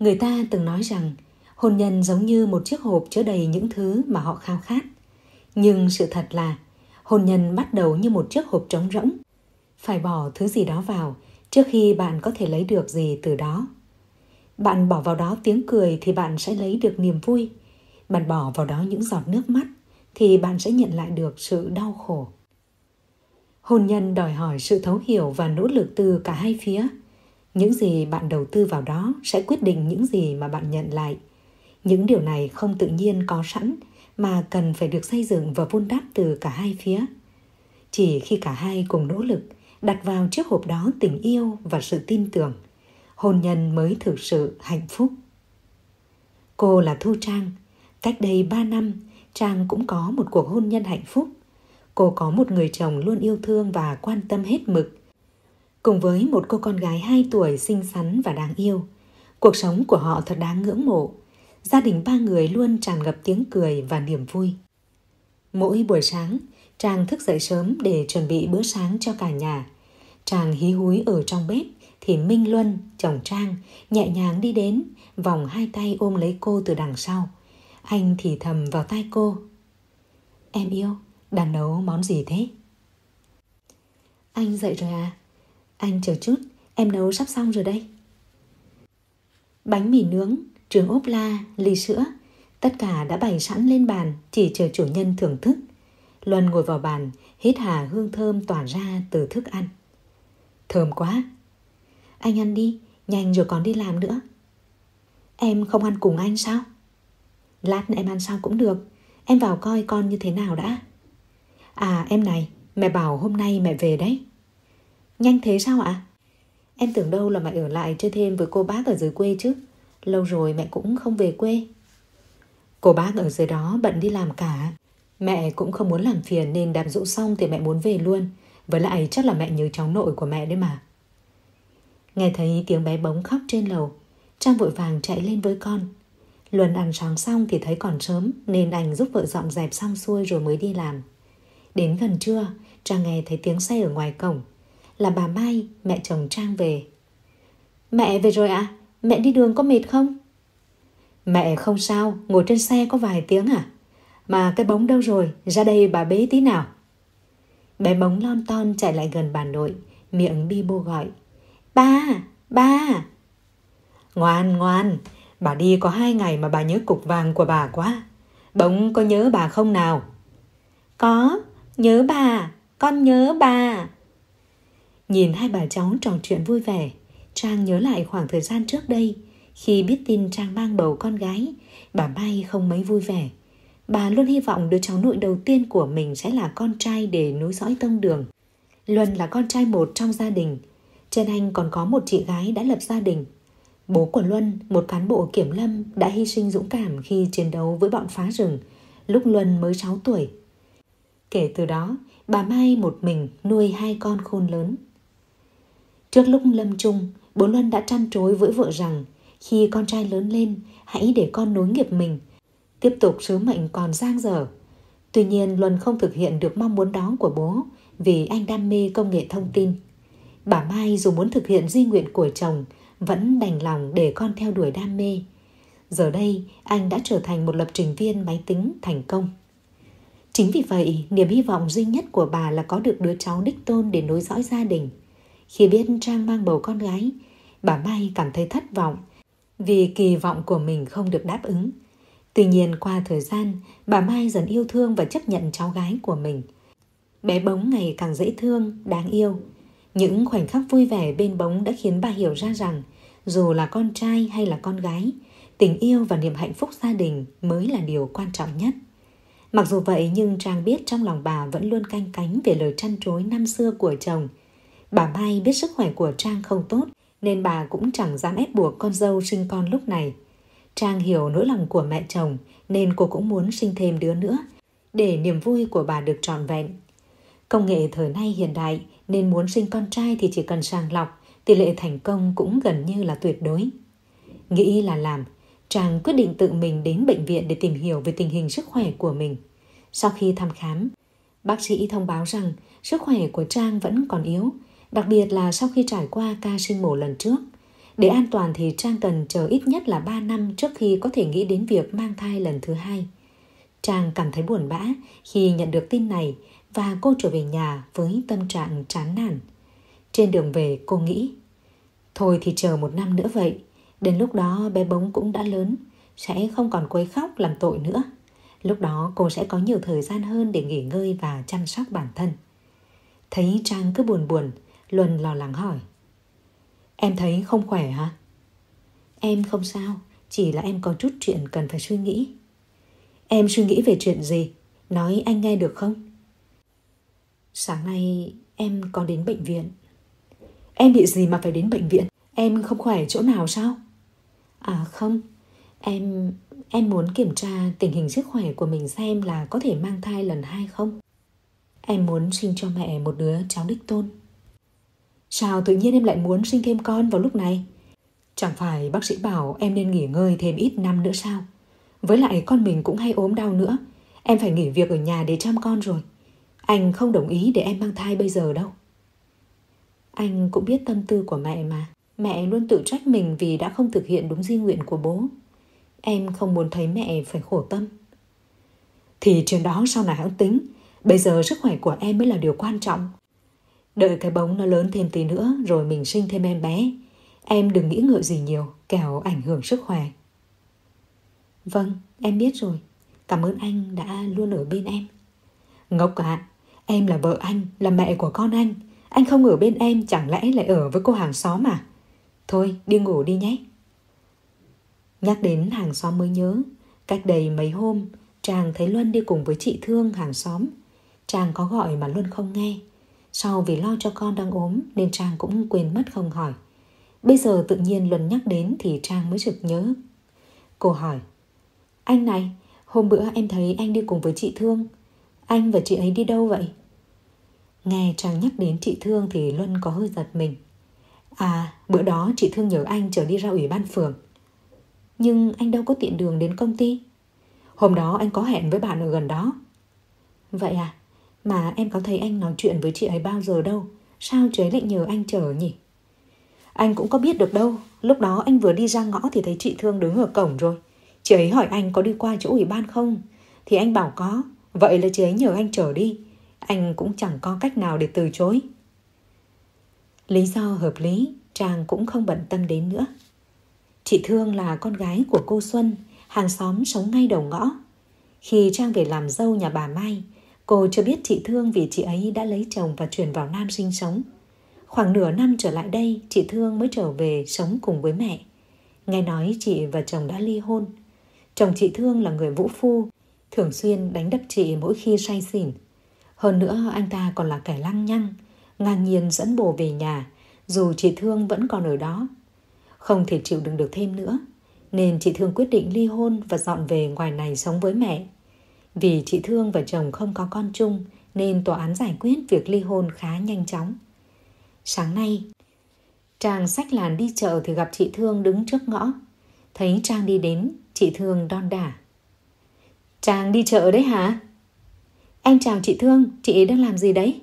Người ta từng nói rằng hôn nhân giống như một chiếc hộp chứa đầy những thứ mà họ khao khát. Nhưng sự thật là hôn nhân bắt đầu như một chiếc hộp trống rỗng. Phải bỏ thứ gì đó vào trước khi bạn có thể lấy được gì từ đó. Bạn bỏ vào đó tiếng cười thì bạn sẽ lấy được niềm vui. Bạn bỏ vào đó những giọt nước mắt thì bạn sẽ nhận lại được sự đau khổ. Hôn nhân đòi hỏi sự thấu hiểu và nỗ lực từ cả hai phía – những gì bạn đầu tư vào đó sẽ quyết định những gì mà bạn nhận lại những điều này không tự nhiên có sẵn mà cần phải được xây dựng và vun đắp từ cả hai phía chỉ khi cả hai cùng nỗ lực đặt vào chiếc hộp đó tình yêu và sự tin tưởng hôn nhân mới thực sự hạnh phúc cô là thu trang cách đây ba năm trang cũng có một cuộc hôn nhân hạnh phúc cô có một người chồng luôn yêu thương và quan tâm hết mực cùng với một cô con gái 2 tuổi xinh xắn và đáng yêu. Cuộc sống của họ thật đáng ngưỡng mộ. Gia đình ba người luôn tràn ngập tiếng cười và niềm vui. Mỗi buổi sáng, Trang thức dậy sớm để chuẩn bị bữa sáng cho cả nhà. Trang hí húi ở trong bếp thì Minh Luân, chồng Trang, nhẹ nhàng đi đến, vòng hai tay ôm lấy cô từ đằng sau. Anh thì thầm vào tai cô. Em yêu, đang nấu món gì thế? Anh dậy rồi à? Anh chờ chút, em nấu sắp xong rồi đây. Bánh mì nướng, trứng ốp la, ly sữa, tất cả đã bày sẵn lên bàn chỉ chờ chủ nhân thưởng thức. Luân ngồi vào bàn, hít hà hương thơm tỏa ra từ thức ăn. Thơm quá. Anh ăn đi, nhanh rồi còn đi làm nữa. Em không ăn cùng anh sao? Lát em ăn xong cũng được, em vào coi con như thế nào đã. À em này, mẹ bảo hôm nay mẹ về đấy. Nhanh thế sao ạ? Em tưởng đâu là mẹ ở lại chơi thêm với cô bác ở dưới quê chứ. Lâu rồi mẹ cũng không về quê. Cô bác ở dưới đó bận đi làm cả. Mẹ cũng không muốn làm phiền nên đám rũ xong thì mẹ muốn về luôn. Với lại chắc là mẹ nhớ cháu nội của mẹ đấy mà. Nghe thấy tiếng bé bóng khóc trên lầu. Trang vội vàng chạy lên với con. Luân ăn sáng xong thì thấy còn sớm nên anh giúp vợ dọn dẹp xong xuôi rồi mới đi làm. Đến gần trưa, Trang nghe thấy tiếng xe ở ngoài cổng là bà Mai, mẹ chồng Trang về. Mẹ về rồi ạ, à? mẹ đi đường có mệt không? Mẹ không sao, ngồi trên xe có vài tiếng à? Mà cái bóng đâu rồi, ra đây bà bế tí nào. Bé bóng lon ton chạy lại gần bà nội, miệng bi bô gọi. Ba, ba. Ngoan, ngoan, bà đi có hai ngày mà bà nhớ cục vàng của bà quá. Bóng có nhớ bà không nào? Có, nhớ bà, con nhớ bà. Nhìn hai bà cháu trò chuyện vui vẻ, Trang nhớ lại khoảng thời gian trước đây, khi biết tin Trang mang bầu con gái, bà Mai không mấy vui vẻ. Bà luôn hy vọng đứa cháu nội đầu tiên của mình sẽ là con trai để nối dõi tông đường. Luân là con trai một trong gia đình. Trên anh còn có một chị gái đã lập gia đình. Bố của Luân, một cán bộ kiểm lâm, đã hy sinh dũng cảm khi chiến đấu với bọn phá rừng, lúc Luân mới 6 tuổi. Kể từ đó, bà Mai một mình nuôi hai con khôn lớn. Trước lúc lâm chung, bố Luân đã trăn trối với vợ rằng khi con trai lớn lên, hãy để con nối nghiệp mình, tiếp tục sứ mệnh còn giang dở. Tuy nhiên, Luân không thực hiện được mong muốn đó của bố vì anh đam mê công nghệ thông tin. Bà Mai dù muốn thực hiện di nguyện của chồng, vẫn đành lòng để con theo đuổi đam mê. Giờ đây, anh đã trở thành một lập trình viên máy tính thành công. Chính vì vậy, niềm hy vọng duy nhất của bà là có được đứa cháu đích tôn để nối dõi gia đình – khi biết Trang mang bầu con gái, bà Mai cảm thấy thất vọng vì kỳ vọng của mình không được đáp ứng. Tuy nhiên qua thời gian, bà Mai dần yêu thương và chấp nhận cháu gái của mình. Bé bóng ngày càng dễ thương, đáng yêu. Những khoảnh khắc vui vẻ bên bóng đã khiến bà hiểu ra rằng dù là con trai hay là con gái, tình yêu và niềm hạnh phúc gia đình mới là điều quan trọng nhất. Mặc dù vậy nhưng Trang biết trong lòng bà vẫn luôn canh cánh về lời trăn trối năm xưa của chồng – Bà Mai biết sức khỏe của Trang không tốt nên bà cũng chẳng dám ép buộc con dâu sinh con lúc này. Trang hiểu nỗi lòng của mẹ chồng nên cô cũng muốn sinh thêm đứa nữa để niềm vui của bà được trọn vẹn. Công nghệ thời nay hiện đại nên muốn sinh con trai thì chỉ cần sàng lọc, tỷ lệ thành công cũng gần như là tuyệt đối. Nghĩ là làm, Trang quyết định tự mình đến bệnh viện để tìm hiểu về tình hình sức khỏe của mình. Sau khi thăm khám, bác sĩ thông báo rằng sức khỏe của Trang vẫn còn yếu, đặc biệt là sau khi trải qua ca sinh mổ lần trước. Để an toàn thì Trang cần chờ ít nhất là 3 năm trước khi có thể nghĩ đến việc mang thai lần thứ hai. Trang cảm thấy buồn bã khi nhận được tin này và cô trở về nhà với tâm trạng chán nản. Trên đường về cô nghĩ, thôi thì chờ một năm nữa vậy, đến lúc đó bé bống cũng đã lớn, sẽ không còn quấy khóc làm tội nữa. Lúc đó cô sẽ có nhiều thời gian hơn để nghỉ ngơi và chăm sóc bản thân. Thấy Trang cứ buồn buồn, Luân lo lắng hỏi. Em thấy không khỏe hả? Em không sao, chỉ là em có chút chuyện cần phải suy nghĩ. Em suy nghĩ về chuyện gì? Nói anh nghe được không? Sáng nay em có đến bệnh viện. Em bị gì mà phải đến bệnh viện? Em không khỏe chỗ nào sao? À không, em em muốn kiểm tra tình hình sức khỏe của mình xem là có thể mang thai lần hai không. Em muốn sinh cho mẹ một đứa cháu đích tôn. Sao tự nhiên em lại muốn sinh thêm con vào lúc này? Chẳng phải bác sĩ bảo em nên nghỉ ngơi thêm ít năm nữa sao? Với lại con mình cũng hay ốm đau nữa. Em phải nghỉ việc ở nhà để chăm con rồi. Anh không đồng ý để em mang thai bây giờ đâu. Anh cũng biết tâm tư của mẹ mà. Mẹ luôn tự trách mình vì đã không thực hiện đúng di nguyện của bố. Em không muốn thấy mẹ phải khổ tâm. Thì chuyện đó sau này hãng tính. Bây giờ sức khỏe của em mới là điều quan trọng. Đợi cái bóng nó lớn thêm tí nữa rồi mình sinh thêm em bé. Em đừng nghĩ ngợi gì nhiều, kẻo ảnh hưởng sức khỏe. Vâng, em biết rồi. Cảm ơn anh đã luôn ở bên em. Ngốc ạ, à, em là vợ anh, là mẹ của con anh. Anh không ở bên em chẳng lẽ lại ở với cô hàng xóm à? Thôi, đi ngủ đi nhé. Nhắc đến hàng xóm mới nhớ, cách đây mấy hôm, chàng thấy Luân đi cùng với chị Thương hàng xóm. Chàng có gọi mà Luân không nghe. Sau vì lo cho con đang ốm nên Trang cũng quên mất không hỏi. Bây giờ tự nhiên Luân nhắc đến thì Trang mới sực nhớ. Cô hỏi, anh này, hôm bữa em thấy anh đi cùng với chị Thương. Anh và chị ấy đi đâu vậy? Nghe Trang nhắc đến chị Thương thì Luân có hơi giật mình. À, bữa đó chị Thương nhờ anh trở đi ra ủy ban phường. Nhưng anh đâu có tiện đường đến công ty. Hôm đó anh có hẹn với bạn ở gần đó. Vậy à, mà em có thấy anh nói chuyện với chị ấy bao giờ đâu Sao chị ấy lại nhờ anh chờ nhỉ Anh cũng có biết được đâu Lúc đó anh vừa đi ra ngõ thì thấy chị Thương đứng ở cổng rồi Chị ấy hỏi anh có đi qua chỗ ủy ban không Thì anh bảo có Vậy là chị ấy nhờ anh chờ đi Anh cũng chẳng có cách nào để từ chối Lý do hợp lý Trang cũng không bận tâm đến nữa Chị Thương là con gái của cô Xuân Hàng xóm sống ngay đầu ngõ Khi Trang về làm dâu nhà bà Mai Cô cho biết chị Thương vì chị ấy đã lấy chồng và chuyển vào Nam sinh sống. Khoảng nửa năm trở lại đây, chị Thương mới trở về sống cùng với mẹ. Nghe nói chị và chồng đã ly hôn. Chồng chị Thương là người vũ phu, thường xuyên đánh đập chị mỗi khi say xỉn. Hơn nữa anh ta còn là kẻ lăng nhăng, ngang nhiên dẫn bồ về nhà, dù chị Thương vẫn còn ở đó. Không thể chịu đựng được thêm nữa, nên chị Thương quyết định ly hôn và dọn về ngoài này sống với mẹ. Vì chị Thương và chồng không có con chung nên tòa án giải quyết việc ly hôn khá nhanh chóng. Sáng nay, Trang sách làn đi chợ thì gặp chị Thương đứng trước ngõ. Thấy Trang đi đến, chị Thương đon đả. Trang đi chợ đấy hả? Em chào chị Thương, chị đang làm gì đấy?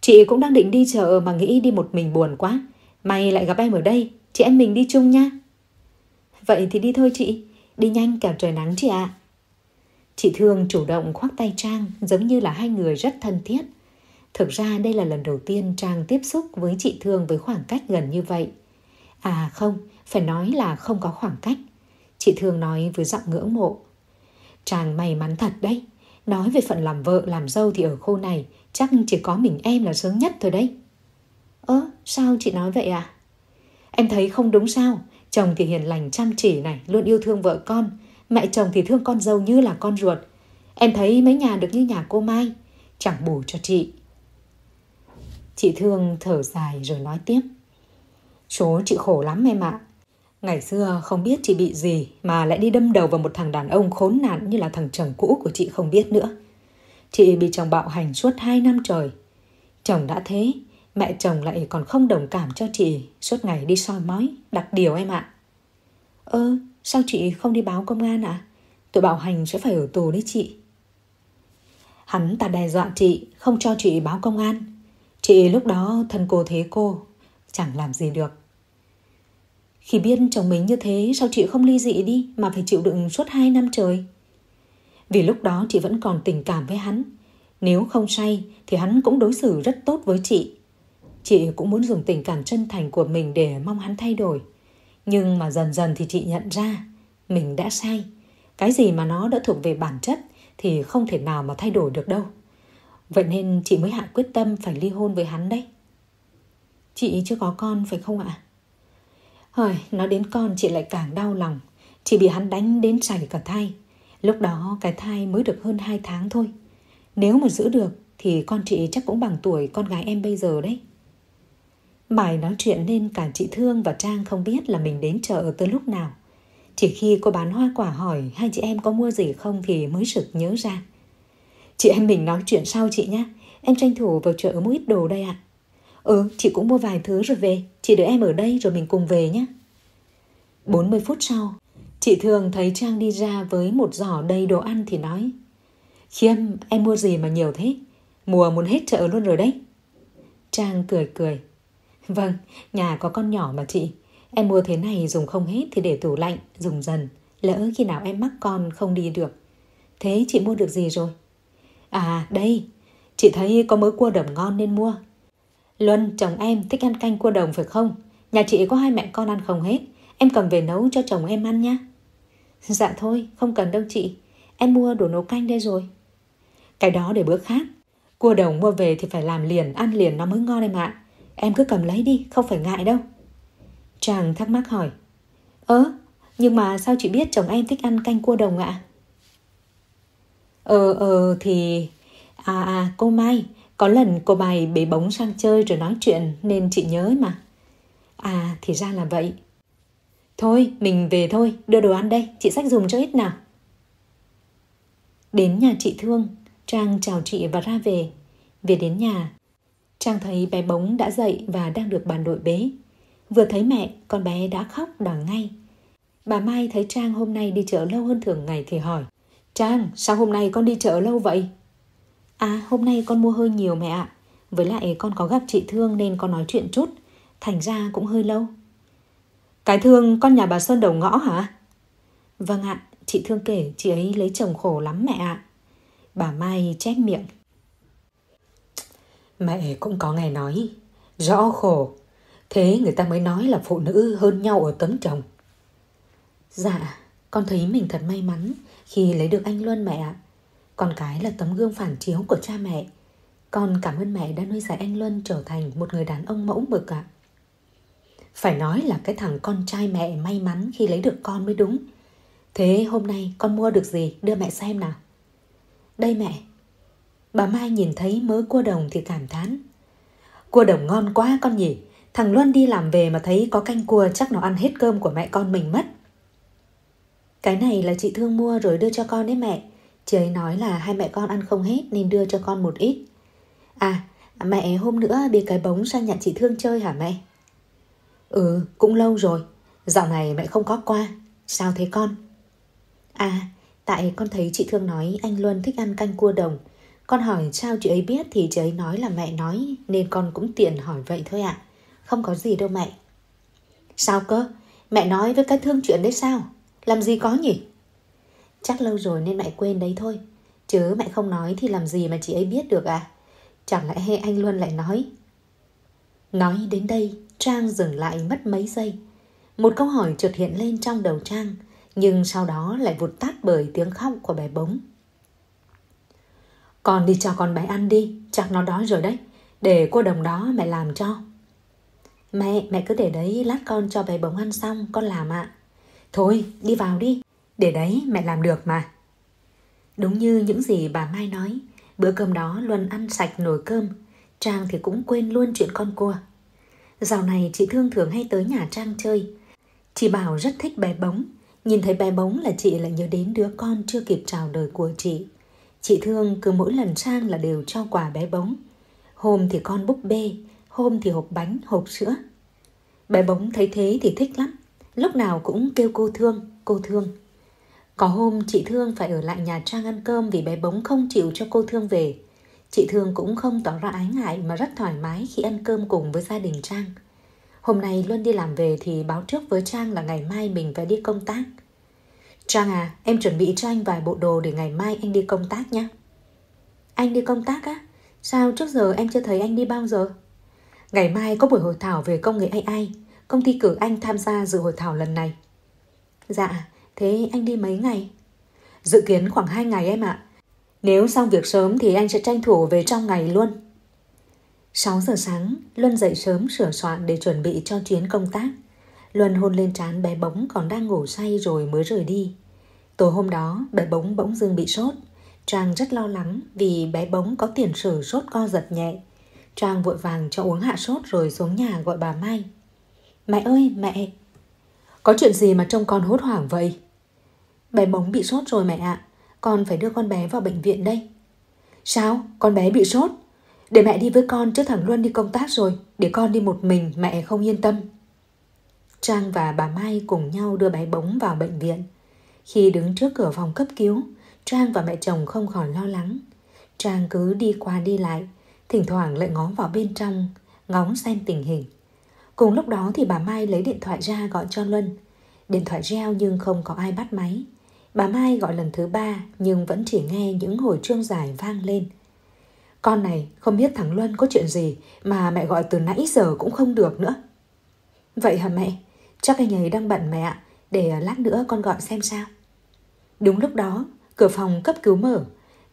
Chị cũng đang định đi chợ mà nghĩ đi một mình buồn quá. May lại gặp em ở đây, chị em mình đi chung nha. Vậy thì đi thôi chị, đi nhanh kẻo trời nắng chị ạ. À. Chị Thương chủ động khoác tay Trang giống như là hai người rất thân thiết. Thực ra đây là lần đầu tiên Trang tiếp xúc với chị Thương với khoảng cách gần như vậy. À không, phải nói là không có khoảng cách. Chị Thương nói với giọng ngưỡng mộ. Trang may mắn thật đấy. Nói về phận làm vợ, làm dâu thì ở khu này chắc chỉ có mình em là sướng nhất thôi đấy. Ơ, ờ, sao chị nói vậy à? Em thấy không đúng sao? Chồng thì hiền lành chăm chỉ này, luôn yêu thương vợ con. Mẹ chồng thì thương con dâu như là con ruột. Em thấy mấy nhà được như nhà cô Mai, chẳng bù cho chị. Chị Thương thở dài rồi nói tiếp. Số chị khổ lắm em ạ. Ngày xưa không biết chị bị gì mà lại đi đâm đầu vào một thằng đàn ông khốn nạn như là thằng chồng cũ của chị không biết nữa. Chị bị chồng bạo hành suốt 2 năm trời. Chồng đã thế, mẹ chồng lại còn không đồng cảm cho chị, suốt ngày đi soi mói, đặt điều em ạ. Ơ, Sao chị không đi báo công an ạ? À? Tụi bảo hành sẽ phải ở tù đấy chị. Hắn ta đe dọa chị, không cho chị báo công an. Chị lúc đó thân cô thế cô, chẳng làm gì được. Khi biết chồng mình như thế, sao chị không ly dị đi mà phải chịu đựng suốt hai năm trời? Vì lúc đó chị vẫn còn tình cảm với hắn. Nếu không say thì hắn cũng đối xử rất tốt với chị. Chị cũng muốn dùng tình cảm chân thành của mình để mong hắn thay đổi nhưng mà dần dần thì chị nhận ra mình đã sai cái gì mà nó đã thuộc về bản chất thì không thể nào mà thay đổi được đâu vậy nên chị mới hạ quyết tâm phải ly hôn với hắn đấy chị chưa có con phải không ạ hời nói đến con chị lại càng đau lòng chị bị hắn đánh đến chảy cả thai lúc đó cái thai mới được hơn hai tháng thôi nếu mà giữ được thì con chị chắc cũng bằng tuổi con gái em bây giờ đấy Mải nói chuyện nên cả chị Thương và Trang không biết là mình đến chợ từ lúc nào. Chỉ khi cô bán hoa quả hỏi hai chị em có mua gì không thì mới sực nhớ ra. Chị em mình nói chuyện sau chị nhé. Em tranh thủ vào chợ mua ít đồ đây ạ. À. Ừ, chị cũng mua vài thứ rồi về. Chị để em ở đây rồi mình cùng về nhé. 40 phút sau, chị Thương thấy Trang đi ra với một giỏ đầy đồ ăn thì nói. Khiêm, em mua gì mà nhiều thế? Mùa muốn hết chợ luôn rồi đấy. Trang cười cười. Vâng, nhà có con nhỏ mà chị. Em mua thế này dùng không hết thì để tủ lạnh, dùng dần. Lỡ khi nào em mắc con không đi được. Thế chị mua được gì rồi? À, đây. Chị thấy có mớ cua đồng ngon nên mua. Luân, chồng em thích ăn canh cua đồng phải không? Nhà chị có hai mẹ con ăn không hết. Em cầm về nấu cho chồng em ăn nhé. Dạ thôi, không cần đâu chị. Em mua đồ nấu canh đây rồi. Cái đó để bữa khác. Cua đồng mua về thì phải làm liền, ăn liền nó mới ngon em ạ. Em cứ cầm lấy đi, không phải ngại đâu. Chàng thắc mắc hỏi. Ơ, ờ, nhưng mà sao chị biết chồng em thích ăn canh cua đồng ạ? Ờ, ờ thì... À, à, cô Mai, có lần cô bài bế bóng sang chơi rồi nói chuyện nên chị nhớ mà. À, thì ra là vậy. Thôi, mình về thôi, đưa đồ ăn đây, chị sách dùng cho ít nào. Đến nhà chị Thương, Trang chào chị và ra về. Về đến nhà, Trang thấy bé bóng đã dậy và đang được bà nội bế. Vừa thấy mẹ, con bé đã khóc đòi ngay. Bà Mai thấy Trang hôm nay đi chợ lâu hơn thường ngày thì hỏi. Trang, sao hôm nay con đi chợ lâu vậy? À, hôm nay con mua hơi nhiều mẹ ạ. Với lại con có gặp chị Thương nên con nói chuyện chút. Thành ra cũng hơi lâu. Cái Thương con nhà bà Sơn đầu ngõ hả? Vâng ạ, chị Thương kể chị ấy lấy chồng khổ lắm mẹ ạ. Bà Mai chép miệng. Mẹ cũng có nghe nói, rõ khổ, thế người ta mới nói là phụ nữ hơn nhau ở tấm chồng. Dạ, con thấy mình thật may mắn khi lấy được anh Luân mẹ ạ. Con cái là tấm gương phản chiếu của cha mẹ. Con cảm ơn mẹ đã nuôi dạy anh Luân trở thành một người đàn ông mẫu mực ạ. Phải nói là cái thằng con trai mẹ may mắn khi lấy được con mới đúng. Thế hôm nay con mua được gì đưa mẹ xem nào. Đây mẹ, Bà Mai nhìn thấy mớ cua đồng thì cảm thán. Cua đồng ngon quá con nhỉ. Thằng Luân đi làm về mà thấy có canh cua chắc nó ăn hết cơm của mẹ con mình mất. Cái này là chị Thương mua rồi đưa cho con đấy mẹ. Chị ấy nói là hai mẹ con ăn không hết nên đưa cho con một ít. À, mẹ hôm nữa bê cái bóng sang nhận chị Thương chơi hả mẹ? Ừ, cũng lâu rồi. Dạo này mẹ không có qua. Sao thế con? À, tại con thấy chị Thương nói anh Luân thích ăn canh cua đồng. Con hỏi sao chị ấy biết thì chị ấy nói là mẹ nói nên con cũng tiện hỏi vậy thôi ạ. À. Không có gì đâu mẹ. Sao cơ? Mẹ nói với cái thương chuyện đấy sao? Làm gì có nhỉ? Chắc lâu rồi nên mẹ quên đấy thôi. Chứ mẹ không nói thì làm gì mà chị ấy biết được à? Chẳng lẽ anh luôn lại nói? Nói đến đây, Trang dừng lại mất mấy giây. Một câu hỏi chợt hiện lên trong đầu Trang, nhưng sau đó lại vụt tắt bởi tiếng khóc của bé bống con đi cho con bé ăn đi, chắc nó đói rồi đấy. Để cô đồng đó mẹ làm cho. Mẹ, mẹ cứ để đấy lát con cho bé bóng ăn xong, con làm ạ. Thôi, đi vào đi, để đấy mẹ làm được mà. Đúng như những gì bà Mai nói, bữa cơm đó Luân ăn sạch nồi cơm, Trang thì cũng quên luôn chuyện con cua. Dạo này chị Thương thường hay tới nhà Trang chơi. Chị bảo rất thích bé bóng, nhìn thấy bé bóng là chị lại nhớ đến đứa con chưa kịp chào đời của chị. Chị Thương cứ mỗi lần sang là đều cho quà bé bóng. Hôm thì con búp bê, hôm thì hộp bánh, hộp sữa. Bé bóng thấy thế thì thích lắm, lúc nào cũng kêu cô Thương, cô Thương. Có hôm chị Thương phải ở lại nhà Trang ăn cơm vì bé bóng không chịu cho cô Thương về. Chị Thương cũng không tỏ ra ái ngại mà rất thoải mái khi ăn cơm cùng với gia đình Trang. Hôm nay Luân đi làm về thì báo trước với Trang là ngày mai mình phải đi công tác – Trang à, em chuẩn bị cho anh vài bộ đồ để ngày mai anh đi công tác nhé. Anh đi công tác á? Sao trước giờ em chưa thấy anh đi bao giờ? Ngày mai có buổi hội thảo về công nghệ AI, công ty cử anh tham gia dự hội thảo lần này. Dạ, thế anh đi mấy ngày? Dự kiến khoảng 2 ngày em ạ. Nếu xong việc sớm thì anh sẽ tranh thủ về trong ngày luôn. 6 giờ sáng, Luân dậy sớm sửa soạn để chuẩn bị cho chuyến công tác. Luân hôn lên trán bé bóng còn đang ngủ say rồi mới rời đi. Tối hôm đó, bé bóng bỗng dưng bị sốt. Trang rất lo lắng vì bé bóng có tiền sử sốt co giật nhẹ. Trang vội vàng cho uống hạ sốt rồi xuống nhà gọi bà Mai. Mẹ ơi, mẹ! Có chuyện gì mà trông con hốt hoảng vậy? Bé bóng bị sốt rồi mẹ ạ. Con phải đưa con bé vào bệnh viện đây. Sao? Con bé bị sốt? Để mẹ đi với con chứ thằng Luân đi công tác rồi. Để con đi một mình mẹ không yên tâm. Trang và bà Mai cùng nhau đưa bé bóng vào bệnh viện. Khi đứng trước cửa phòng cấp cứu, Trang và mẹ chồng không khỏi lo lắng. Trang cứ đi qua đi lại, thỉnh thoảng lại ngó vào bên trong, ngóng xem tình hình. Cùng lúc đó thì bà Mai lấy điện thoại ra gọi cho Luân. Điện thoại reo nhưng không có ai bắt máy. Bà Mai gọi lần thứ ba nhưng vẫn chỉ nghe những hồi chuông dài vang lên. Con này không biết thằng Luân có chuyện gì mà mẹ gọi từ nãy giờ cũng không được nữa. Vậy hả mẹ? Chắc anh ấy đang bận mẹ ạ, để lát nữa con gọi xem sao. Đúng lúc đó, cửa phòng cấp cứu mở.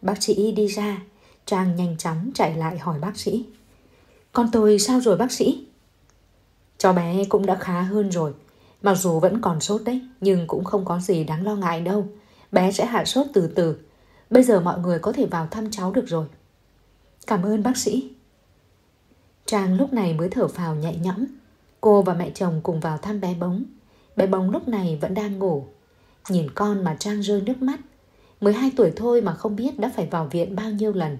Bác sĩ đi ra, Trang nhanh chóng chạy lại hỏi bác sĩ. Con tôi sao rồi bác sĩ? Cháu bé cũng đã khá hơn rồi. Mặc dù vẫn còn sốt đấy, nhưng cũng không có gì đáng lo ngại đâu. Bé sẽ hạ sốt từ từ. Bây giờ mọi người có thể vào thăm cháu được rồi. Cảm ơn bác sĩ. Trang lúc này mới thở phào nhẹ nhõm. Cô và mẹ chồng cùng vào thăm bé bóng. Bé bóng lúc này vẫn đang ngủ Nhìn con mà Trang rơi nước mắt 12 tuổi thôi mà không biết đã phải vào viện bao nhiêu lần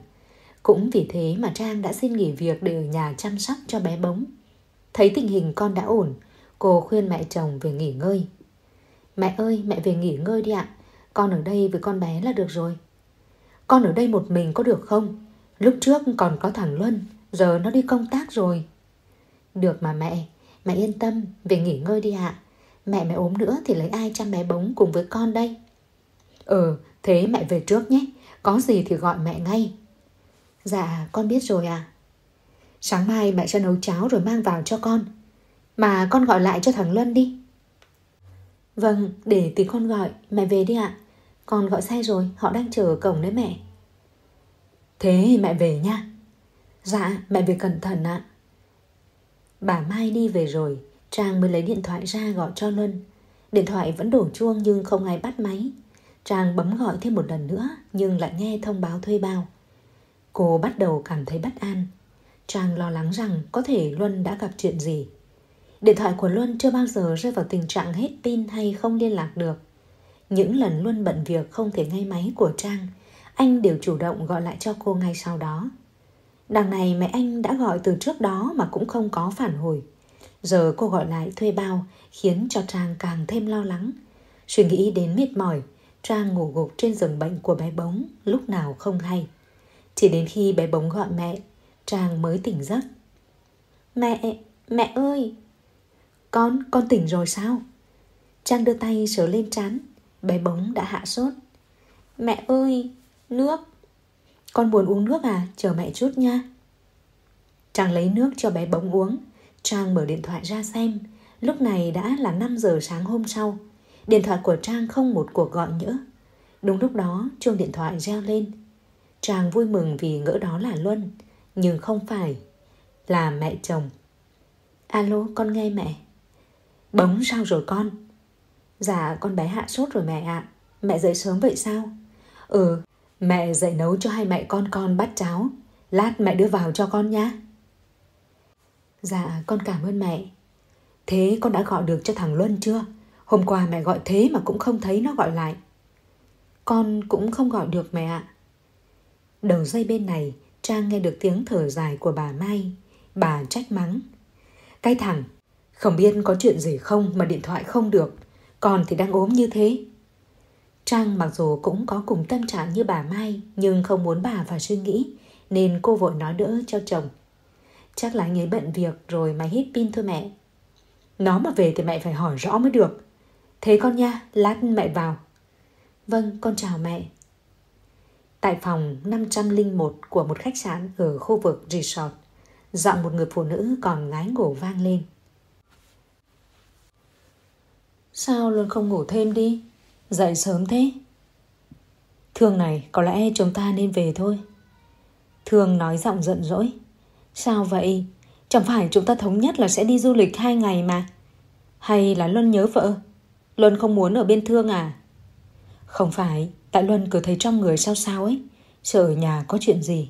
Cũng vì thế mà Trang đã xin nghỉ việc để ở nhà chăm sóc cho bé bóng Thấy tình hình con đã ổn Cô khuyên mẹ chồng về nghỉ ngơi Mẹ ơi mẹ về nghỉ ngơi đi ạ Con ở đây với con bé là được rồi Con ở đây một mình có được không Lúc trước còn có thằng Luân Giờ nó đi công tác rồi Được mà mẹ Mẹ yên tâm về nghỉ ngơi đi ạ Mẹ mẹ ốm nữa thì lấy ai chăm bé bống cùng với con đây Ừ thế mẹ về trước nhé Có gì thì gọi mẹ ngay Dạ con biết rồi à Sáng mai mẹ sẽ nấu cháo rồi mang vào cho con Mà con gọi lại cho thằng Luân đi Vâng, để tí con gọi, mẹ về đi ạ Con gọi sai rồi, họ đang chờ ở cổng đấy mẹ Thế mẹ về nha Dạ, mẹ về cẩn thận ạ Bà Mai đi về rồi Trang mới lấy điện thoại ra gọi cho Luân. Điện thoại vẫn đổ chuông nhưng không ai bắt máy. Trang bấm gọi thêm một lần nữa nhưng lại nghe thông báo thuê bao. Cô bắt đầu cảm thấy bất an. Trang lo lắng rằng có thể Luân đã gặp chuyện gì. Điện thoại của Luân chưa bao giờ rơi vào tình trạng hết pin hay không liên lạc được. Những lần Luân bận việc không thể nghe máy của Trang, anh đều chủ động gọi lại cho cô ngay sau đó. Đằng này mẹ anh đã gọi từ trước đó mà cũng không có phản hồi. Giờ cô gọi lại thuê bao khiến cho Trang càng thêm lo lắng. Suy nghĩ đến mệt mỏi, Trang ngủ gục trên giường bệnh của bé bóng lúc nào không hay. Chỉ đến khi bé bóng gọi mẹ, Trang mới tỉnh giấc. Mẹ, mẹ ơi! Con, con tỉnh rồi sao? Trang đưa tay sờ lên trán, bé bóng đã hạ sốt. Mẹ ơi, nước! Con buồn uống nước à, chờ mẹ chút nha. Trang lấy nước cho bé bóng uống, Trang mở điện thoại ra xem, lúc này đã là 5 giờ sáng hôm sau. Điện thoại của Trang không một cuộc gọi nhỡ. Đúng lúc đó, chuông điện thoại reo lên. Trang vui mừng vì ngỡ đó là Luân, nhưng không phải, là mẹ chồng. Alo, con nghe mẹ. Bóng sao rồi con? Dạ, con bé hạ sốt rồi mẹ ạ. À. Mẹ dậy sớm vậy sao? Ừ, mẹ dậy nấu cho hai mẹ con con bát cháo. Lát mẹ đưa vào cho con nhé. Dạ con cảm ơn mẹ Thế con đã gọi được cho thằng Luân chưa? Hôm qua mẹ gọi thế mà cũng không thấy nó gọi lại Con cũng không gọi được mẹ ạ Đầu dây bên này Trang nghe được tiếng thở dài của bà Mai Bà trách mắng Cái thằng Không biết có chuyện gì không mà điện thoại không được Còn thì đang ốm như thế Trang mặc dù cũng có cùng tâm trạng như bà Mai Nhưng không muốn bà phải suy nghĩ Nên cô vội nói đỡ cho chồng Chắc là anh ấy bận việc rồi máy hít pin thôi mẹ. Nó mà về thì mẹ phải hỏi rõ mới được. Thế con nha, lát mẹ vào. Vâng, con chào mẹ. Tại phòng 501 của một khách sạn ở khu vực resort, giọng một người phụ nữ còn ngái ngủ vang lên. Sao luôn không ngủ thêm đi? Dậy sớm thế. thường này, có lẽ chúng ta nên về thôi. thường nói giọng giận dỗi. Sao vậy? Chẳng phải chúng ta thống nhất là sẽ đi du lịch hai ngày mà. Hay là Luân nhớ vợ? Luân không muốn ở bên Thương à? Không phải, tại Luân cứ thấy trong người sao sao ấy. Sợ ở nhà có chuyện gì.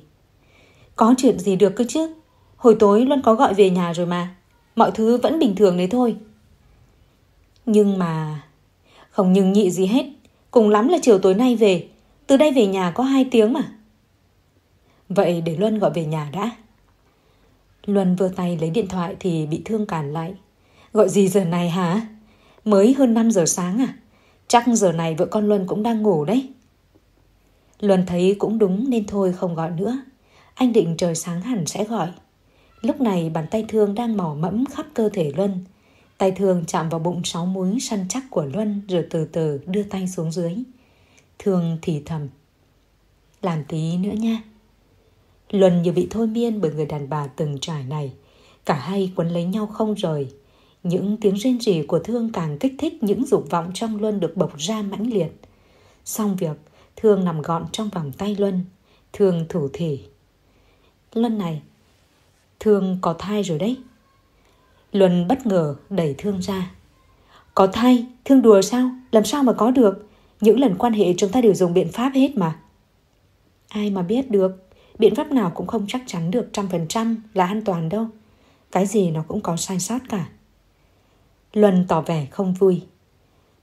Có chuyện gì được cơ chứ. Hồi tối Luân có gọi về nhà rồi mà. Mọi thứ vẫn bình thường đấy thôi. Nhưng mà... Không nhưng nhị gì hết. Cùng lắm là chiều tối nay về. Từ đây về nhà có hai tiếng mà. Vậy để Luân gọi về nhà đã. Luân vừa tay lấy điện thoại thì bị thương cản lại. Gọi gì giờ này hả? Mới hơn 5 giờ sáng à? Chắc giờ này vợ con Luân cũng đang ngủ đấy. Luân thấy cũng đúng nên thôi không gọi nữa. Anh định trời sáng hẳn sẽ gọi. Lúc này bàn tay thương đang mỏ mẫm khắp cơ thể Luân. Tay thương chạm vào bụng sáu múi săn chắc của Luân rồi từ từ đưa tay xuống dưới. Thương thì thầm. Làm tí nữa nha. Luân như bị thôi miên bởi người đàn bà từng trải này. Cả hai quấn lấy nhau không rời. Những tiếng rên rỉ của Thương càng kích thích những dục vọng trong Luân được bộc ra mãnh liệt. Xong việc, Thương nằm gọn trong vòng tay Luân. Thương thủ thỉ. Luân này, Thương có thai rồi đấy. Luân bất ngờ đẩy Thương ra. Có thai, Thương đùa sao? Làm sao mà có được? Những lần quan hệ chúng ta đều dùng biện pháp hết mà. Ai mà biết được, biện pháp nào cũng không chắc chắn được trăm phần trăm là an toàn đâu cái gì nó cũng có sai sót cả luân tỏ vẻ không vui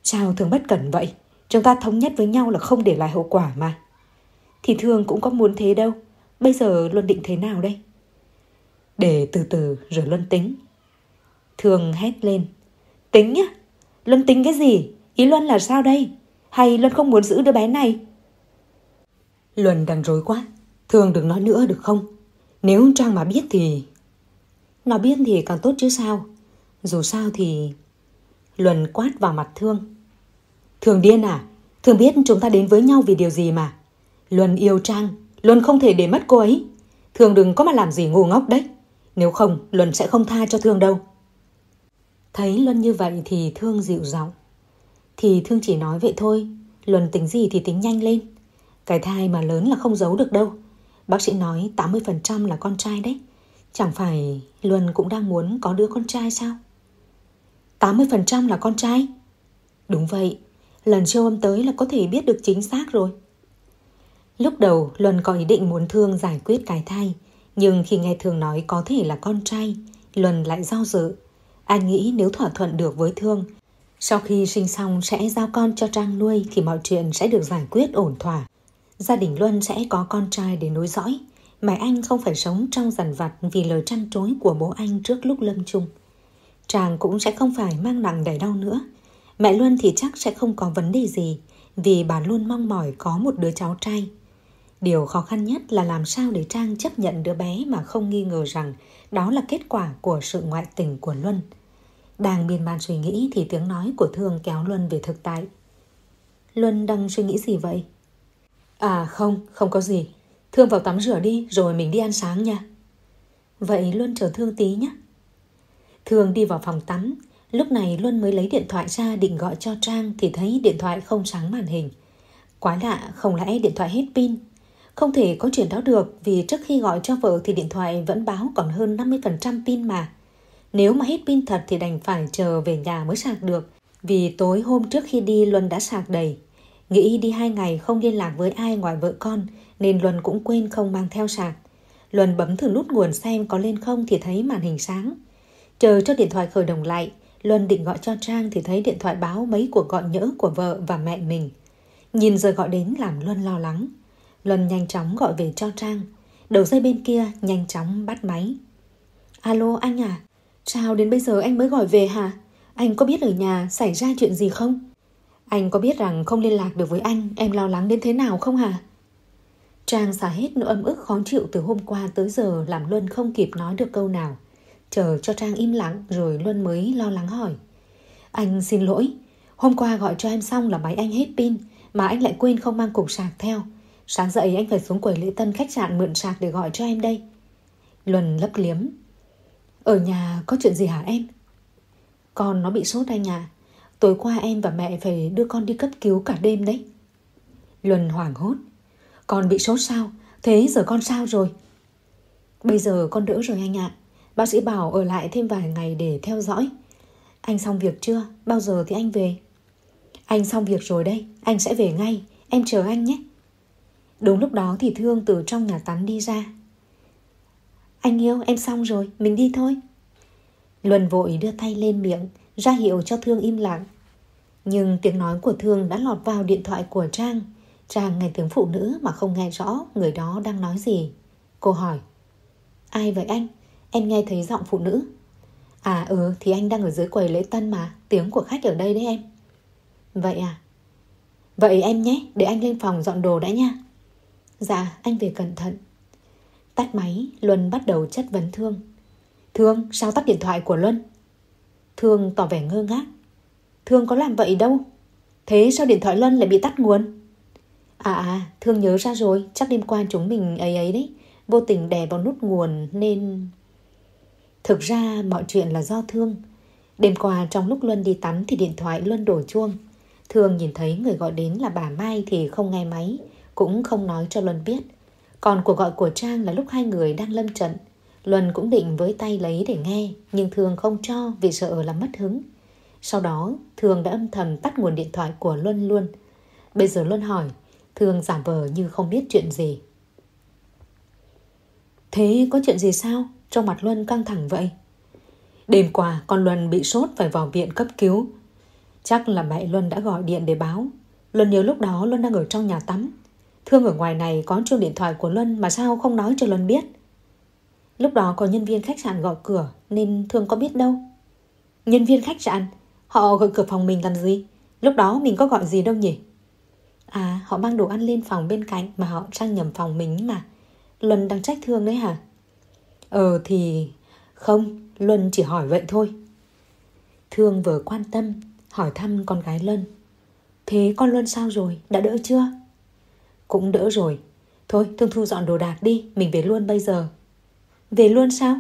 sao thường bất cẩn vậy chúng ta thống nhất với nhau là không để lại hậu quả mà thì thường cũng có muốn thế đâu bây giờ luân định thế nào đây để từ từ rồi luân tính thường hét lên tính nhá luân tính cái gì ý luân là sao đây hay luân không muốn giữ đứa bé này luân đang rối quá Thường đừng nói nữa được không? Nếu Trang mà biết thì... Nó biết thì càng tốt chứ sao? Dù sao thì... Luân quát vào mặt Thương. Thường điên à? Thường biết chúng ta đến với nhau vì điều gì mà. Luân yêu Trang, Luân không thể để mất cô ấy. Thường đừng có mà làm gì ngu ngốc đấy. Nếu không, Luân sẽ không tha cho Thương đâu. Thấy Luân như vậy thì Thương dịu giọng. Thì Thương chỉ nói vậy thôi. Luân tính gì thì tính nhanh lên. Cái thai mà lớn là không giấu được đâu. Bác sĩ nói 80% là con trai đấy. Chẳng phải Luân cũng đang muốn có đứa con trai sao? 80% là con trai? Đúng vậy, lần siêu âm tới là có thể biết được chính xác rồi. Lúc đầu Luân có ý định muốn Thương giải quyết cái thai, nhưng khi nghe Thương nói có thể là con trai, Luân lại do dự. Anh nghĩ nếu thỏa thuận được với Thương, sau khi sinh xong sẽ giao con cho Trang nuôi thì mọi chuyện sẽ được giải quyết ổn thỏa gia đình Luân sẽ có con trai để nối dõi, mẹ anh không phải sống trong dằn vặt vì lời trăn trối của bố anh trước lúc lâm chung. Chàng cũng sẽ không phải mang nặng đẻ đau nữa. Mẹ Luân thì chắc sẽ không có vấn đề gì, vì bà luôn mong mỏi có một đứa cháu trai. Điều khó khăn nhất là làm sao để Trang chấp nhận đứa bé mà không nghi ngờ rằng đó là kết quả của sự ngoại tình của Luân. Đang biên bàn suy nghĩ thì tiếng nói của Thương kéo Luân về thực tại. Luân đang suy nghĩ gì vậy? À không, không có gì. Thương vào tắm rửa đi rồi mình đi ăn sáng nha. Vậy Luân chờ Thương tí nhé. Thương đi vào phòng tắm. Lúc này Luân mới lấy điện thoại ra định gọi cho Trang thì thấy điện thoại không sáng màn hình. Quá lạ, không lẽ điện thoại hết pin. Không thể có chuyện đó được vì trước khi gọi cho vợ thì điện thoại vẫn báo còn hơn 50% pin mà. Nếu mà hết pin thật thì đành phải chờ về nhà mới sạc được. Vì tối hôm trước khi đi Luân đã sạc đầy Nghĩ đi hai ngày không liên lạc với ai ngoài vợ con nên Luân cũng quên không mang theo sạc. Luân bấm thử nút nguồn xem có lên không thì thấy màn hình sáng. Chờ cho điện thoại khởi động lại, Luân định gọi cho Trang thì thấy điện thoại báo mấy cuộc gọi nhỡ của vợ và mẹ mình. Nhìn giờ gọi đến làm Luân lo lắng. Luân nhanh chóng gọi về cho Trang. Đầu dây bên kia nhanh chóng bắt máy. Alo anh à, sao đến bây giờ anh mới gọi về hả? Anh có biết ở nhà xảy ra chuyện gì không? Anh có biết rằng không liên lạc được với anh Em lo lắng đến thế nào không hả Trang xả hết nỗi âm ức khó chịu Từ hôm qua tới giờ làm Luân không kịp nói được câu nào Chờ cho Trang im lặng Rồi Luân mới lo lắng hỏi Anh xin lỗi Hôm qua gọi cho em xong là máy anh hết pin Mà anh lại quên không mang cục sạc theo Sáng dậy anh phải xuống quầy lễ tân khách sạn mượn sạc để gọi cho em đây Luân lấp liếm Ở nhà có chuyện gì hả em Con nó bị sốt anh à Tối qua em và mẹ phải đưa con đi cấp cứu cả đêm đấy. Luân hoảng hốt. Con bị sốt sao? Thế giờ con sao rồi? Bây giờ con đỡ rồi anh ạ. À. Bác sĩ bảo ở lại thêm vài ngày để theo dõi. Anh xong việc chưa? Bao giờ thì anh về? Anh xong việc rồi đây, anh sẽ về ngay. Em chờ anh nhé. Đúng lúc đó thì Thương từ trong nhà tắm đi ra. Anh yêu, em xong rồi, mình đi thôi. Luân vội đưa tay lên miệng, ra hiệu cho Thương im lặng. Nhưng tiếng nói của Thương đã lọt vào điện thoại của Trang. Trang nghe tiếng phụ nữ mà không nghe rõ người đó đang nói gì. Cô hỏi. Ai vậy anh? Em nghe thấy giọng phụ nữ. À ừ thì anh đang ở dưới quầy lễ tân mà Tiếng của khách ở đây đấy em Vậy à Vậy em nhé để anh lên phòng dọn đồ đã nha Dạ anh về cẩn thận Tắt máy Luân bắt đầu chất vấn Thương Thương sao tắt điện thoại của Luân Thương tỏ vẻ ngơ ngác. Thương có làm vậy đâu. Thế sao điện thoại Lân lại bị tắt nguồn? À à, Thương nhớ ra rồi, chắc đêm qua chúng mình ấy ấy đấy. Vô tình đè vào nút nguồn nên... Thực ra mọi chuyện là do Thương. Đêm qua trong lúc Luân đi tắm thì điện thoại Luân đổ chuông. Thương nhìn thấy người gọi đến là bà Mai thì không nghe máy, cũng không nói cho Luân biết. Còn cuộc gọi của Trang là lúc hai người đang lâm trận – Luân cũng định với tay lấy để nghe, nhưng Thường không cho vì sợ là mất hứng. Sau đó, Thường đã âm thầm tắt nguồn điện thoại của Luân luôn. Bây giờ Luân hỏi, Thường giả vờ như không biết chuyện gì. Thế có chuyện gì sao? Trong mặt Luân căng thẳng vậy. Đêm qua, con Luân bị sốt phải vào viện cấp cứu. Chắc là mẹ Luân đã gọi điện để báo. Luân nhớ lúc đó Luân đang ở trong nhà tắm. Thương ở ngoài này có chuông điện thoại của Luân mà sao không nói cho Luân biết – Lúc đó có nhân viên khách sạn gọi cửa nên thường có biết đâu. Nhân viên khách sạn? Họ gọi cửa phòng mình làm gì? Lúc đó mình có gọi gì đâu nhỉ? À, họ mang đồ ăn lên phòng bên cạnh mà họ sang nhầm phòng mình mà. Luân đang trách Thương đấy hả? Ờ thì... Không, Luân chỉ hỏi vậy thôi. Thương vừa quan tâm, hỏi thăm con gái Luân. Thế con Luân sao rồi, đã đỡ chưa? Cũng đỡ rồi. Thôi, Thương thu dọn đồ đạc đi, mình về luôn bây giờ. Về luôn sao?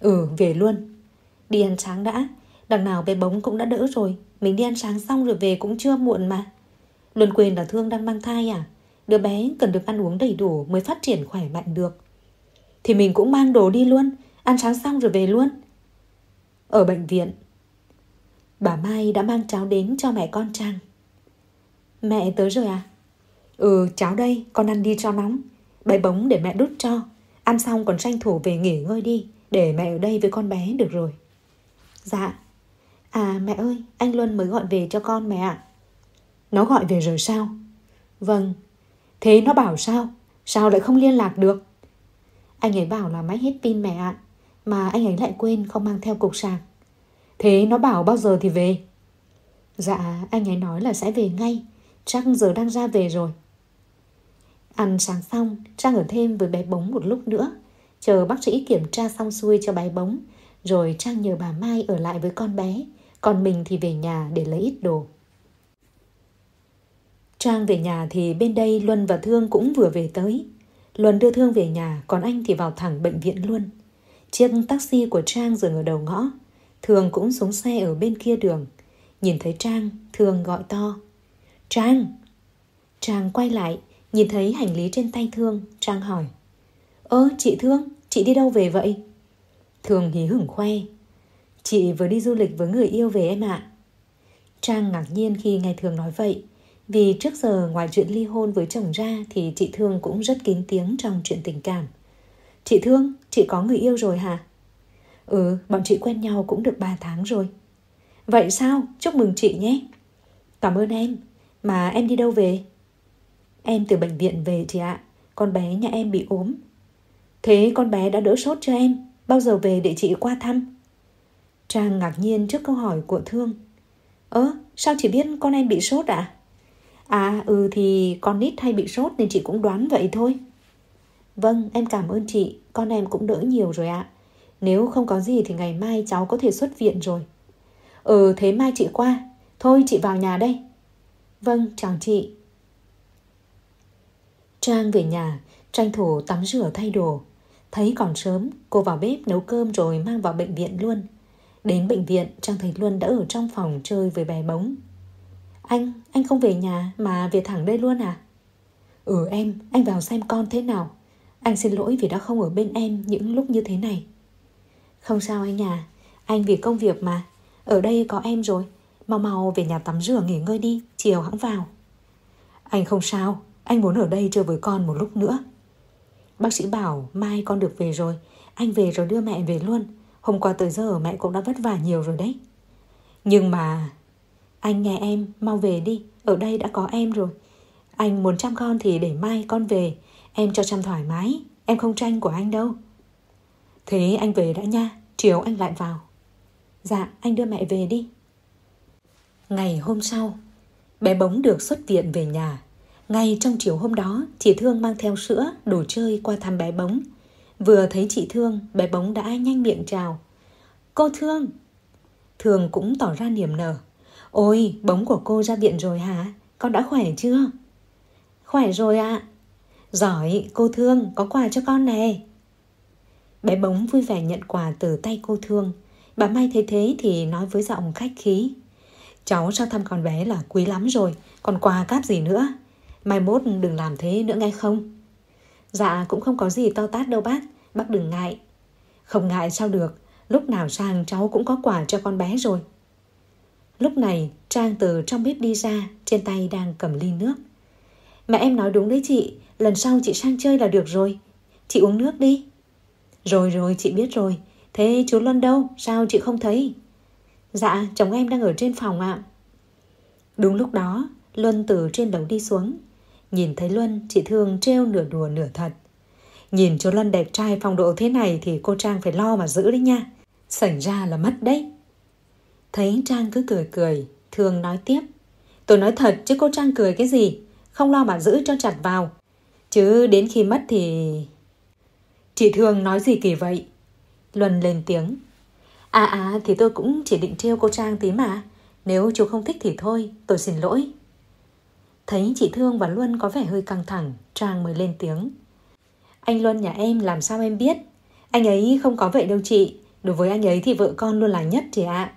Ừ, về luôn. Đi ăn sáng đã. Đằng nào bé bóng cũng đã đỡ rồi. Mình đi ăn sáng xong rồi về cũng chưa muộn mà. Luân quên là Thương đang mang thai à? Đứa bé cần được ăn uống đầy đủ mới phát triển khỏe mạnh được. Thì mình cũng mang đồ đi luôn. Ăn sáng xong rồi về luôn. Ở bệnh viện, bà Mai đã mang cháo đến cho mẹ con Trang. Mẹ tới rồi à? Ừ, cháo đây, con ăn đi cho nóng. bé bóng để mẹ đút cho. Ăn xong còn tranh thủ về nghỉ ngơi đi Để mẹ ở đây với con bé được rồi Dạ À mẹ ơi anh Luân mới gọi về cho con mẹ ạ Nó gọi về rồi sao Vâng Thế nó bảo sao Sao lại không liên lạc được Anh ấy bảo là máy hết pin mẹ ạ Mà anh ấy lại quên không mang theo cục sạc Thế nó bảo bao giờ thì về Dạ anh ấy nói là sẽ về ngay Chắc giờ đang ra về rồi Ăn sáng xong, Trang ở thêm với bé bóng một lúc nữa. Chờ bác sĩ kiểm tra xong xuôi cho bé bóng. Rồi Trang nhờ bà Mai ở lại với con bé. Còn mình thì về nhà để lấy ít đồ. Trang về nhà thì bên đây Luân và Thương cũng vừa về tới. Luân đưa Thương về nhà, còn anh thì vào thẳng bệnh viện luôn. Chiếc taxi của Trang dừng ở đầu ngõ. Thường cũng xuống xe ở bên kia đường. Nhìn thấy Trang, Thường gọi to. Trang! Trang quay lại, Nhìn thấy hành lý trên tay Thương, Trang hỏi. Ơ, chị Thương, chị đi đâu về vậy? thường hí hửng khoe. Chị vừa đi du lịch với người yêu về em ạ. Trang ngạc nhiên khi nghe thường nói vậy. Vì trước giờ ngoài chuyện ly hôn với chồng ra thì chị Thương cũng rất kín tiếng trong chuyện tình cảm. Chị Thương, chị có người yêu rồi hả? Ừ, bọn chị quen nhau cũng được ba tháng rồi. Vậy sao? Chúc mừng chị nhé. Cảm ơn em. Mà em đi đâu về? Em từ bệnh viện về chị ạ. Con bé nhà em bị ốm. Thế con bé đã đỡ sốt cho em? Bao giờ về để chị qua thăm? Trang ngạc nhiên trước câu hỏi của Thương. Ơ, sao chị biết con em bị sốt ạ? À? à ừ thì con nít hay bị sốt nên chị cũng đoán vậy thôi. Vâng, em cảm ơn chị, con em cũng đỡ nhiều rồi ạ. À. Nếu không có gì thì ngày mai cháu có thể xuất viện rồi. Ừ, thế mai chị qua. Thôi chị vào nhà đây. Vâng, chào chị. Trang về nhà, tranh thủ tắm rửa thay đồ. Thấy còn sớm, cô vào bếp nấu cơm rồi mang vào bệnh viện luôn. Đến bệnh viện, Trang thấy Luân đã ở trong phòng chơi với bé bóng. Anh, anh không về nhà mà về thẳng đây luôn à? Ừ em, anh vào xem con thế nào. Anh xin lỗi vì đã không ở bên em những lúc như thế này. Không sao anh à, anh vì công việc mà. Ở đây có em rồi, mau mau về nhà tắm rửa nghỉ ngơi đi, chiều hãng vào. Anh không sao, anh muốn ở đây chơi với con một lúc nữa. Bác sĩ bảo mai con được về rồi, anh về rồi đưa mẹ về luôn. Hôm qua tới giờ mẹ cũng đã vất vả nhiều rồi đấy. Nhưng mà... Anh nghe em, mau về đi, ở đây đã có em rồi. Anh muốn chăm con thì để mai con về, em cho chăm thoải mái, em không tranh của anh đâu. Thế anh về đã nha, chiều anh lại vào. Dạ, anh đưa mẹ về đi. Ngày hôm sau, bé bóng được xuất viện về nhà ngay trong chiều hôm đó, chị Thương mang theo sữa, đồ chơi qua thăm bé bóng. Vừa thấy chị Thương, bé bóng đã nhanh miệng chào. Cô Thương! thường cũng tỏ ra niềm nở. Ôi, bóng của cô ra viện rồi hả? Con đã khỏe chưa? Khỏe rồi ạ. À. Giỏi, cô Thương, có quà cho con nè. Bé bóng vui vẻ nhận quà từ tay cô Thương. Bà Mai thấy thế thì nói với giọng khách khí. Cháu sao thăm con bé là quý lắm rồi, còn quà cáp gì nữa? Mai mốt đừng làm thế nữa nghe không Dạ cũng không có gì to tát đâu bác Bác đừng ngại Không ngại sao được Lúc nào sang cháu cũng có quà cho con bé rồi Lúc này Trang từ trong bếp đi ra Trên tay đang cầm ly nước Mẹ em nói đúng đấy chị Lần sau chị sang chơi là được rồi Chị uống nước đi Rồi rồi chị biết rồi Thế chú Luân đâu sao chị không thấy Dạ chồng em đang ở trên phòng ạ Đúng lúc đó Luân từ trên lầu đi xuống Nhìn thấy Luân, chị Thương trêu nửa đùa nửa thật. Nhìn chú Luân đẹp trai phong độ thế này thì cô Trang phải lo mà giữ đấy nha. Xảy ra là mất đấy. Thấy Trang cứ cười cười, Thương nói tiếp. Tôi nói thật chứ cô Trang cười cái gì, không lo mà giữ cho chặt vào. Chứ đến khi mất thì... Chị Thương nói gì kỳ vậy? Luân lên tiếng. À à thì tôi cũng chỉ định trêu cô Trang tí mà. Nếu chú không thích thì thôi, tôi xin lỗi. Thấy chị Thương và Luân có vẻ hơi căng thẳng, Trang mới lên tiếng. Anh Luân nhà em làm sao em biết? Anh ấy không có vậy đâu chị. Đối với anh ấy thì vợ con luôn là nhất chị ạ. À.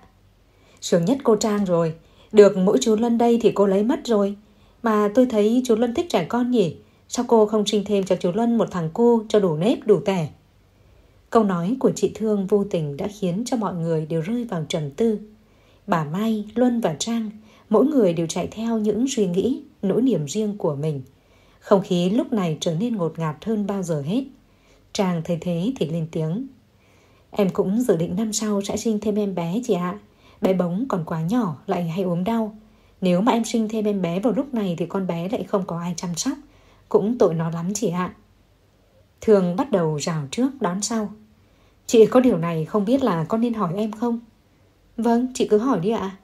Sướng nhất cô Trang rồi. Được mỗi chú Luân đây thì cô lấy mất rồi. Mà tôi thấy chú Luân thích trẻ con nhỉ? Sao cô không sinh thêm cho chú Luân một thằng cô cho đủ nếp đủ tẻ? Câu nói của chị Thương vô tình đã khiến cho mọi người đều rơi vào trầm tư. Bà Mai, Luân và Trang – mỗi người đều chạy theo những suy nghĩ, nỗi niềm riêng của mình. Không khí lúc này trở nên ngột ngạt hơn bao giờ hết. Chàng thấy thế thì lên tiếng. Em cũng dự định năm sau sẽ sinh thêm em bé chị ạ. Bé bóng còn quá nhỏ lại hay ốm đau. Nếu mà em sinh thêm em bé vào lúc này thì con bé lại không có ai chăm sóc. Cũng tội nó lắm chị ạ. Thường bắt đầu rào trước đón sau. Chị có điều này không biết là con nên hỏi em không? Vâng, chị cứ hỏi đi ạ.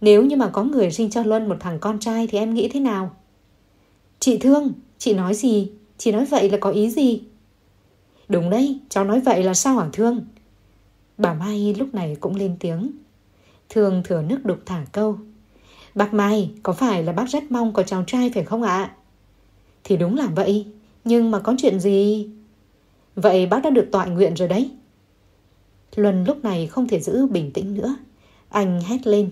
Nếu như mà có người sinh cho Luân một thằng con trai thì em nghĩ thế nào? Chị thương, chị nói gì? Chị nói vậy là có ý gì? Đúng đấy, cháu nói vậy là sao hả thương? Bà Mai lúc này cũng lên tiếng. Thương thừa nước đục thả câu. Bác Mai, có phải là bác rất mong có cháu trai phải không ạ? Thì đúng là vậy, nhưng mà có chuyện gì? Vậy bác đã được tọa nguyện rồi đấy. Luân lúc này không thể giữ bình tĩnh nữa. Anh hét lên.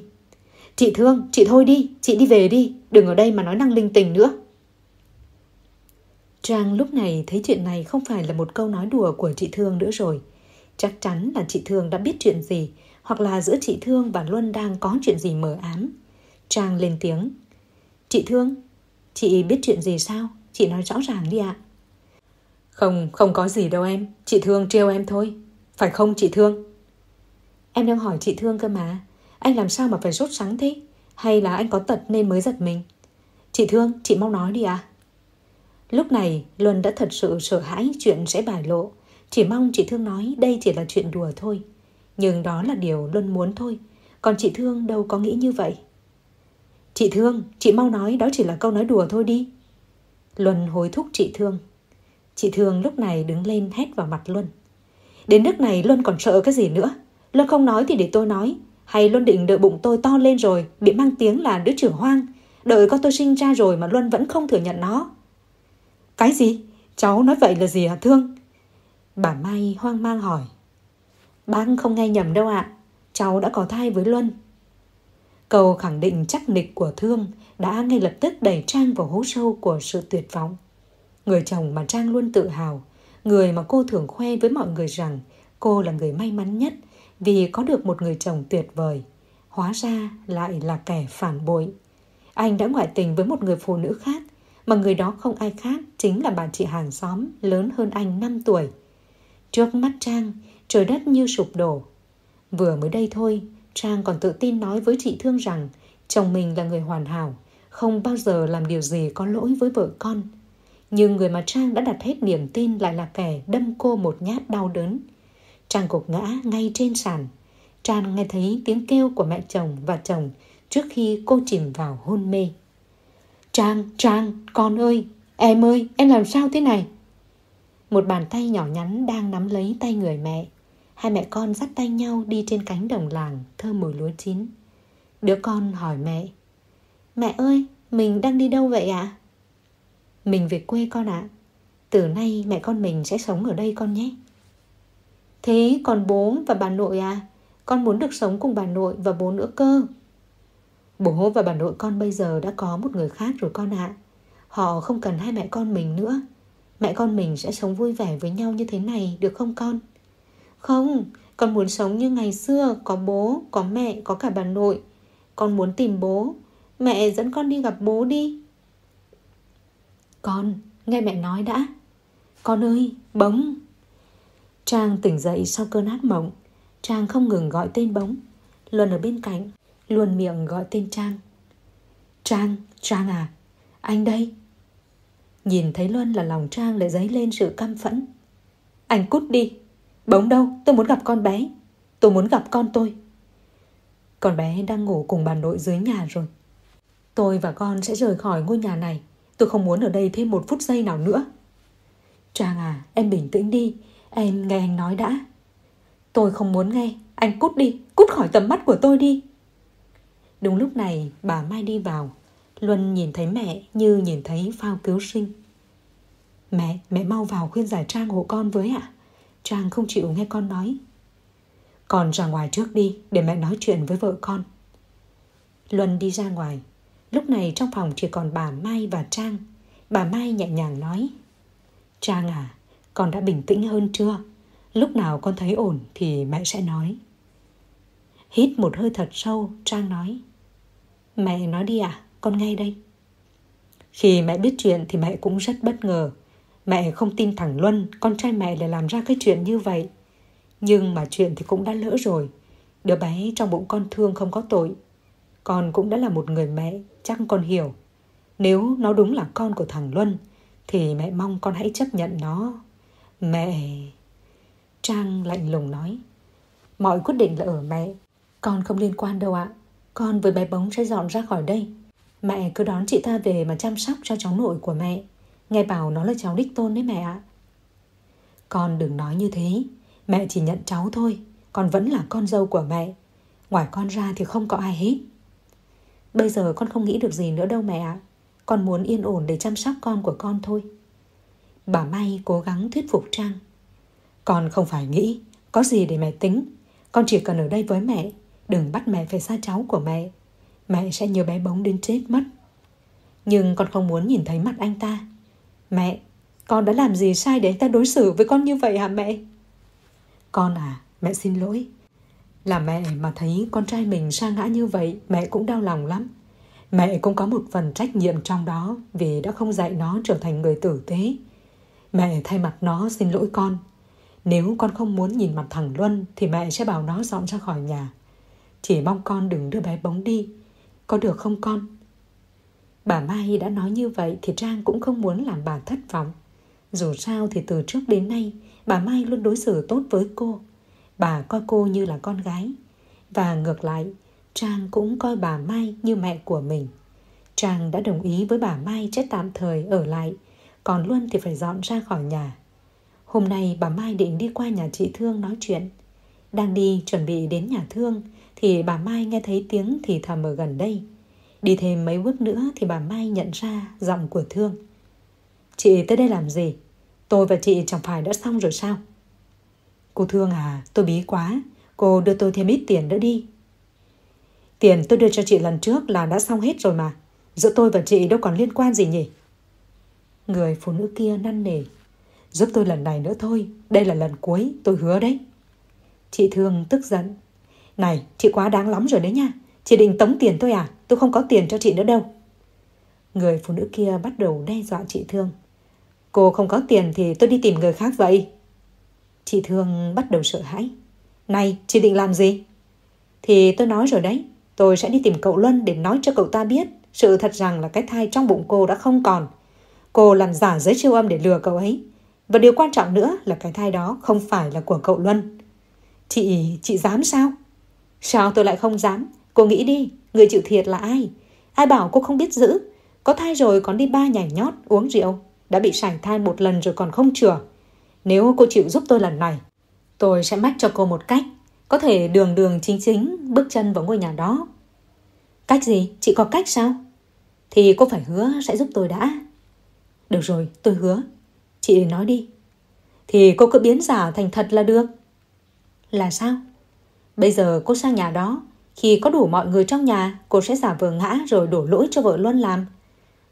Chị thương, chị thôi đi, chị đi về đi, đừng ở đây mà nói năng linh tình nữa. Trang lúc này thấy chuyện này không phải là một câu nói đùa của chị Thương nữa rồi. Chắc chắn là chị Thương đã biết chuyện gì, hoặc là giữa chị Thương và Luân đang có chuyện gì mờ ám. Trang lên tiếng. Chị Thương, chị biết chuyện gì sao? Chị nói rõ ràng đi ạ. Không, không có gì đâu em. Chị Thương trêu em thôi. Phải không chị Thương? Em đang hỏi chị Thương cơ mà. Anh làm sao mà phải sốt sáng thế Hay là anh có tật nên mới giật mình Chị Thương, chị mau nói đi à Lúc này Luân đã thật sự sợ hãi chuyện sẽ bài lộ Chỉ mong chị Thương nói đây chỉ là chuyện đùa thôi Nhưng đó là điều Luân muốn thôi Còn chị Thương đâu có nghĩ như vậy Chị Thương, chị mau nói đó chỉ là câu nói đùa thôi đi Luân hối thúc chị Thương Chị Thương lúc này đứng lên hét vào mặt Luân Đến nước này Luân còn sợ cái gì nữa Luân không nói thì để tôi nói hay luôn định đợi bụng tôi to lên rồi, bị mang tiếng là đứa trưởng hoang. Đợi con tôi sinh ra rồi mà Luân vẫn không thừa nhận nó. Cái gì? Cháu nói vậy là gì hả Thương? Bà Mai hoang mang hỏi. Bác không nghe nhầm đâu ạ. À. Cháu đã có thai với Luân. Câu khẳng định chắc nịch của Thương đã ngay lập tức đẩy Trang vào hố sâu của sự tuyệt vọng. Người chồng mà Trang luôn tự hào, người mà cô thường khoe với mọi người rằng cô là người may mắn nhất vì có được một người chồng tuyệt vời hóa ra lại là kẻ phản bội anh đã ngoại tình với một người phụ nữ khác mà người đó không ai khác chính là bà chị hàng xóm lớn hơn anh 5 tuổi. Trước mắt Trang, trời đất như sụp đổ. Vừa mới đây thôi, Trang còn tự tin nói với chị Thương rằng chồng mình là người hoàn hảo, không bao giờ làm điều gì có lỗi với vợ con. Nhưng người mà Trang đã đặt hết niềm tin lại là kẻ đâm cô một nhát đau đớn – Trang gục ngã ngay trên sàn. Trang nghe thấy tiếng kêu của mẹ chồng và chồng trước khi cô chìm vào hôn mê. Trang, Trang, con ơi, em ơi, em làm sao thế này? Một bàn tay nhỏ nhắn đang nắm lấy tay người mẹ. Hai mẹ con dắt tay nhau đi trên cánh đồng làng thơm mùi lúa chín. Đứa con hỏi mẹ. Mẹ ơi, mình đang đi đâu vậy ạ? À? Mình về quê con ạ. À. Từ nay mẹ con mình sẽ sống ở đây con nhé. Thế còn bố và bà nội à? Con muốn được sống cùng bà nội và bố nữa cơ. Bố và bà nội con bây giờ đã có một người khác rồi con ạ. À. Họ không cần hai mẹ con mình nữa. Mẹ con mình sẽ sống vui vẻ với nhau như thế này được không con? Không, con muốn sống như ngày xưa có bố, có mẹ, có cả bà nội. Con muốn tìm bố. Mẹ dẫn con đi gặp bố đi. Con, nghe mẹ nói đã. Con ơi, bóng, Trang tỉnh dậy sau cơn ác mộng. Trang không ngừng gọi tên bóng. Luân ở bên cạnh, luôn miệng gọi tên Trang. Trang, Trang à, anh đây. Nhìn thấy Luân là lòng Trang lại dấy lên sự căm phẫn. Anh cút đi, bóng đâu, tôi muốn gặp con bé. Tôi muốn gặp con tôi. Con bé đang ngủ cùng bà nội dưới nhà rồi. Tôi và con sẽ rời khỏi ngôi nhà này. Tôi không muốn ở đây thêm một phút giây nào nữa. Trang à, em bình tĩnh đi. Em nghe anh nói đã. Tôi không muốn nghe, anh cút đi, cút khỏi tầm mắt của tôi đi. Đúng lúc này, bà Mai đi vào. Luân nhìn thấy mẹ như nhìn thấy phao cứu sinh. Mẹ, mẹ mau vào khuyên giải Trang hộ con với ạ. Trang không chịu nghe con nói. Con ra ngoài trước đi để mẹ nói chuyện với vợ con. Luân đi ra ngoài. Lúc này trong phòng chỉ còn bà Mai và Trang. Bà Mai nhẹ nhàng nói. Trang à, con đã bình tĩnh hơn chưa lúc nào con thấy ổn thì mẹ sẽ nói hít một hơi thật sâu trang nói mẹ nói đi ạ à, con nghe đây khi mẹ biết chuyện thì mẹ cũng rất bất ngờ mẹ không tin thẳng luân con trai mẹ lại làm ra cái chuyện như vậy nhưng mà chuyện thì cũng đã lỡ rồi đứa bé trong bụng con thương không có tội con cũng đã là một người mẹ chắc con hiểu nếu nó đúng là con của thằng luân thì mẹ mong con hãy chấp nhận nó Mẹ... Trang lạnh lùng nói. Mọi quyết định là ở mẹ. Con không liên quan đâu ạ. Con với bé bóng sẽ dọn ra khỏi đây. Mẹ cứ đón chị ta về mà chăm sóc cho cháu nội của mẹ. Nghe bảo nó là cháu đích tôn đấy mẹ ạ. Con đừng nói như thế. Mẹ chỉ nhận cháu thôi. Con vẫn là con dâu của mẹ. Ngoài con ra thì không có ai hết. Bây giờ con không nghĩ được gì nữa đâu mẹ ạ. Con muốn yên ổn để chăm sóc con của con thôi. Bà May cố gắng thuyết phục Trang. Con không phải nghĩ, có gì để mẹ tính. Con chỉ cần ở đây với mẹ, đừng bắt mẹ phải xa cháu của mẹ. Mẹ sẽ nhớ bé bóng đến chết mất. Nhưng con không muốn nhìn thấy mặt anh ta. Mẹ, con đã làm gì sai để anh ta đối xử với con như vậy hả mẹ? Con à, mẹ xin lỗi. Là mẹ mà thấy con trai mình sa ngã như vậy, mẹ cũng đau lòng lắm. Mẹ cũng có một phần trách nhiệm trong đó vì đã không dạy nó trở thành người tử tế, Mẹ thay mặt nó xin lỗi con. Nếu con không muốn nhìn mặt thằng Luân thì mẹ sẽ bảo nó dọn ra khỏi nhà. Chỉ mong con đừng đưa bé bóng đi. Có được không con? Bà Mai đã nói như vậy thì Trang cũng không muốn làm bà thất vọng. Dù sao thì từ trước đến nay bà Mai luôn đối xử tốt với cô. Bà coi cô như là con gái. Và ngược lại, Trang cũng coi bà Mai như mẹ của mình. Trang đã đồng ý với bà Mai chết tạm thời ở lại còn luôn thì phải dọn ra khỏi nhà. Hôm nay bà Mai định đi qua nhà chị Thương nói chuyện. Đang đi chuẩn bị đến nhà Thương thì bà Mai nghe thấy tiếng thì thầm ở gần đây. Đi thêm mấy bước nữa thì bà Mai nhận ra giọng của Thương. Chị tới đây làm gì? Tôi và chị chẳng phải đã xong rồi sao? Cô Thương à, tôi bí quá. Cô đưa tôi thêm ít tiền nữa đi. Tiền tôi đưa cho chị lần trước là đã xong hết rồi mà. Giữa tôi và chị đâu còn liên quan gì nhỉ? Người phụ nữ kia năn nỉ. Giúp tôi lần này nữa thôi, đây là lần cuối, tôi hứa đấy. Chị Thương tức giận. Này, chị quá đáng lắm rồi đấy nha. Chị định tống tiền tôi à? Tôi không có tiền cho chị nữa đâu. Người phụ nữ kia bắt đầu đe dọa chị Thương. Cô không có tiền thì tôi đi tìm người khác vậy. Chị Thương bắt đầu sợ hãi. Này, chị định làm gì? Thì tôi nói rồi đấy, tôi sẽ đi tìm cậu Luân để nói cho cậu ta biết sự thật rằng là cái thai trong bụng cô đã không còn Cô làm giả giấy siêu âm để lừa cậu ấy. Và điều quan trọng nữa là cái thai đó không phải là của cậu Luân. Chị, chị dám sao? Sao tôi lại không dám? Cô nghĩ đi, người chịu thiệt là ai? Ai bảo cô không biết giữ? Có thai rồi còn đi ba nhảy nhót, uống rượu. Đã bị sảy thai một lần rồi còn không chừa. Nếu cô chịu giúp tôi lần này, tôi sẽ mách cho cô một cách. Có thể đường đường chính chính bước chân vào ngôi nhà đó. Cách gì? Chị có cách sao? Thì cô phải hứa sẽ giúp tôi đã. Được rồi, tôi hứa. Chị nói đi. Thì cô cứ biến giả thành thật là được. Là sao? Bây giờ cô sang nhà đó. Khi có đủ mọi người trong nhà, cô sẽ giả vờ ngã rồi đổ lỗi cho vợ Luân làm.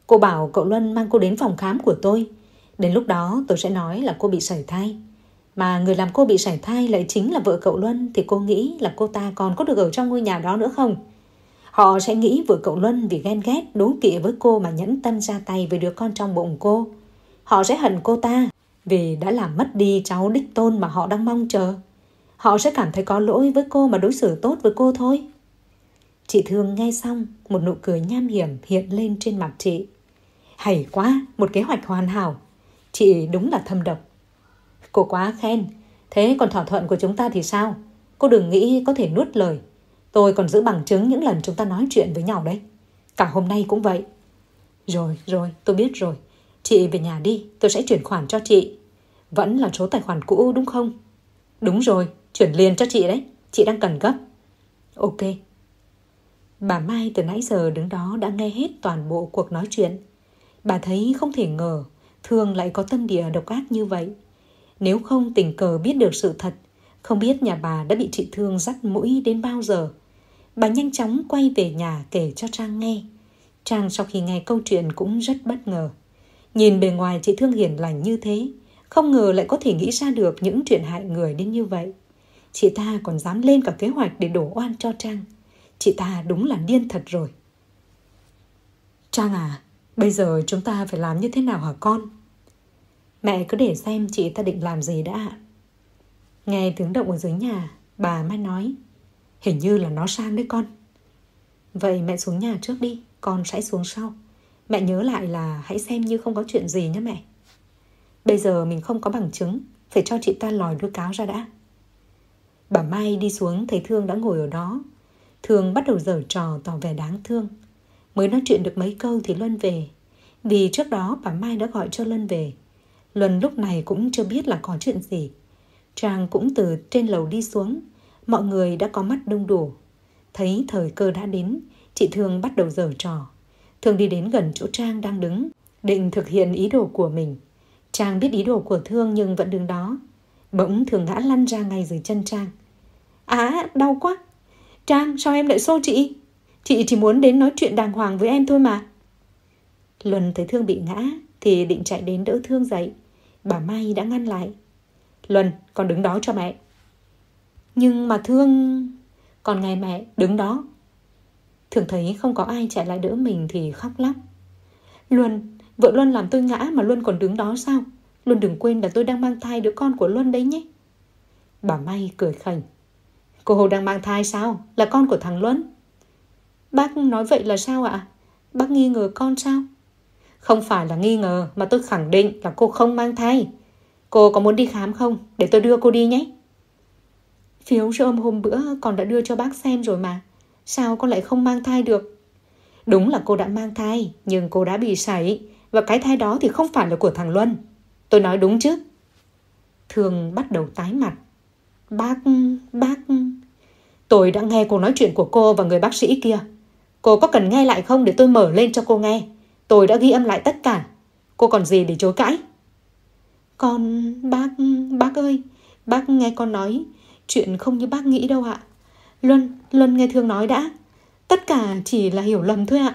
Cô bảo cậu Luân mang cô đến phòng khám của tôi. Đến lúc đó tôi sẽ nói là cô bị sảy thai. Mà người làm cô bị sảy thai lại chính là vợ cậu Luân thì cô nghĩ là cô ta còn có được ở trong ngôi nhà đó nữa không? Họ sẽ nghĩ vừa cậu Luân vì ghen ghét, đố kỵ với cô mà nhẫn tâm ra tay với đứa con trong bụng cô. Họ sẽ hận cô ta vì đã làm mất đi cháu đích tôn mà họ đang mong chờ. Họ sẽ cảm thấy có lỗi với cô mà đối xử tốt với cô thôi. Chị Thương nghe xong, một nụ cười nham hiểm hiện lên trên mặt chị. Hay quá, một kế hoạch hoàn hảo. Chị đúng là thâm độc. Cô quá khen. Thế còn thỏa thuận của chúng ta thì sao? Cô đừng nghĩ có thể nuốt lời Tôi còn giữ bằng chứng những lần chúng ta nói chuyện với nhau đấy. Cả hôm nay cũng vậy. Rồi, rồi, tôi biết rồi. Chị về nhà đi, tôi sẽ chuyển khoản cho chị. Vẫn là số tài khoản cũ đúng không? Đúng rồi, chuyển liền cho chị đấy. Chị đang cần gấp. Ok. Bà Mai từ nãy giờ đứng đó đã nghe hết toàn bộ cuộc nói chuyện. Bà thấy không thể ngờ Thương lại có tâm địa độc ác như vậy. Nếu không tình cờ biết được sự thật, không biết nhà bà đã bị chị Thương dắt mũi đến bao giờ. Bà nhanh chóng quay về nhà kể cho Trang nghe. Trang sau khi nghe câu chuyện cũng rất bất ngờ. Nhìn bề ngoài chị Thương hiền lành như thế, không ngờ lại có thể nghĩ ra được những chuyện hại người đến như vậy. Chị ta còn dám lên cả kế hoạch để đổ oan cho Trang. Chị ta đúng là điên thật rồi. Trang à, bây giờ chúng ta phải làm như thế nào hả con? Mẹ cứ để xem chị ta định làm gì đã ạ. Nghe tiếng động ở dưới nhà, bà Mai nói. Hình như là nó sang đấy con Vậy mẹ xuống nhà trước đi Con sẽ xuống sau Mẹ nhớ lại là hãy xem như không có chuyện gì nhé mẹ Bây giờ mình không có bằng chứng Phải cho chị ta lòi đuôi cáo ra đã Bà Mai đi xuống thấy Thương đã ngồi ở đó Thương bắt đầu dở trò tỏ vẻ đáng thương Mới nói chuyện được mấy câu thì Luân về Vì trước đó bà Mai đã gọi cho Luân về Luân lúc này cũng chưa biết là có chuyện gì Trang cũng từ trên lầu đi xuống mọi người đã có mắt đông đủ. Thấy thời cơ đã đến, chị Thương bắt đầu giở trò. Thương đi đến gần chỗ Trang đang đứng, định thực hiện ý đồ của mình. Trang biết ý đồ của Thương nhưng vẫn đứng đó. Bỗng Thương ngã lăn ra ngay dưới chân Trang. Á, đau quá. Trang, sao em lại xô chị? Chị chỉ muốn đến nói chuyện đàng hoàng với em thôi mà. Luân thấy Thương bị ngã thì định chạy đến đỡ Thương dậy. Bà Mai đã ngăn lại. Luân, con đứng đó cho mẹ nhưng mà thương còn ngày mẹ đứng đó thường thấy không có ai chạy lại đỡ mình thì khóc lắm luân vợ luân làm tôi ngã mà luân còn đứng đó sao luân đừng quên là tôi đang mang thai đứa con của luân đấy nhé bà may cười khẩy cô hồ đang mang thai sao là con của thằng luân bác nói vậy là sao ạ bác nghi ngờ con sao không phải là nghi ngờ mà tôi khẳng định là cô không mang thai cô có muốn đi khám không để tôi đưa cô đi nhé Phiếu siêu âm hôm bữa còn đã đưa cho bác xem rồi mà. Sao con lại không mang thai được? Đúng là cô đã mang thai, nhưng cô đã bị sảy. Và cái thai đó thì không phải là của thằng Luân. Tôi nói đúng chứ? Thường bắt đầu tái mặt. Bác, bác... Tôi đã nghe cô nói chuyện của cô và người bác sĩ kia. Cô có cần nghe lại không để tôi mở lên cho cô nghe? Tôi đã ghi âm lại tất cả. Cô còn gì để chối cãi? Con, bác, bác ơi, bác nghe con nói Chuyện không như bác nghĩ đâu ạ. Luân, Luân nghe Thương nói đã. Tất cả chỉ là hiểu lầm thôi ạ.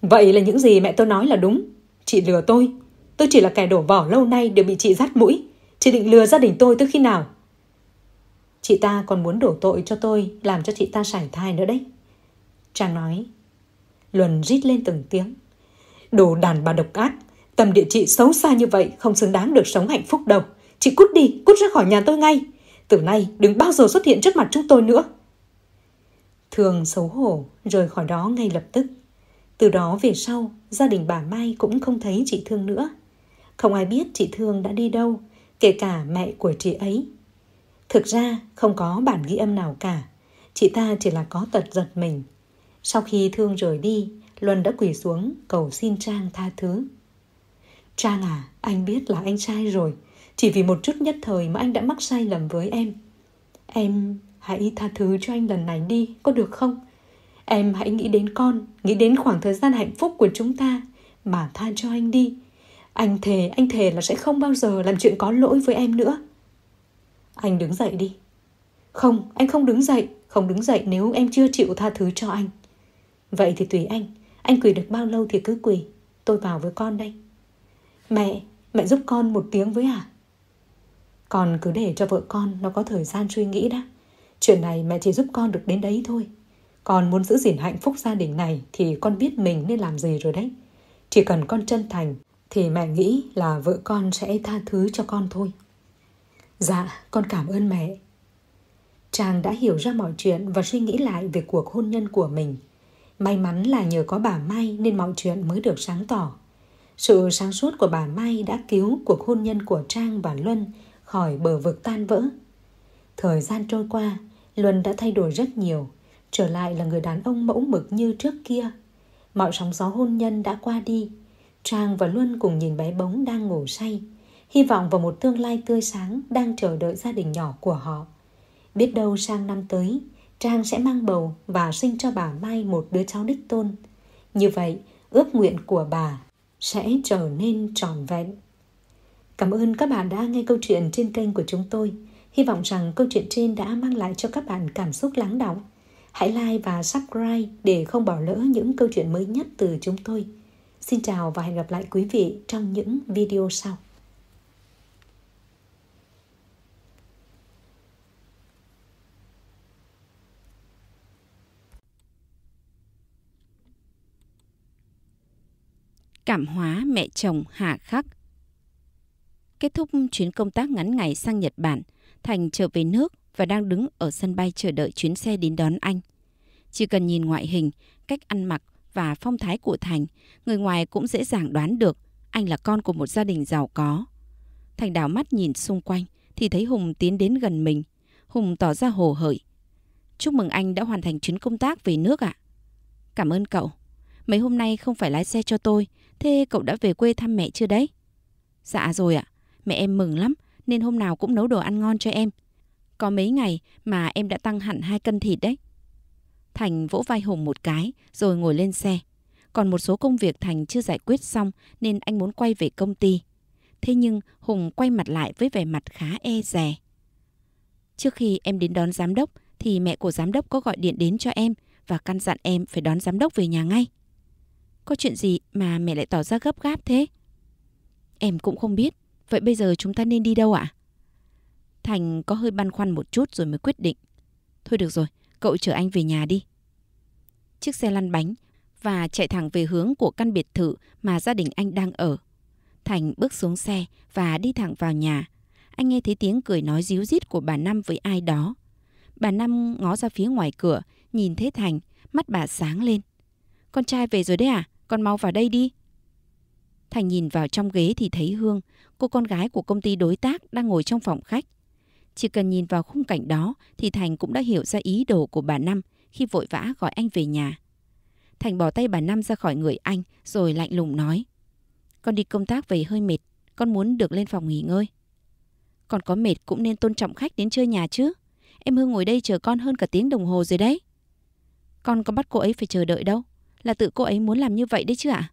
Vậy là những gì mẹ tôi nói là đúng. Chị lừa tôi. Tôi chỉ là kẻ đổ vỏ lâu nay đều bị chị dắt mũi. Chị định lừa gia đình tôi tới khi nào? Chị ta còn muốn đổ tội cho tôi làm cho chị ta sải thai nữa đấy. Chàng nói. Luân rít lên từng tiếng. Đồ đàn bà độc ác, tầm địa chỉ xấu xa như vậy không xứng đáng được sống hạnh phúc đâu. Chị cút đi, cút ra khỏi nhà tôi ngay. Từ nay đừng bao giờ xuất hiện trước mặt chúng tôi nữa. Thường xấu hổ rời khỏi đó ngay lập tức. Từ đó về sau, gia đình bà Mai cũng không thấy chị Thương nữa. Không ai biết chị Thương đã đi đâu, kể cả mẹ của chị ấy. Thực ra không có bản ghi âm nào cả, chị ta chỉ là có tật giật mình. Sau khi Thương rời đi, Luân đã quỳ xuống cầu xin Trang tha thứ. Trang à, anh biết là anh sai rồi, chỉ vì một chút nhất thời mà anh đã mắc sai lầm với em em hãy tha thứ cho anh lần này đi có được không em hãy nghĩ đến con nghĩ đến khoảng thời gian hạnh phúc của chúng ta mà tha cho anh đi anh thề anh thề là sẽ không bao giờ làm chuyện có lỗi với em nữa anh đứng dậy đi không anh không đứng dậy không đứng dậy nếu em chưa chịu tha thứ cho anh vậy thì tùy anh anh quỳ được bao lâu thì cứ quỳ tôi vào với con đây mẹ mẹ giúp con một tiếng với à con cứ để cho vợ con nó có thời gian suy nghĩ đã. Chuyện này mẹ chỉ giúp con được đến đấy thôi. Con muốn giữ gìn hạnh phúc gia đình này thì con biết mình nên làm gì rồi đấy. Chỉ cần con chân thành thì mẹ nghĩ là vợ con sẽ tha thứ cho con thôi. Dạ, con cảm ơn mẹ. trang đã hiểu ra mọi chuyện và suy nghĩ lại về cuộc hôn nhân của mình. May mắn là nhờ có bà Mai nên mọi chuyện mới được sáng tỏ. Sự sáng suốt của bà Mai đã cứu cuộc hôn nhân của Trang và Luân khỏi bờ vực tan vỡ. Thời gian trôi qua, Luân đã thay đổi rất nhiều, trở lại là người đàn ông mẫu mực như trước kia. Mọi sóng gió hôn nhân đã qua đi, Trang và Luân cùng nhìn bé bóng đang ngủ say, hy vọng vào một tương lai tươi sáng đang chờ đợi gia đình nhỏ của họ. Biết đâu sang năm tới, Trang sẽ mang bầu và sinh cho bà Mai một đứa cháu đích tôn. Như vậy, ước nguyện của bà sẽ trở nên tròn vẹn. Cảm ơn các bạn đã nghe câu chuyện trên kênh của chúng tôi. Hy vọng rằng câu chuyện trên đã mang lại cho các bạn cảm xúc lắng đọng. Hãy like và subscribe để không bỏ lỡ những câu chuyện mới nhất từ chúng tôi. Xin chào và hẹn gặp lại quý vị trong những video sau. Cảm hóa mẹ chồng Hà Khắc kết thúc chuyến công tác ngắn ngày sang Nhật Bản, Thành trở về nước và đang đứng ở sân bay chờ đợi chuyến xe đến đón anh. Chỉ cần nhìn ngoại hình, cách ăn mặc và phong thái của Thành, người ngoài cũng dễ dàng đoán được anh là con của một gia đình giàu có. Thành đảo mắt nhìn xung quanh thì thấy Hùng tiến đến gần mình. Hùng tỏ ra hồ hởi. Chúc mừng anh đã hoàn thành chuyến công tác về nước ạ. À? Cảm ơn cậu. Mấy hôm nay không phải lái xe cho tôi, thế cậu đã về quê thăm mẹ chưa đấy? Dạ rồi ạ. À. Mẹ em mừng lắm, nên hôm nào cũng nấu đồ ăn ngon cho em. Có mấy ngày mà em đã tăng hẳn hai cân thịt đấy. Thành vỗ vai Hùng một cái, rồi ngồi lên xe. Còn một số công việc Thành chưa giải quyết xong nên anh muốn quay về công ty. Thế nhưng Hùng quay mặt lại với vẻ mặt khá e dè. Trước khi em đến đón giám đốc thì mẹ của giám đốc có gọi điện đến cho em và căn dặn em phải đón giám đốc về nhà ngay. Có chuyện gì mà mẹ lại tỏ ra gấp gáp thế? Em cũng không biết. Vậy bây giờ chúng ta nên đi đâu ạ? Thành có hơi băn khoăn một chút rồi mới quyết định. Thôi được rồi, cậu chở anh về nhà đi. Chiếc xe lăn bánh và chạy thẳng về hướng của căn biệt thự mà gia đình anh đang ở. Thành bước xuống xe và đi thẳng vào nhà. Anh nghe thấy tiếng cười nói díu dít của bà Năm với ai đó. Bà Năm ngó ra phía ngoài cửa, nhìn thấy Thành, mắt bà sáng lên. Con trai về rồi đấy à? Con mau vào đây đi. Thành nhìn vào trong ghế thì thấy Hương, cô con gái của công ty đối tác đang ngồi trong phòng khách. Chỉ cần nhìn vào khung cảnh đó thì Thành cũng đã hiểu ra ý đồ của bà Năm khi vội vã gọi anh về nhà. Thành bỏ tay bà Năm ra khỏi người anh rồi lạnh lùng nói. Con đi công tác về hơi mệt, con muốn được lên phòng nghỉ ngơi. Còn có mệt cũng nên tôn trọng khách đến chơi nhà chứ. Em Hương ngồi đây chờ con hơn cả tiếng đồng hồ rồi đấy. Con có bắt cô ấy phải chờ đợi đâu. Là tự cô ấy muốn làm như vậy đấy chứ ạ. À?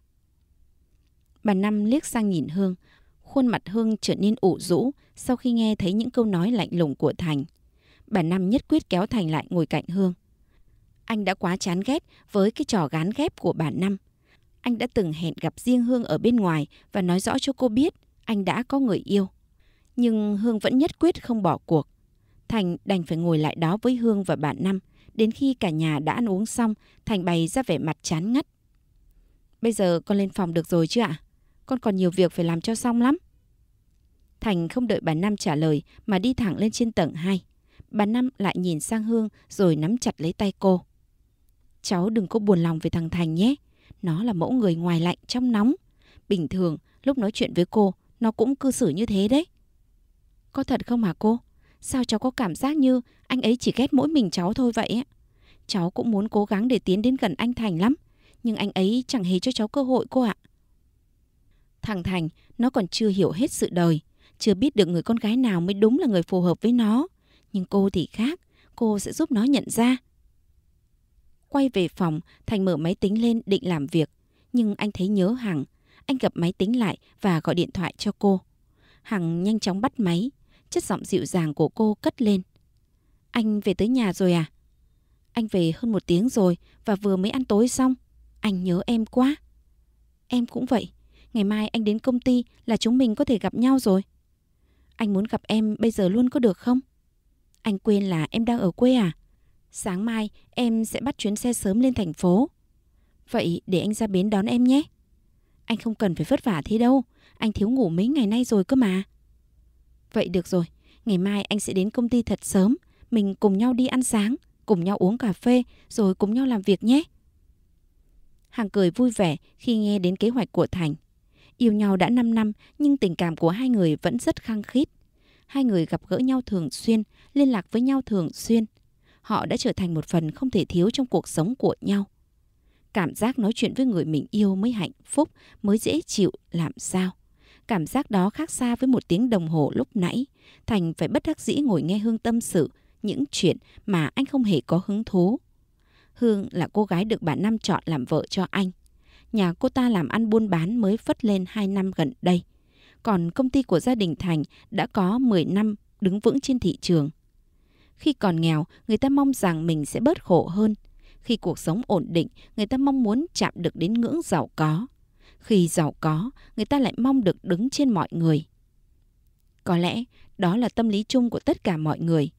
Bà Năm liếc sang nhìn Hương. Khuôn mặt Hương trở nên ủ rũ sau khi nghe thấy những câu nói lạnh lùng của Thành. Bà Năm nhất quyết kéo Thành lại ngồi cạnh Hương. Anh đã quá chán ghét với cái trò gán ghép của bà Năm. Anh đã từng hẹn gặp riêng Hương ở bên ngoài và nói rõ cho cô biết anh đã có người yêu. Nhưng Hương vẫn nhất quyết không bỏ cuộc. Thành đành phải ngồi lại đó với Hương và bà Năm. Đến khi cả nhà đã ăn uống xong, Thành bày ra vẻ mặt chán ngắt. Bây giờ con lên phòng được rồi chứ ạ? À? con còn nhiều việc phải làm cho xong lắm. Thành không đợi bà Năm trả lời mà đi thẳng lên trên tầng 2. Bà Năm lại nhìn sang Hương rồi nắm chặt lấy tay cô. Cháu đừng có buồn lòng về thằng Thành nhé. Nó là mẫu người ngoài lạnh trong nóng. Bình thường, lúc nói chuyện với cô, nó cũng cư xử như thế đấy. Có thật không hả cô? Sao cháu có cảm giác như anh ấy chỉ ghét mỗi mình cháu thôi vậy? Cháu cũng muốn cố gắng để tiến đến gần anh Thành lắm. Nhưng anh ấy chẳng hề cho cháu cơ hội cô ạ. À. Thằng Thành, nó còn chưa hiểu hết sự đời, chưa biết được người con gái nào mới đúng là người phù hợp với nó. Nhưng cô thì khác, cô sẽ giúp nó nhận ra. Quay về phòng, Thành mở máy tính lên định làm việc. Nhưng anh thấy nhớ Hằng. Anh gặp máy tính lại và gọi điện thoại cho cô. Hằng nhanh chóng bắt máy. Chất giọng dịu dàng của cô cất lên. Anh về tới nhà rồi à? Anh về hơn một tiếng rồi và vừa mới ăn tối xong. Anh nhớ em quá. Em cũng vậy ngày mai anh đến công ty là chúng mình có thể gặp nhau rồi. Anh muốn gặp em bây giờ luôn có được không? Anh quên là em đang ở quê à? Sáng mai em sẽ bắt chuyến xe sớm lên thành phố. Vậy để anh ra bến đón em nhé. Anh không cần phải vất vả thế đâu. Anh thiếu ngủ mấy ngày nay rồi cơ mà. Vậy được rồi. Ngày mai anh sẽ đến công ty thật sớm. Mình cùng nhau đi ăn sáng, cùng nhau uống cà phê, rồi cùng nhau làm việc nhé. Hằng cười vui vẻ khi nghe đến kế hoạch của Thành. Yêu nhau đã 5 năm nhưng tình cảm của hai người vẫn rất khăng khít. Hai người gặp gỡ nhau thường xuyên, liên lạc với nhau thường xuyên. Họ đã trở thành một phần không thể thiếu trong cuộc sống của nhau. Cảm giác nói chuyện với người mình yêu mới hạnh phúc, mới dễ chịu làm sao. Cảm giác đó khác xa với một tiếng đồng hồ lúc nãy. Thành phải bất đắc dĩ ngồi nghe Hương tâm sự những chuyện mà anh không hề có hứng thú. Hương là cô gái được bà Năm chọn làm vợ cho anh nhà cô ta làm ăn buôn bán mới phất lên 2 năm gần đây. Còn công ty của gia đình Thành đã có 10 năm đứng vững trên thị trường. Khi còn nghèo, người ta mong rằng mình sẽ bớt khổ hơn. Khi cuộc sống ổn định, người ta mong muốn chạm được đến ngưỡng giàu có. Khi giàu có, người ta lại mong được đứng trên mọi người. Có lẽ đó là tâm lý chung của tất cả mọi người.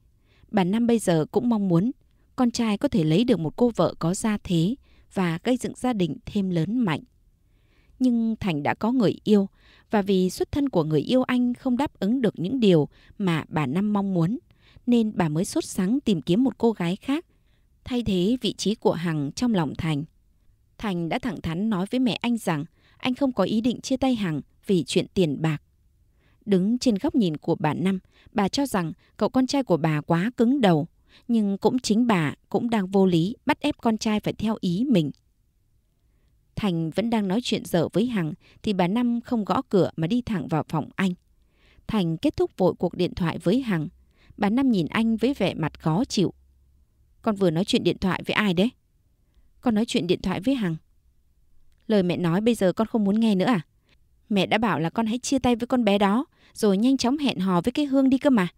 Bà Năm bây giờ cũng mong muốn con trai có thể lấy được một cô vợ có gia thế, và gây dựng gia đình thêm lớn mạnh. Nhưng Thành đã có người yêu và vì xuất thân của người yêu anh không đáp ứng được những điều mà bà Năm mong muốn nên bà mới sốt sắng tìm kiếm một cô gái khác thay thế vị trí của Hằng trong lòng Thành. Thành đã thẳng thắn nói với mẹ anh rằng anh không có ý định chia tay Hằng vì chuyện tiền bạc. Đứng trên góc nhìn của bà Năm, bà cho rằng cậu con trai của bà quá cứng đầu nhưng cũng chính bà cũng đang vô lý bắt ép con trai phải theo ý mình. Thành vẫn đang nói chuyện dở với Hằng thì bà Năm không gõ cửa mà đi thẳng vào phòng anh. Thành kết thúc vội cuộc điện thoại với Hằng. Bà Năm nhìn anh với vẻ mặt khó chịu. Con vừa nói chuyện điện thoại với ai đấy? Con nói chuyện điện thoại với Hằng. Lời mẹ nói bây giờ con không muốn nghe nữa à? Mẹ đã bảo là con hãy chia tay với con bé đó rồi nhanh chóng hẹn hò với cái Hương đi cơ mà.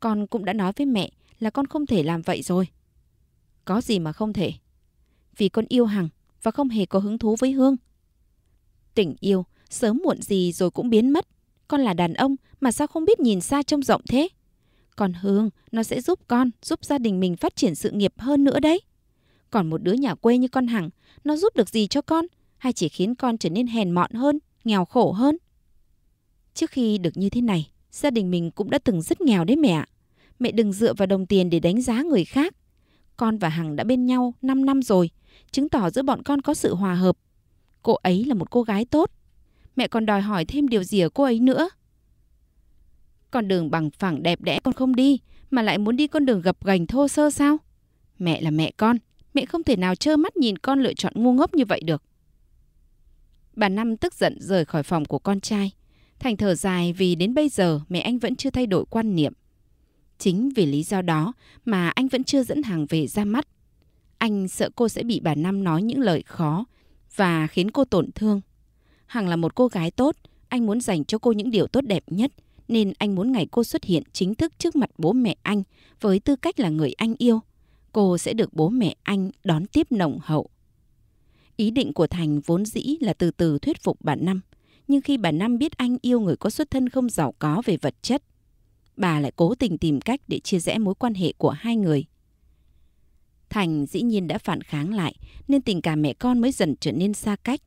Con cũng đã nói với mẹ là con không thể làm vậy rồi. Có gì mà không thể? Vì con yêu Hằng và không hề có hứng thú với Hương. Tình yêu sớm muộn gì rồi cũng biến mất. Con là đàn ông mà sao không biết nhìn xa trông rộng thế? Còn Hương, nó sẽ giúp con, giúp gia đình mình phát triển sự nghiệp hơn nữa đấy. Còn một đứa nhà quê như con Hằng, nó giúp được gì cho con? Hay chỉ khiến con trở nên hèn mọn hơn, nghèo khổ hơn? Trước khi được như thế này, gia đình mình cũng đã từng rất nghèo đấy mẹ ạ mẹ đừng dựa vào đồng tiền để đánh giá người khác. Con và Hằng đã bên nhau 5 năm rồi, chứng tỏ giữa bọn con có sự hòa hợp. Cô ấy là một cô gái tốt. Mẹ còn đòi hỏi thêm điều gì ở cô ấy nữa. Con đường bằng phẳng đẹp đẽ con không đi, mà lại muốn đi con đường gập gành thô sơ sao? Mẹ là mẹ con, mẹ không thể nào trơ mắt nhìn con lựa chọn ngu ngốc như vậy được. Bà Năm tức giận rời khỏi phòng của con trai. Thành thở dài vì đến bây giờ mẹ anh vẫn chưa thay đổi quan niệm. Chính vì lý do đó mà anh vẫn chưa dẫn hàng về ra mắt. Anh sợ cô sẽ bị bà Năm nói những lời khó và khiến cô tổn thương. Hằng là một cô gái tốt, anh muốn dành cho cô những điều tốt đẹp nhất nên anh muốn ngày cô xuất hiện chính thức trước mặt bố mẹ anh với tư cách là người anh yêu. Cô sẽ được bố mẹ anh đón tiếp nồng hậu. Ý định của Thành vốn dĩ là từ từ thuyết phục bà Năm. Nhưng khi bà Năm biết anh yêu người có xuất thân không giàu có về vật chất, bà lại cố tình tìm cách để chia rẽ mối quan hệ của hai người. Thành dĩ nhiên đã phản kháng lại nên tình cảm mẹ con mới dần trở nên xa cách.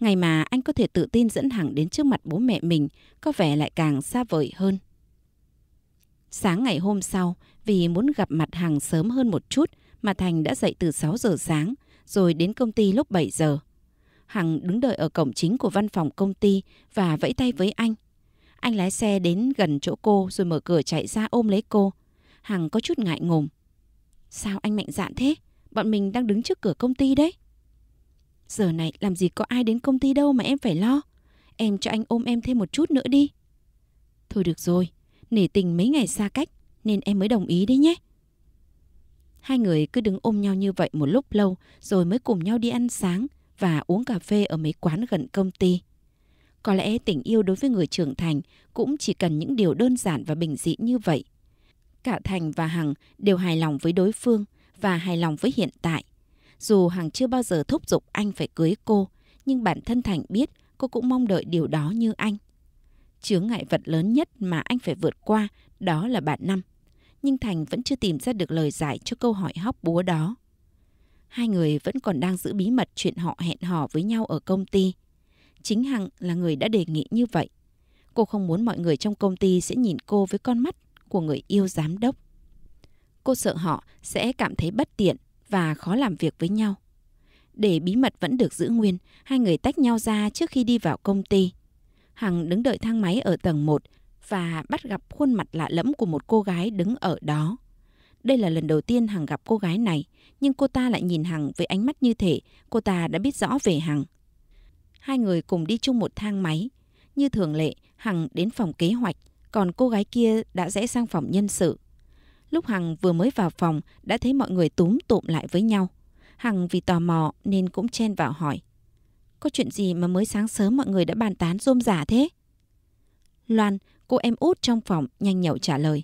Ngày mà anh có thể tự tin dẫn Hằng đến trước mặt bố mẹ mình có vẻ lại càng xa vời hơn. Sáng ngày hôm sau, vì muốn gặp mặt Hằng sớm hơn một chút mà Thành đã dậy từ 6 giờ sáng rồi đến công ty lúc 7 giờ. Hằng đứng đợi ở cổng chính của văn phòng công ty và vẫy tay với anh. Anh lái xe đến gần chỗ cô rồi mở cửa chạy ra ôm lấy cô. Hằng có chút ngại ngùng. Sao anh mạnh dạn thế? Bọn mình đang đứng trước cửa công ty đấy. Giờ này làm gì có ai đến công ty đâu mà em phải lo. Em cho anh ôm em thêm một chút nữa đi. Thôi được rồi, nể tình mấy ngày xa cách nên em mới đồng ý đấy nhé. Hai người cứ đứng ôm nhau như vậy một lúc lâu rồi mới cùng nhau đi ăn sáng và uống cà phê ở mấy quán gần công ty. Có lẽ tình yêu đối với người trưởng thành cũng chỉ cần những điều đơn giản và bình dị như vậy. Cả Thành và Hằng đều hài lòng với đối phương và hài lòng với hiện tại. Dù Hằng chưa bao giờ thúc giục anh phải cưới cô, nhưng bản thân Thành biết cô cũng mong đợi điều đó như anh. Chướng ngại vật lớn nhất mà anh phải vượt qua đó là bạn năm. Nhưng Thành vẫn chưa tìm ra được lời giải cho câu hỏi hóc búa đó. Hai người vẫn còn đang giữ bí mật chuyện họ hẹn hò với nhau ở công ty. Chính Hằng là người đã đề nghị như vậy. Cô không muốn mọi người trong công ty sẽ nhìn cô với con mắt của người yêu giám đốc. Cô sợ họ sẽ cảm thấy bất tiện và khó làm việc với nhau. Để bí mật vẫn được giữ nguyên, hai người tách nhau ra trước khi đi vào công ty. Hằng đứng đợi thang máy ở tầng 1 và bắt gặp khuôn mặt lạ lẫm của một cô gái đứng ở đó. Đây là lần đầu tiên Hằng gặp cô gái này, nhưng cô ta lại nhìn Hằng với ánh mắt như thể cô ta đã biết rõ về Hằng hai người cùng đi chung một thang máy. Như thường lệ, Hằng đến phòng kế hoạch, còn cô gái kia đã rẽ sang phòng nhân sự. Lúc Hằng vừa mới vào phòng đã thấy mọi người túm tụm lại với nhau. Hằng vì tò mò nên cũng chen vào hỏi. Có chuyện gì mà mới sáng sớm mọi người đã bàn tán rôm rả thế? Loan, cô em út trong phòng nhanh nhậu trả lời.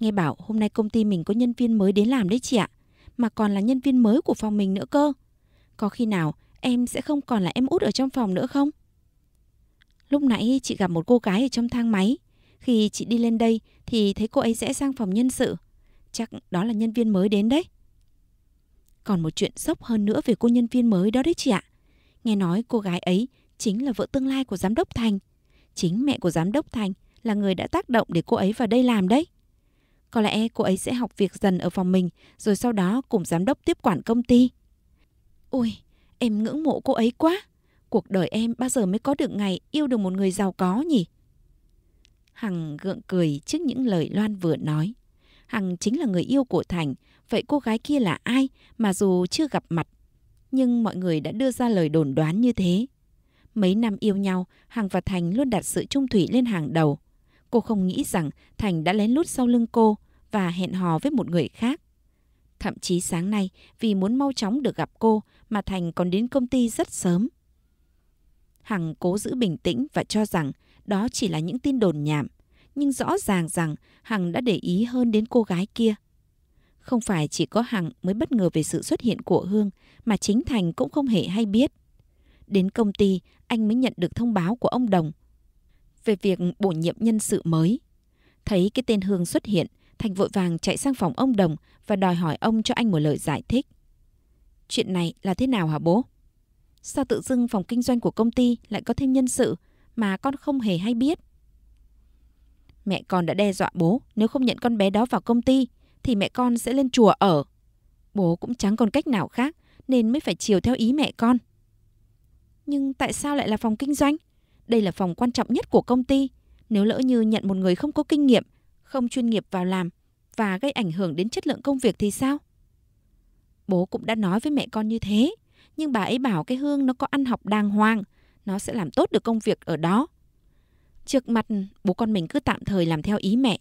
Nghe bảo hôm nay công ty mình có nhân viên mới đến làm đấy chị ạ. Mà còn là nhân viên mới của phòng mình nữa cơ. Có khi nào em sẽ không còn là em út ở trong phòng nữa không? Lúc nãy chị gặp một cô gái ở trong thang máy. Khi chị đi lên đây thì thấy cô ấy sẽ sang phòng nhân sự. Chắc đó là nhân viên mới đến đấy. Còn một chuyện sốc hơn nữa về cô nhân viên mới đó đấy chị ạ. Nghe nói cô gái ấy chính là vợ tương lai của giám đốc Thành. Chính mẹ của giám đốc Thành là người đã tác động để cô ấy vào đây làm đấy. Có lẽ cô ấy sẽ học việc dần ở phòng mình rồi sau đó cùng giám đốc tiếp quản công ty. Ui, Em ngưỡng mộ cô ấy quá. Cuộc đời em bao giờ mới có được ngày yêu được một người giàu có nhỉ? Hằng gượng cười trước những lời Loan vừa nói. Hằng chính là người yêu của Thành, vậy cô gái kia là ai mà dù chưa gặp mặt? Nhưng mọi người đã đưa ra lời đồn đoán như thế. Mấy năm yêu nhau, Hằng và Thành luôn đặt sự trung thủy lên hàng đầu. Cô không nghĩ rằng Thành đã lén lút sau lưng cô và hẹn hò với một người khác. Thậm chí sáng nay, vì muốn mau chóng được gặp cô mà Thành còn đến công ty rất sớm. Hằng cố giữ bình tĩnh và cho rằng đó chỉ là những tin đồn nhảm. Nhưng rõ ràng rằng Hằng đã để ý hơn đến cô gái kia. Không phải chỉ có Hằng mới bất ngờ về sự xuất hiện của Hương mà chính Thành cũng không hề hay biết. Đến công ty, anh mới nhận được thông báo của ông Đồng về việc bổ nhiệm nhân sự mới. Thấy cái tên Hương xuất hiện, Thành vội vàng chạy sang phòng ông Đồng và đòi hỏi ông cho anh một lời giải thích. Chuyện này là thế nào hả bố? Sao tự dưng phòng kinh doanh của công ty lại có thêm nhân sự mà con không hề hay biết? Mẹ con đã đe dọa bố nếu không nhận con bé đó vào công ty thì mẹ con sẽ lên chùa ở. Bố cũng chẳng còn cách nào khác nên mới phải chiều theo ý mẹ con. Nhưng tại sao lại là phòng kinh doanh? Đây là phòng quan trọng nhất của công ty. Nếu lỡ như nhận một người không có kinh nghiệm không chuyên nghiệp vào làm và gây ảnh hưởng đến chất lượng công việc thì sao? Bố cũng đã nói với mẹ con như thế, nhưng bà ấy bảo cái Hương nó có ăn học đàng hoàng, nó sẽ làm tốt được công việc ở đó. Trước mặt, bố con mình cứ tạm thời làm theo ý mẹ.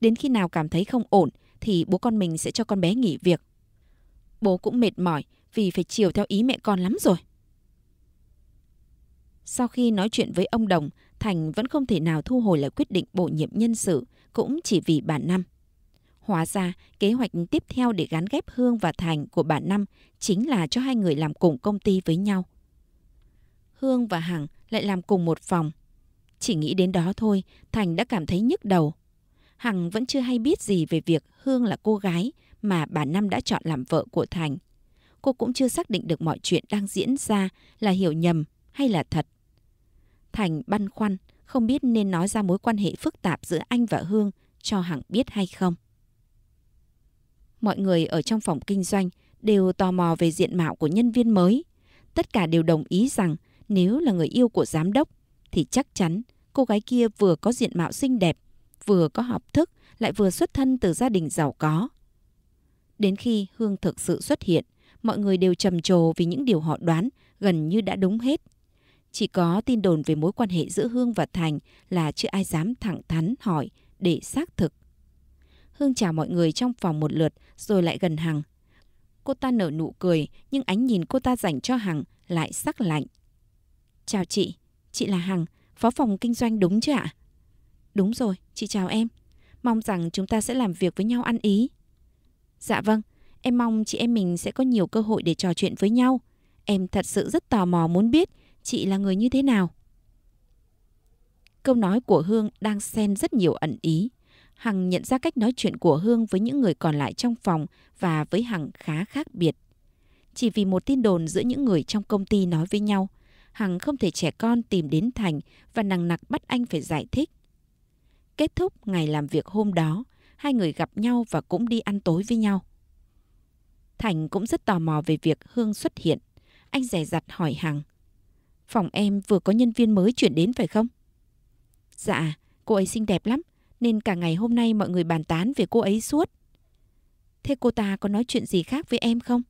Đến khi nào cảm thấy không ổn thì bố con mình sẽ cho con bé nghỉ việc. Bố cũng mệt mỏi vì phải chiều theo ý mẹ con lắm rồi. Sau khi nói chuyện với ông Đồng, Thành vẫn không thể nào thu hồi lại quyết định bổ nhiệm nhân sự cũng chỉ vì bà Năm. Hóa ra, kế hoạch tiếp theo để gắn ghép Hương và Thành của bà Năm chính là cho hai người làm cùng công ty với nhau. Hương và Hằng lại làm cùng một phòng. Chỉ nghĩ đến đó thôi, Thành đã cảm thấy nhức đầu. Hằng vẫn chưa hay biết gì về việc Hương là cô gái mà bà Năm đã chọn làm vợ của Thành. Cô cũng chưa xác định được mọi chuyện đang diễn ra là hiểu nhầm hay là thật. Thành băn khoăn, không biết nên nói ra mối quan hệ phức tạp giữa anh và Hương cho Hằng biết hay không. Mọi người ở trong phòng kinh doanh đều tò mò về diện mạo của nhân viên mới. Tất cả đều đồng ý rằng nếu là người yêu của giám đốc thì chắc chắn cô gái kia vừa có diện mạo xinh đẹp, vừa có học thức, lại vừa xuất thân từ gia đình giàu có. Đến khi Hương thực sự xuất hiện, mọi người đều trầm trồ vì những điều họ đoán gần như đã đúng hết. Chỉ có tin đồn về mối quan hệ giữa Hương và Thành là chưa ai dám thẳng thắn hỏi để xác thực. Hương chào mọi người trong phòng một lượt rồi lại gần Hằng. Cô ta nở nụ cười nhưng ánh nhìn cô ta dành cho Hằng lại sắc lạnh. Chào chị, chị là Hằng, phó phòng kinh doanh đúng chứ ạ? Đúng rồi, chị chào em. Mong rằng chúng ta sẽ làm việc với nhau ăn ý. Dạ vâng, em mong chị em mình sẽ có nhiều cơ hội để trò chuyện với nhau. Em thật sự rất tò mò muốn biết chị là người như thế nào? Câu nói của Hương đang xen rất nhiều ẩn ý. Hằng nhận ra cách nói chuyện của Hương với những người còn lại trong phòng và với Hằng khá khác biệt. Chỉ vì một tin đồn giữa những người trong công ty nói với nhau, Hằng không thể trẻ con tìm đến Thành và nằng nặc bắt anh phải giải thích. Kết thúc ngày làm việc hôm đó, hai người gặp nhau và cũng đi ăn tối với nhau. Thành cũng rất tò mò về việc Hương xuất hiện. Anh dè dặt hỏi Hằng. Phòng em vừa có nhân viên mới chuyển đến phải không? Dạ, cô ấy xinh đẹp lắm, nên cả ngày hôm nay mọi người bàn tán về cô ấy suốt. Thế cô ta có nói chuyện gì khác với em không?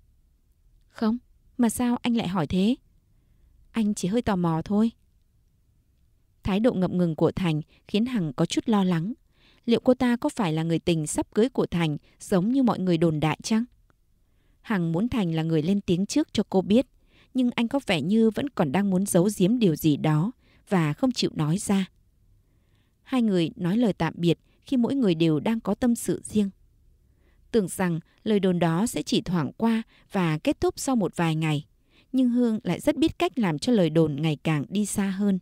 Không, mà sao anh lại hỏi thế? Anh chỉ hơi tò mò thôi. Thái độ ngập ngừng của Thành khiến Hằng có chút lo lắng. Liệu cô ta có phải là người tình sắp cưới của Thành giống như mọi người đồn đại chăng? Hằng muốn Thành là người lên tiếng trước cho cô biết nhưng anh có vẻ như vẫn còn đang muốn giấu giếm điều gì đó và không chịu nói ra. Hai người nói lời tạm biệt khi mỗi người đều đang có tâm sự riêng. Tưởng rằng lời đồn đó sẽ chỉ thoảng qua và kết thúc sau một vài ngày, nhưng Hương lại rất biết cách làm cho lời đồn ngày càng đi xa hơn.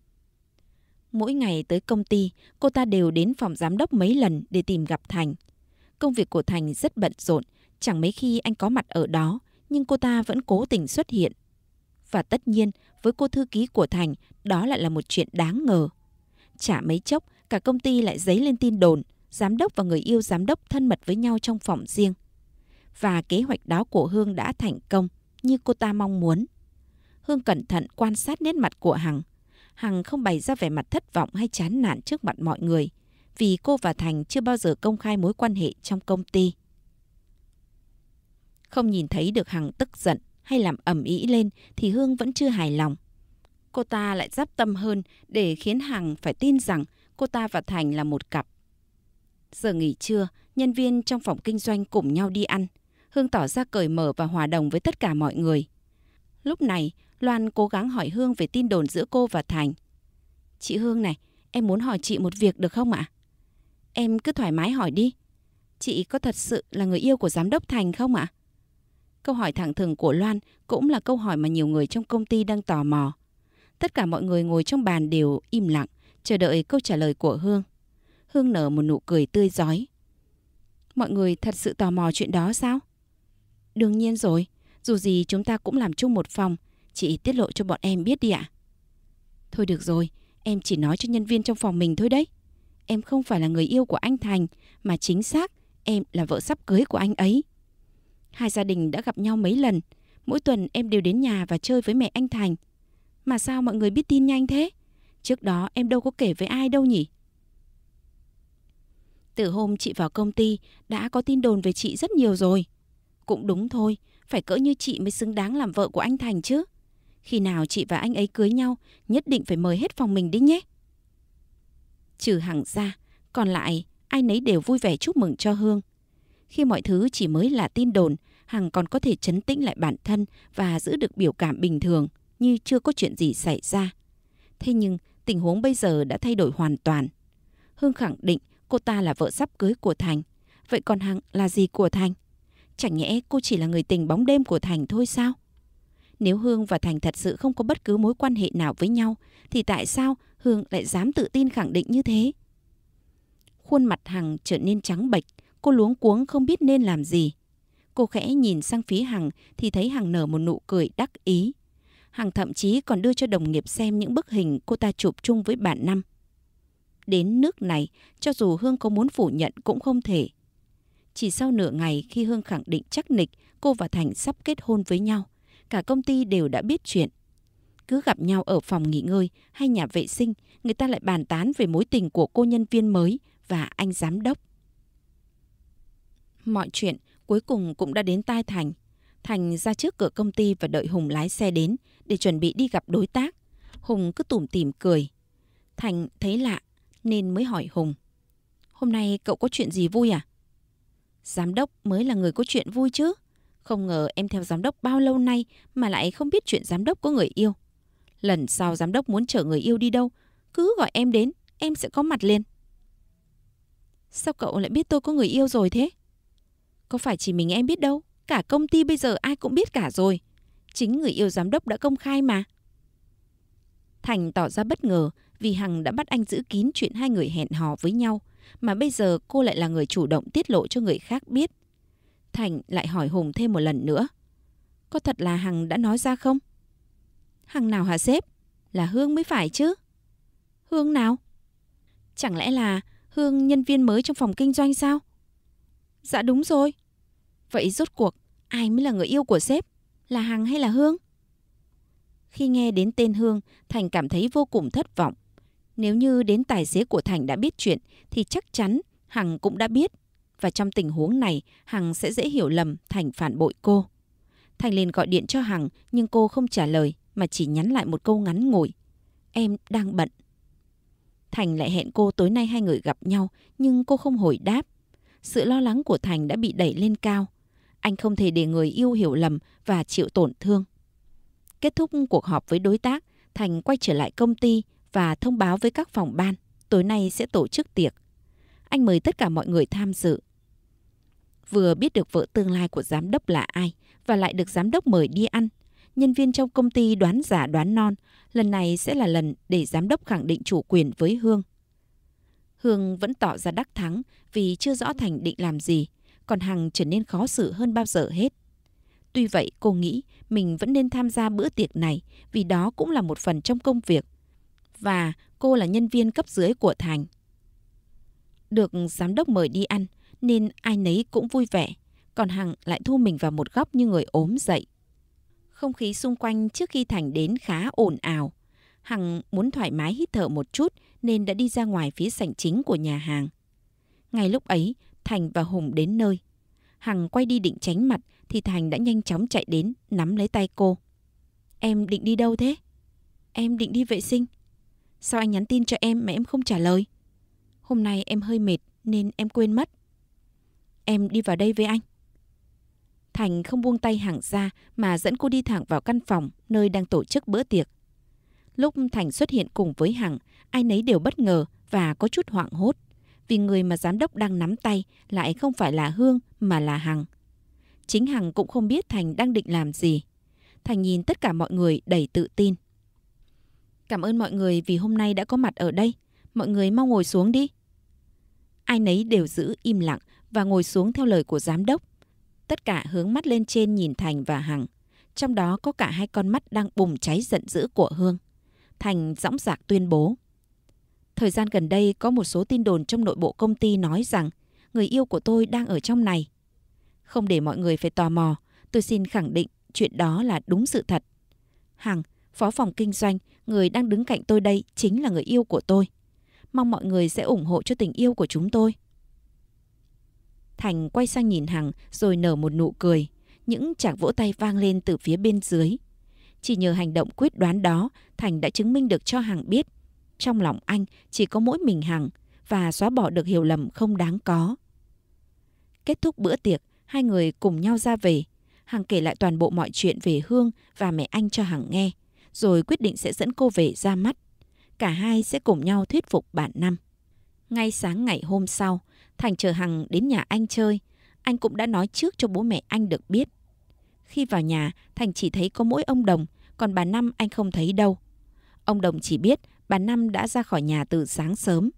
Mỗi ngày tới công ty, cô ta đều đến phòng giám đốc mấy lần để tìm gặp Thành. Công việc của Thành rất bận rộn, chẳng mấy khi anh có mặt ở đó, nhưng cô ta vẫn cố tình xuất hiện và tất nhiên, với cô thư ký của Thành, đó lại là một chuyện đáng ngờ. Chả mấy chốc, cả công ty lại dấy lên tin đồn, giám đốc và người yêu giám đốc thân mật với nhau trong phòng riêng. Và kế hoạch đó của Hương đã thành công, như cô ta mong muốn. Hương cẩn thận quan sát nét mặt của Hằng. Hằng không bày ra vẻ mặt thất vọng hay chán nản trước mặt mọi người, vì cô và Thành chưa bao giờ công khai mối quan hệ trong công ty. Không nhìn thấy được Hằng tức giận, hay làm ẩm ý lên thì Hương vẫn chưa hài lòng. Cô ta lại giáp tâm hơn để khiến Hằng phải tin rằng cô ta và Thành là một cặp. Giờ nghỉ trưa, nhân viên trong phòng kinh doanh cùng nhau đi ăn. Hương tỏ ra cởi mở và hòa đồng với tất cả mọi người. Lúc này, Loan cố gắng hỏi Hương về tin đồn giữa cô và Thành. Chị Hương này, em muốn hỏi chị một việc được không ạ? Em cứ thoải mái hỏi đi. Chị có thật sự là người yêu của giám đốc Thành không ạ? Câu hỏi thẳng thừng của Loan cũng là câu hỏi mà nhiều người trong công ty đang tò mò. Tất cả mọi người ngồi trong bàn đều im lặng, chờ đợi câu trả lời của Hương. Hương nở một nụ cười tươi giói. Mọi người thật sự tò mò chuyện đó sao? Đương nhiên rồi, dù gì chúng ta cũng làm chung một phòng, chị tiết lộ cho bọn em biết đi ạ. Thôi được rồi, em chỉ nói cho nhân viên trong phòng mình thôi đấy. Em không phải là người yêu của anh Thành, mà chính xác em là vợ sắp cưới của anh ấy. Hai gia đình đã gặp nhau mấy lần. Mỗi tuần em đều đến nhà và chơi với mẹ anh Thành. Mà sao mọi người biết tin nhanh thế? Trước đó em đâu có kể với ai đâu nhỉ? Từ hôm chị vào công ty đã có tin đồn về chị rất nhiều rồi. Cũng đúng thôi, phải cỡ như chị mới xứng đáng làm vợ của anh Thành chứ. Khi nào chị và anh ấy cưới nhau, nhất định phải mời hết phòng mình đi nhé. Trừ hẳn ra, còn lại ai nấy đều vui vẻ chúc mừng cho Hương. Khi mọi thứ chỉ mới là tin đồn, Hằng còn có thể chấn tĩnh lại bản thân và giữ được biểu cảm bình thường như chưa có chuyện gì xảy ra. Thế nhưng tình huống bây giờ đã thay đổi hoàn toàn. Hương khẳng định cô ta là vợ sắp cưới của Thành. Vậy còn Hằng là gì của Thành? Chẳng nhẽ cô chỉ là người tình bóng đêm của Thành thôi sao? Nếu Hương và Thành thật sự không có bất cứ mối quan hệ nào với nhau, thì tại sao Hương lại dám tự tin khẳng định như thế? Khuôn mặt Hằng trở nên trắng bệch, Cô luống cuống không biết nên làm gì. Cô khẽ nhìn sang phía Hằng thì thấy Hằng nở một nụ cười đắc ý. Hằng thậm chí còn đưa cho đồng nghiệp xem những bức hình cô ta chụp chung với bạn Năm. Đến nước này, cho dù Hương có muốn phủ nhận cũng không thể. Chỉ sau nửa ngày khi Hương khẳng định chắc nịch cô và Thành sắp kết hôn với nhau, cả công ty đều đã biết chuyện. Cứ gặp nhau ở phòng nghỉ ngơi hay nhà vệ sinh, người ta lại bàn tán về mối tình của cô nhân viên mới và anh giám đốc. Mọi chuyện cuối cùng cũng đã đến tai Thành. Thành ra trước cửa công ty và đợi Hùng lái xe đến để chuẩn bị đi gặp đối tác. Hùng cứ tủm tỉm cười. Thành thấy lạ nên mới hỏi Hùng. Hôm nay cậu có chuyện gì vui à? Giám đốc mới là người có chuyện vui chứ. Không ngờ em theo giám đốc bao lâu nay mà lại không biết chuyện giám đốc có người yêu. Lần sau giám đốc muốn chở người yêu đi đâu, cứ gọi em đến, em sẽ có mặt liền. Sao cậu lại biết tôi có người yêu rồi thế? Có phải chỉ mình em biết đâu, cả công ty bây giờ ai cũng biết cả rồi. Chính người yêu giám đốc đã công khai mà. Thành tỏ ra bất ngờ vì Hằng đã bắt anh giữ kín chuyện hai người hẹn hò với nhau, mà bây giờ cô lại là người chủ động tiết lộ cho người khác biết. Thành lại hỏi Hùng thêm một lần nữa. Có thật là Hằng đã nói ra không? Hằng nào hả sếp? Là Hương mới phải chứ. Hương nào? Chẳng lẽ là Hương nhân viên mới trong phòng kinh doanh sao? Dạ đúng rồi. Vậy rốt cuộc, ai mới là người yêu của sếp? Là Hằng hay là Hương? Khi nghe đến tên Hương, Thành cảm thấy vô cùng thất vọng. Nếu như đến tài xế của Thành đã biết chuyện thì chắc chắn Hằng cũng đã biết. Và trong tình huống này, Hằng sẽ dễ hiểu lầm Thành phản bội cô. Thành liền gọi điện cho Hằng nhưng cô không trả lời mà chỉ nhắn lại một câu ngắn ngủi. Em đang bận. Thành lại hẹn cô tối nay hai người gặp nhau nhưng cô không hồi đáp. Sự lo lắng của Thành đã bị đẩy lên cao. Anh không thể để người yêu hiểu lầm và chịu tổn thương. Kết thúc cuộc họp với đối tác, Thành quay trở lại công ty và thông báo với các phòng ban tối nay sẽ tổ chức tiệc. Anh mời tất cả mọi người tham dự. Vừa biết được vợ tương lai của giám đốc là ai và lại được giám đốc mời đi ăn, nhân viên trong công ty đoán giả đoán non, lần này sẽ là lần để giám đốc khẳng định chủ quyền với Hương. Hương vẫn tỏ ra đắc thắng vì chưa rõ Thành định làm gì, còn Hằng trở nên khó xử hơn bao giờ hết. Tuy vậy, cô nghĩ mình vẫn nên tham gia bữa tiệc này vì đó cũng là một phần trong công việc. Và cô là nhân viên cấp dưới của Thành. Được giám đốc mời đi ăn nên ai nấy cũng vui vẻ, còn Hằng lại thu mình vào một góc như người ốm dậy. Không khí xung quanh trước khi Thành đến khá ồn ào. Hằng muốn thoải mái hít thở một chút nên đã đi ra ngoài phía sảnh chính của nhà hàng. Ngay lúc ấy, Thành và Hùng đến nơi. Hằng quay đi định tránh mặt thì Thành đã nhanh chóng chạy đến nắm lấy tay cô. Em định đi đâu thế? Em định đi vệ sinh. Sao anh nhắn tin cho em mà em không trả lời? Hôm nay em hơi mệt nên em quên mất. Em đi vào đây với anh. Thành không buông tay Hằng ra mà dẫn cô đi thẳng vào căn phòng nơi đang tổ chức bữa tiệc. Lúc Thành xuất hiện cùng với Hằng, ai nấy đều bất ngờ và có chút hoảng hốt vì người mà giám đốc đang nắm tay lại không phải là Hương mà là Hằng. Chính Hằng cũng không biết Thành đang định làm gì. Thành nhìn tất cả mọi người đầy tự tin. Cảm ơn mọi người vì hôm nay đã có mặt ở đây. Mọi người mau ngồi xuống đi. Ai nấy đều giữ im lặng và ngồi xuống theo lời của giám đốc. Tất cả hướng mắt lên trên nhìn Thành và Hằng. Trong đó có cả hai con mắt đang bùng cháy giận dữ của Hương. Thành dõng dạc tuyên bố. Thời gian gần đây có một số tin đồn trong nội bộ công ty nói rằng người yêu của tôi đang ở trong này. Không để mọi người phải tò mò, tôi xin khẳng định chuyện đó là đúng sự thật. Hằng, phó phòng kinh doanh, người đang đứng cạnh tôi đây chính là người yêu của tôi. Mong mọi người sẽ ủng hộ cho tình yêu của chúng tôi. Thành quay sang nhìn Hằng rồi nở một nụ cười. Những chạc vỗ tay vang lên từ phía bên dưới. Chỉ nhờ hành động quyết đoán đó, Thành đã chứng minh được cho Hằng biết trong lòng anh chỉ có mỗi mình Hằng và xóa bỏ được hiểu lầm không đáng có. Kết thúc bữa tiệc, hai người cùng nhau ra về. Hằng kể lại toàn bộ mọi chuyện về Hương và mẹ anh cho Hằng nghe, rồi quyết định sẽ dẫn cô về ra mắt. Cả hai sẽ cùng nhau thuyết phục bạn Năm. Ngay sáng ngày hôm sau, Thành chờ Hằng đến nhà anh chơi. Anh cũng đã nói trước cho bố mẹ anh được biết. Khi vào nhà, Thành chỉ thấy có mỗi ông Đồng, còn bà Năm anh không thấy đâu. Ông Đồng chỉ biết bà Năm đã ra khỏi nhà từ sáng sớm.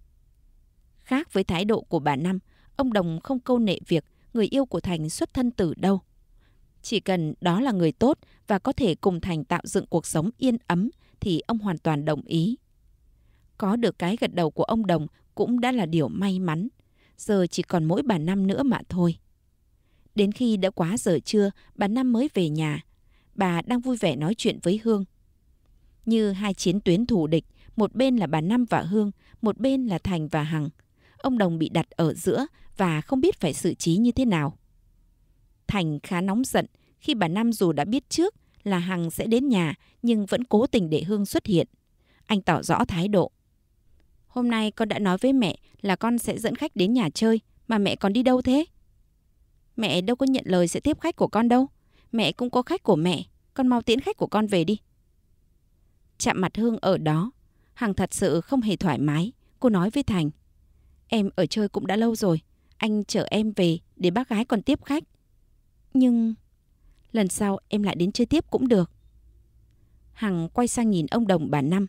Khác với thái độ của bà Năm, ông Đồng không câu nệ việc người yêu của Thành xuất thân từ đâu. Chỉ cần đó là người tốt và có thể cùng Thành tạo dựng cuộc sống yên ấm thì ông hoàn toàn đồng ý. Có được cái gật đầu của ông Đồng cũng đã là điều may mắn. Giờ chỉ còn mỗi bà Năm nữa mà thôi. Đến khi đã quá giờ trưa, bà Năm mới về nhà. Bà đang vui vẻ nói chuyện với Hương. Như hai chiến tuyến thù địch, một bên là bà Năm và Hương, một bên là Thành và Hằng. Ông Đồng bị đặt ở giữa và không biết phải xử trí như thế nào. Thành khá nóng giận khi bà Năm dù đã biết trước là Hằng sẽ đến nhà nhưng vẫn cố tình để Hương xuất hiện. Anh tỏ rõ thái độ. Hôm nay con đã nói với mẹ là con sẽ dẫn khách đến nhà chơi mà mẹ còn đi đâu thế? Mẹ đâu có nhận lời sẽ tiếp khách của con đâu. Mẹ cũng có khách của mẹ. Con mau tiễn khách của con về đi. Chạm mặt Hương ở đó Hằng thật sự không hề thoải mái. Cô nói với Thành. Em ở chơi cũng đã lâu rồi. Anh chở em về để bác gái còn tiếp khách. Nhưng... Lần sau em lại đến chơi tiếp cũng được. Hằng quay sang nhìn ông đồng bà Năm.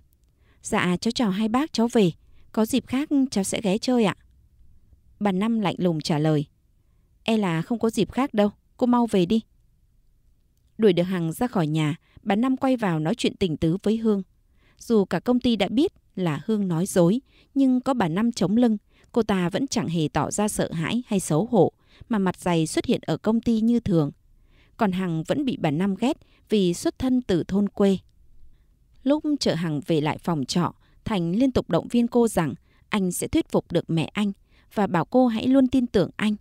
Dạ cháu chào hai bác cháu về. Có dịp khác cháu sẽ ghé chơi ạ. Bà Năm lạnh lùng trả lời. E là không có dịp khác đâu. Cô mau về đi. Đuổi được Hằng ra khỏi nhà, bà Năm quay vào nói chuyện tình tứ với Hương. Dù cả công ty đã biết là Hương nói dối, nhưng có bà Năm chống lưng, cô ta vẫn chẳng hề tỏ ra sợ hãi hay xấu hổ, mà mặt dày xuất hiện ở công ty như thường. Còn Hằng vẫn bị bà Năm ghét vì xuất thân từ thôn quê. Lúc chở Hằng về lại phòng trọ, Thành liên tục động viên cô rằng anh sẽ thuyết phục được mẹ anh và bảo cô hãy luôn tin tưởng anh.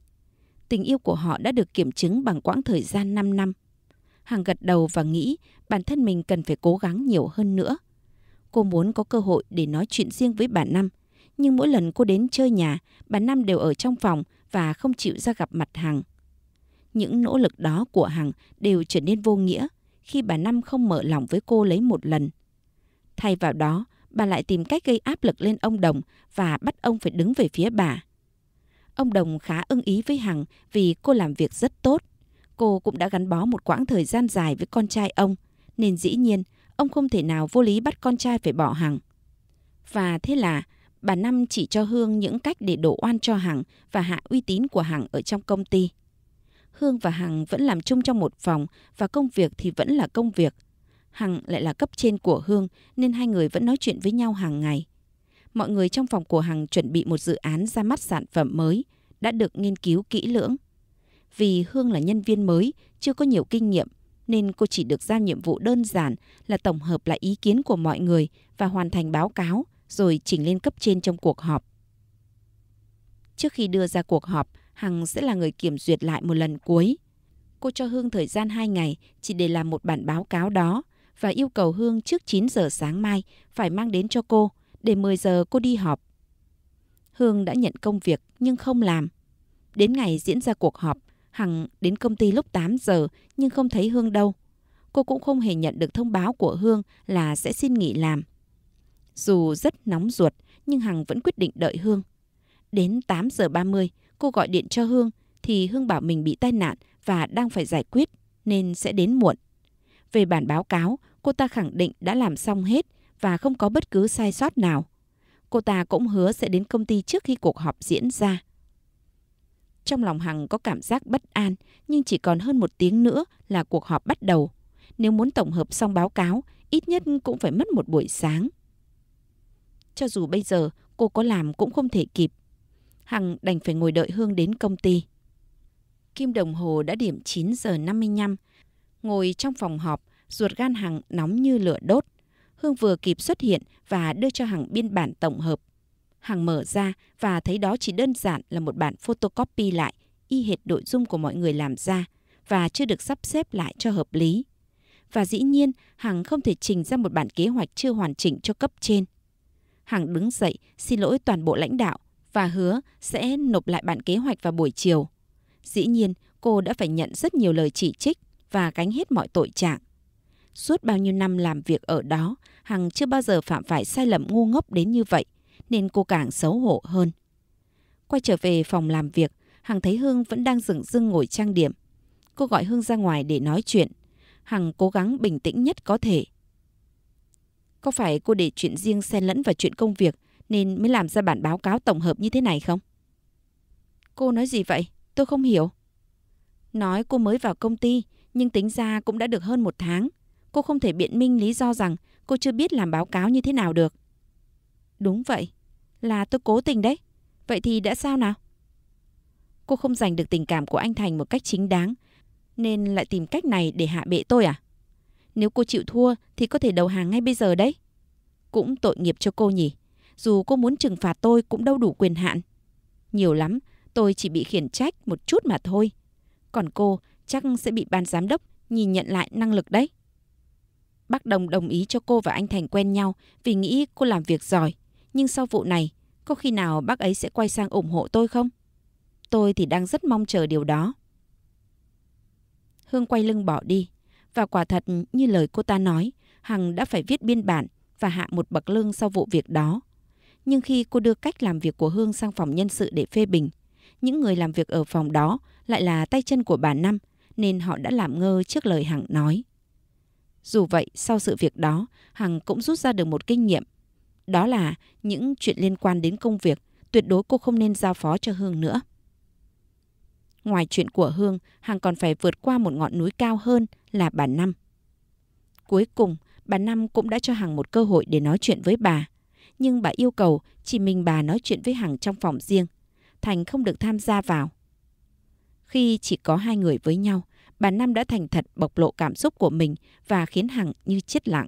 Tình yêu của họ đã được kiểm chứng bằng quãng thời gian 5 năm. Hằng gật đầu và nghĩ bản thân mình cần phải cố gắng nhiều hơn nữa Cô muốn có cơ hội để nói chuyện riêng với bà Năm. Nhưng mỗi lần cô đến chơi nhà, bà Năm đều ở trong phòng và không chịu ra gặp mặt Hằng. Những nỗ lực đó của Hằng đều trở nên vô nghĩa khi bà Năm không mở lòng với cô lấy một lần. Thay vào đó, bà lại tìm cách gây áp lực lên ông Đồng và bắt ông phải đứng về phía bà. Ông Đồng khá ưng ý với Hằng vì cô làm việc rất tốt. Cô cũng đã gắn bó một quãng thời gian dài với con trai ông, nên dĩ nhiên Ông không thể nào vô lý bắt con trai phải bỏ Hằng. Và thế là bà Năm chỉ cho Hương những cách để đổ oan cho Hằng và hạ uy tín của Hằng ở trong công ty. Hương và Hằng vẫn làm chung trong một phòng và công việc thì vẫn là công việc. Hằng lại là cấp trên của Hương nên hai người vẫn nói chuyện với nhau hàng ngày. Mọi người trong phòng của Hằng chuẩn bị một dự án ra mắt sản phẩm mới đã được nghiên cứu kỹ lưỡng. Vì Hương là nhân viên mới, chưa có nhiều kinh nghiệm nên cô chỉ được giao nhiệm vụ đơn giản là tổng hợp lại ý kiến của mọi người và hoàn thành báo cáo rồi chỉnh lên cấp trên trong cuộc họp. Trước khi đưa ra cuộc họp, Hằng sẽ là người kiểm duyệt lại một lần cuối. Cô cho Hương thời gian 2 ngày chỉ để làm một bản báo cáo đó và yêu cầu Hương trước 9 giờ sáng mai phải mang đến cho cô để 10 giờ cô đi họp. Hương đã nhận công việc nhưng không làm. Đến ngày diễn ra cuộc họp, Hằng đến công ty lúc 8 giờ nhưng không thấy Hương đâu. Cô cũng không hề nhận được thông báo của Hương là sẽ xin nghỉ làm. Dù rất nóng ruột nhưng Hằng vẫn quyết định đợi Hương. Đến 8 giờ 30, cô gọi điện cho Hương thì Hương bảo mình bị tai nạn và đang phải giải quyết nên sẽ đến muộn. Về bản báo cáo, cô ta khẳng định đã làm xong hết và không có bất cứ sai sót nào. Cô ta cũng hứa sẽ đến công ty trước khi cuộc họp diễn ra. Trong lòng Hằng có cảm giác bất an, nhưng chỉ còn hơn một tiếng nữa là cuộc họp bắt đầu. Nếu muốn tổng hợp xong báo cáo, ít nhất cũng phải mất một buổi sáng. Cho dù bây giờ cô có làm cũng không thể kịp. Hằng đành phải ngồi đợi Hương đến công ty. Kim đồng hồ đã điểm 9 giờ 55. Ngồi trong phòng họp, ruột gan Hằng nóng như lửa đốt. Hương vừa kịp xuất hiện và đưa cho Hằng biên bản tổng hợp. Hằng mở ra và thấy đó chỉ đơn giản là một bản photocopy lại, y hệt nội dung của mọi người làm ra và chưa được sắp xếp lại cho hợp lý. Và dĩ nhiên, Hằng không thể trình ra một bản kế hoạch chưa hoàn chỉnh cho cấp trên. Hằng đứng dậy xin lỗi toàn bộ lãnh đạo và hứa sẽ nộp lại bản kế hoạch vào buổi chiều. Dĩ nhiên, cô đã phải nhận rất nhiều lời chỉ trích và gánh hết mọi tội trạng. Suốt bao nhiêu năm làm việc ở đó, Hằng chưa bao giờ phạm phải sai lầm ngu ngốc đến như vậy nên cô càng xấu hổ hơn. Quay trở về phòng làm việc, Hằng thấy Hương vẫn đang dựng dưng ngồi trang điểm. Cô gọi Hương ra ngoài để nói chuyện. Hằng cố gắng bình tĩnh nhất có thể. Có phải cô để chuyện riêng xen lẫn vào chuyện công việc nên mới làm ra bản báo cáo tổng hợp như thế này không? Cô nói gì vậy? Tôi không hiểu. Nói cô mới vào công ty nhưng tính ra cũng đã được hơn một tháng. Cô không thể biện minh lý do rằng cô chưa biết làm báo cáo như thế nào được. Đúng vậy, là tôi cố tình đấy. Vậy thì đã sao nào? Cô không giành được tình cảm của anh Thành một cách chính đáng, nên lại tìm cách này để hạ bệ tôi à? Nếu cô chịu thua thì có thể đầu hàng ngay bây giờ đấy. Cũng tội nghiệp cho cô nhỉ. Dù cô muốn trừng phạt tôi cũng đâu đủ quyền hạn. Nhiều lắm, tôi chỉ bị khiển trách một chút mà thôi. Còn cô chắc sẽ bị ban giám đốc nhìn nhận lại năng lực đấy. Bác Đồng đồng ý cho cô và anh Thành quen nhau vì nghĩ cô làm việc giỏi. Nhưng sau vụ này, có khi nào bác ấy sẽ quay sang ủng hộ tôi không? Tôi thì đang rất mong chờ điều đó. Hương quay lưng bỏ đi. Và quả thật như lời cô ta nói, Hằng đã phải viết biên bản và hạ một bậc lương sau vụ việc đó. Nhưng khi cô đưa cách làm việc của Hương sang phòng nhân sự để phê bình, những người làm việc ở phòng đó lại là tay chân của bà Năm, nên họ đã làm ngơ trước lời Hằng nói. Dù vậy, sau sự việc đó, Hằng cũng rút ra được một kinh nghiệm đó là những chuyện liên quan đến công việc, tuyệt đối cô không nên giao phó cho Hương nữa. Ngoài chuyện của Hương, Hằng còn phải vượt qua một ngọn núi cao hơn là bà Năm. Cuối cùng, bà Năm cũng đã cho Hằng một cơ hội để nói chuyện với bà. Nhưng bà yêu cầu chỉ mình bà nói chuyện với Hằng trong phòng riêng. Thành không được tham gia vào. Khi chỉ có hai người với nhau, bà Năm đã thành thật bộc lộ cảm xúc của mình và khiến Hằng như chết lặng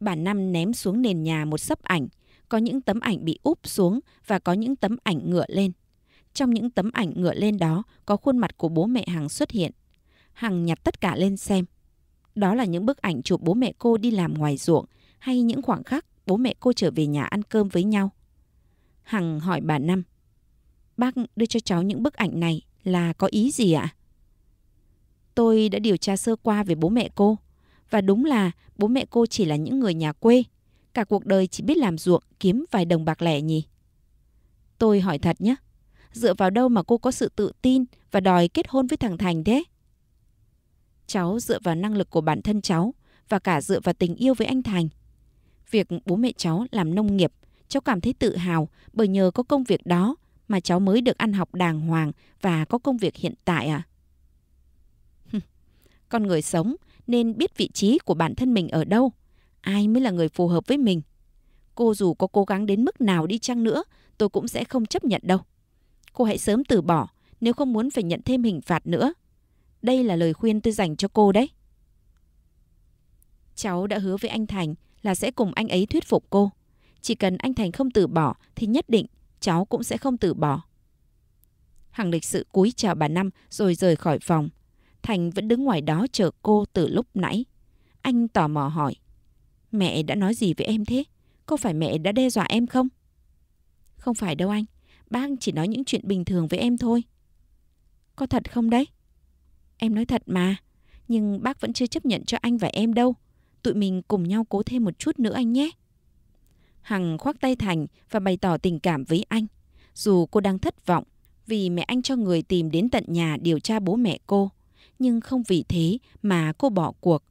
bà Năm ném xuống nền nhà một sấp ảnh, có những tấm ảnh bị úp xuống và có những tấm ảnh ngựa lên. Trong những tấm ảnh ngựa lên đó có khuôn mặt của bố mẹ Hằng xuất hiện. Hằng nhặt tất cả lên xem. Đó là những bức ảnh chụp bố mẹ cô đi làm ngoài ruộng hay những khoảng khắc bố mẹ cô trở về nhà ăn cơm với nhau. Hằng hỏi bà Năm. Bác đưa cho cháu những bức ảnh này là có ý gì ạ? Tôi đã điều tra sơ qua về bố mẹ cô. Và đúng là bố mẹ cô chỉ là những người nhà quê, cả cuộc đời chỉ biết làm ruộng kiếm vài đồng bạc lẻ nhỉ. Tôi hỏi thật nhé, dựa vào đâu mà cô có sự tự tin và đòi kết hôn với thằng Thành thế? Cháu dựa vào năng lực của bản thân cháu và cả dựa vào tình yêu với anh Thành. Việc bố mẹ cháu làm nông nghiệp, cháu cảm thấy tự hào bởi nhờ có công việc đó mà cháu mới được ăn học đàng hoàng và có công việc hiện tại À? Con người sống nên biết vị trí của bản thân mình ở đâu, ai mới là người phù hợp với mình. Cô dù có cố gắng đến mức nào đi chăng nữa, tôi cũng sẽ không chấp nhận đâu. Cô hãy sớm từ bỏ nếu không muốn phải nhận thêm hình phạt nữa. Đây là lời khuyên tôi dành cho cô đấy. Cháu đã hứa với anh Thành là sẽ cùng anh ấy thuyết phục cô. Chỉ cần anh Thành không từ bỏ thì nhất định cháu cũng sẽ không từ bỏ. Hằng lịch sự cúi chào bà Năm rồi rời khỏi phòng. Thành vẫn đứng ngoài đó chờ cô từ lúc nãy. Anh tò mò hỏi. Mẹ đã nói gì với em thế? Có phải mẹ đã đe dọa em không? Không phải đâu anh. Bác chỉ nói những chuyện bình thường với em thôi. Có thật không đấy? Em nói thật mà. Nhưng bác vẫn chưa chấp nhận cho anh và em đâu. Tụi mình cùng nhau cố thêm một chút nữa anh nhé. Hằng khoác tay Thành và bày tỏ tình cảm với anh. Dù cô đang thất vọng vì mẹ anh cho người tìm đến tận nhà điều tra bố mẹ cô nhưng không vì thế mà cô bỏ cuộc.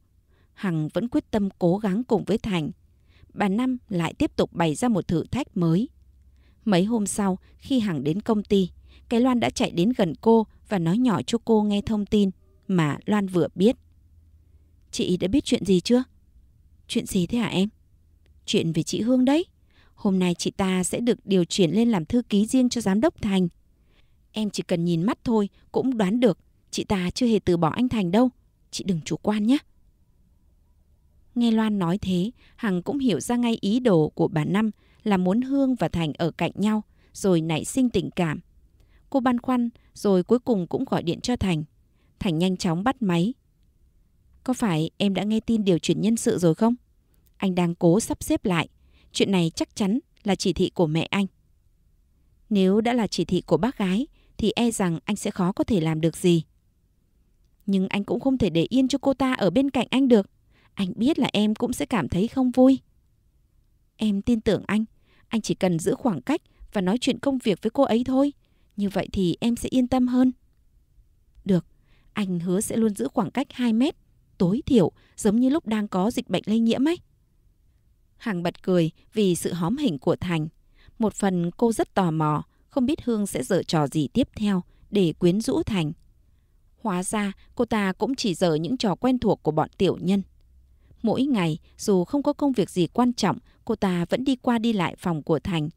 Hằng vẫn quyết tâm cố gắng cùng với Thành. Bà Năm lại tiếp tục bày ra một thử thách mới. Mấy hôm sau, khi Hằng đến công ty, cái Loan đã chạy đến gần cô và nói nhỏ cho cô nghe thông tin mà Loan vừa biết. Chị đã biết chuyện gì chưa? Chuyện gì thế hả em? Chuyện về chị Hương đấy. Hôm nay chị ta sẽ được điều chuyển lên làm thư ký riêng cho giám đốc Thành. Em chỉ cần nhìn mắt thôi cũng đoán được Chị ta chưa hề từ bỏ anh Thành đâu. Chị đừng chủ quan nhé. Nghe Loan nói thế, Hằng cũng hiểu ra ngay ý đồ của bà Năm là muốn Hương và Thành ở cạnh nhau, rồi nảy sinh tình cảm. Cô băn khoăn, rồi cuối cùng cũng gọi điện cho Thành. Thành nhanh chóng bắt máy. Có phải em đã nghe tin điều chuyển nhân sự rồi không? Anh đang cố sắp xếp lại. Chuyện này chắc chắn là chỉ thị của mẹ anh. Nếu đã là chỉ thị của bác gái, thì e rằng anh sẽ khó có thể làm được gì nhưng anh cũng không thể để yên cho cô ta ở bên cạnh anh được. Anh biết là em cũng sẽ cảm thấy không vui. Em tin tưởng anh, anh chỉ cần giữ khoảng cách và nói chuyện công việc với cô ấy thôi. Như vậy thì em sẽ yên tâm hơn. Được, anh hứa sẽ luôn giữ khoảng cách 2 mét, tối thiểu, giống như lúc đang có dịch bệnh lây nhiễm ấy. Hằng bật cười vì sự hóm hình của Thành. Một phần cô rất tò mò, không biết Hương sẽ dở trò gì tiếp theo để quyến rũ Thành. Hóa ra cô ta cũng chỉ giờ những trò quen thuộc của bọn tiểu nhân. Mỗi ngày, dù không có công việc gì quan trọng, cô ta vẫn đi qua đi lại phòng của Thành.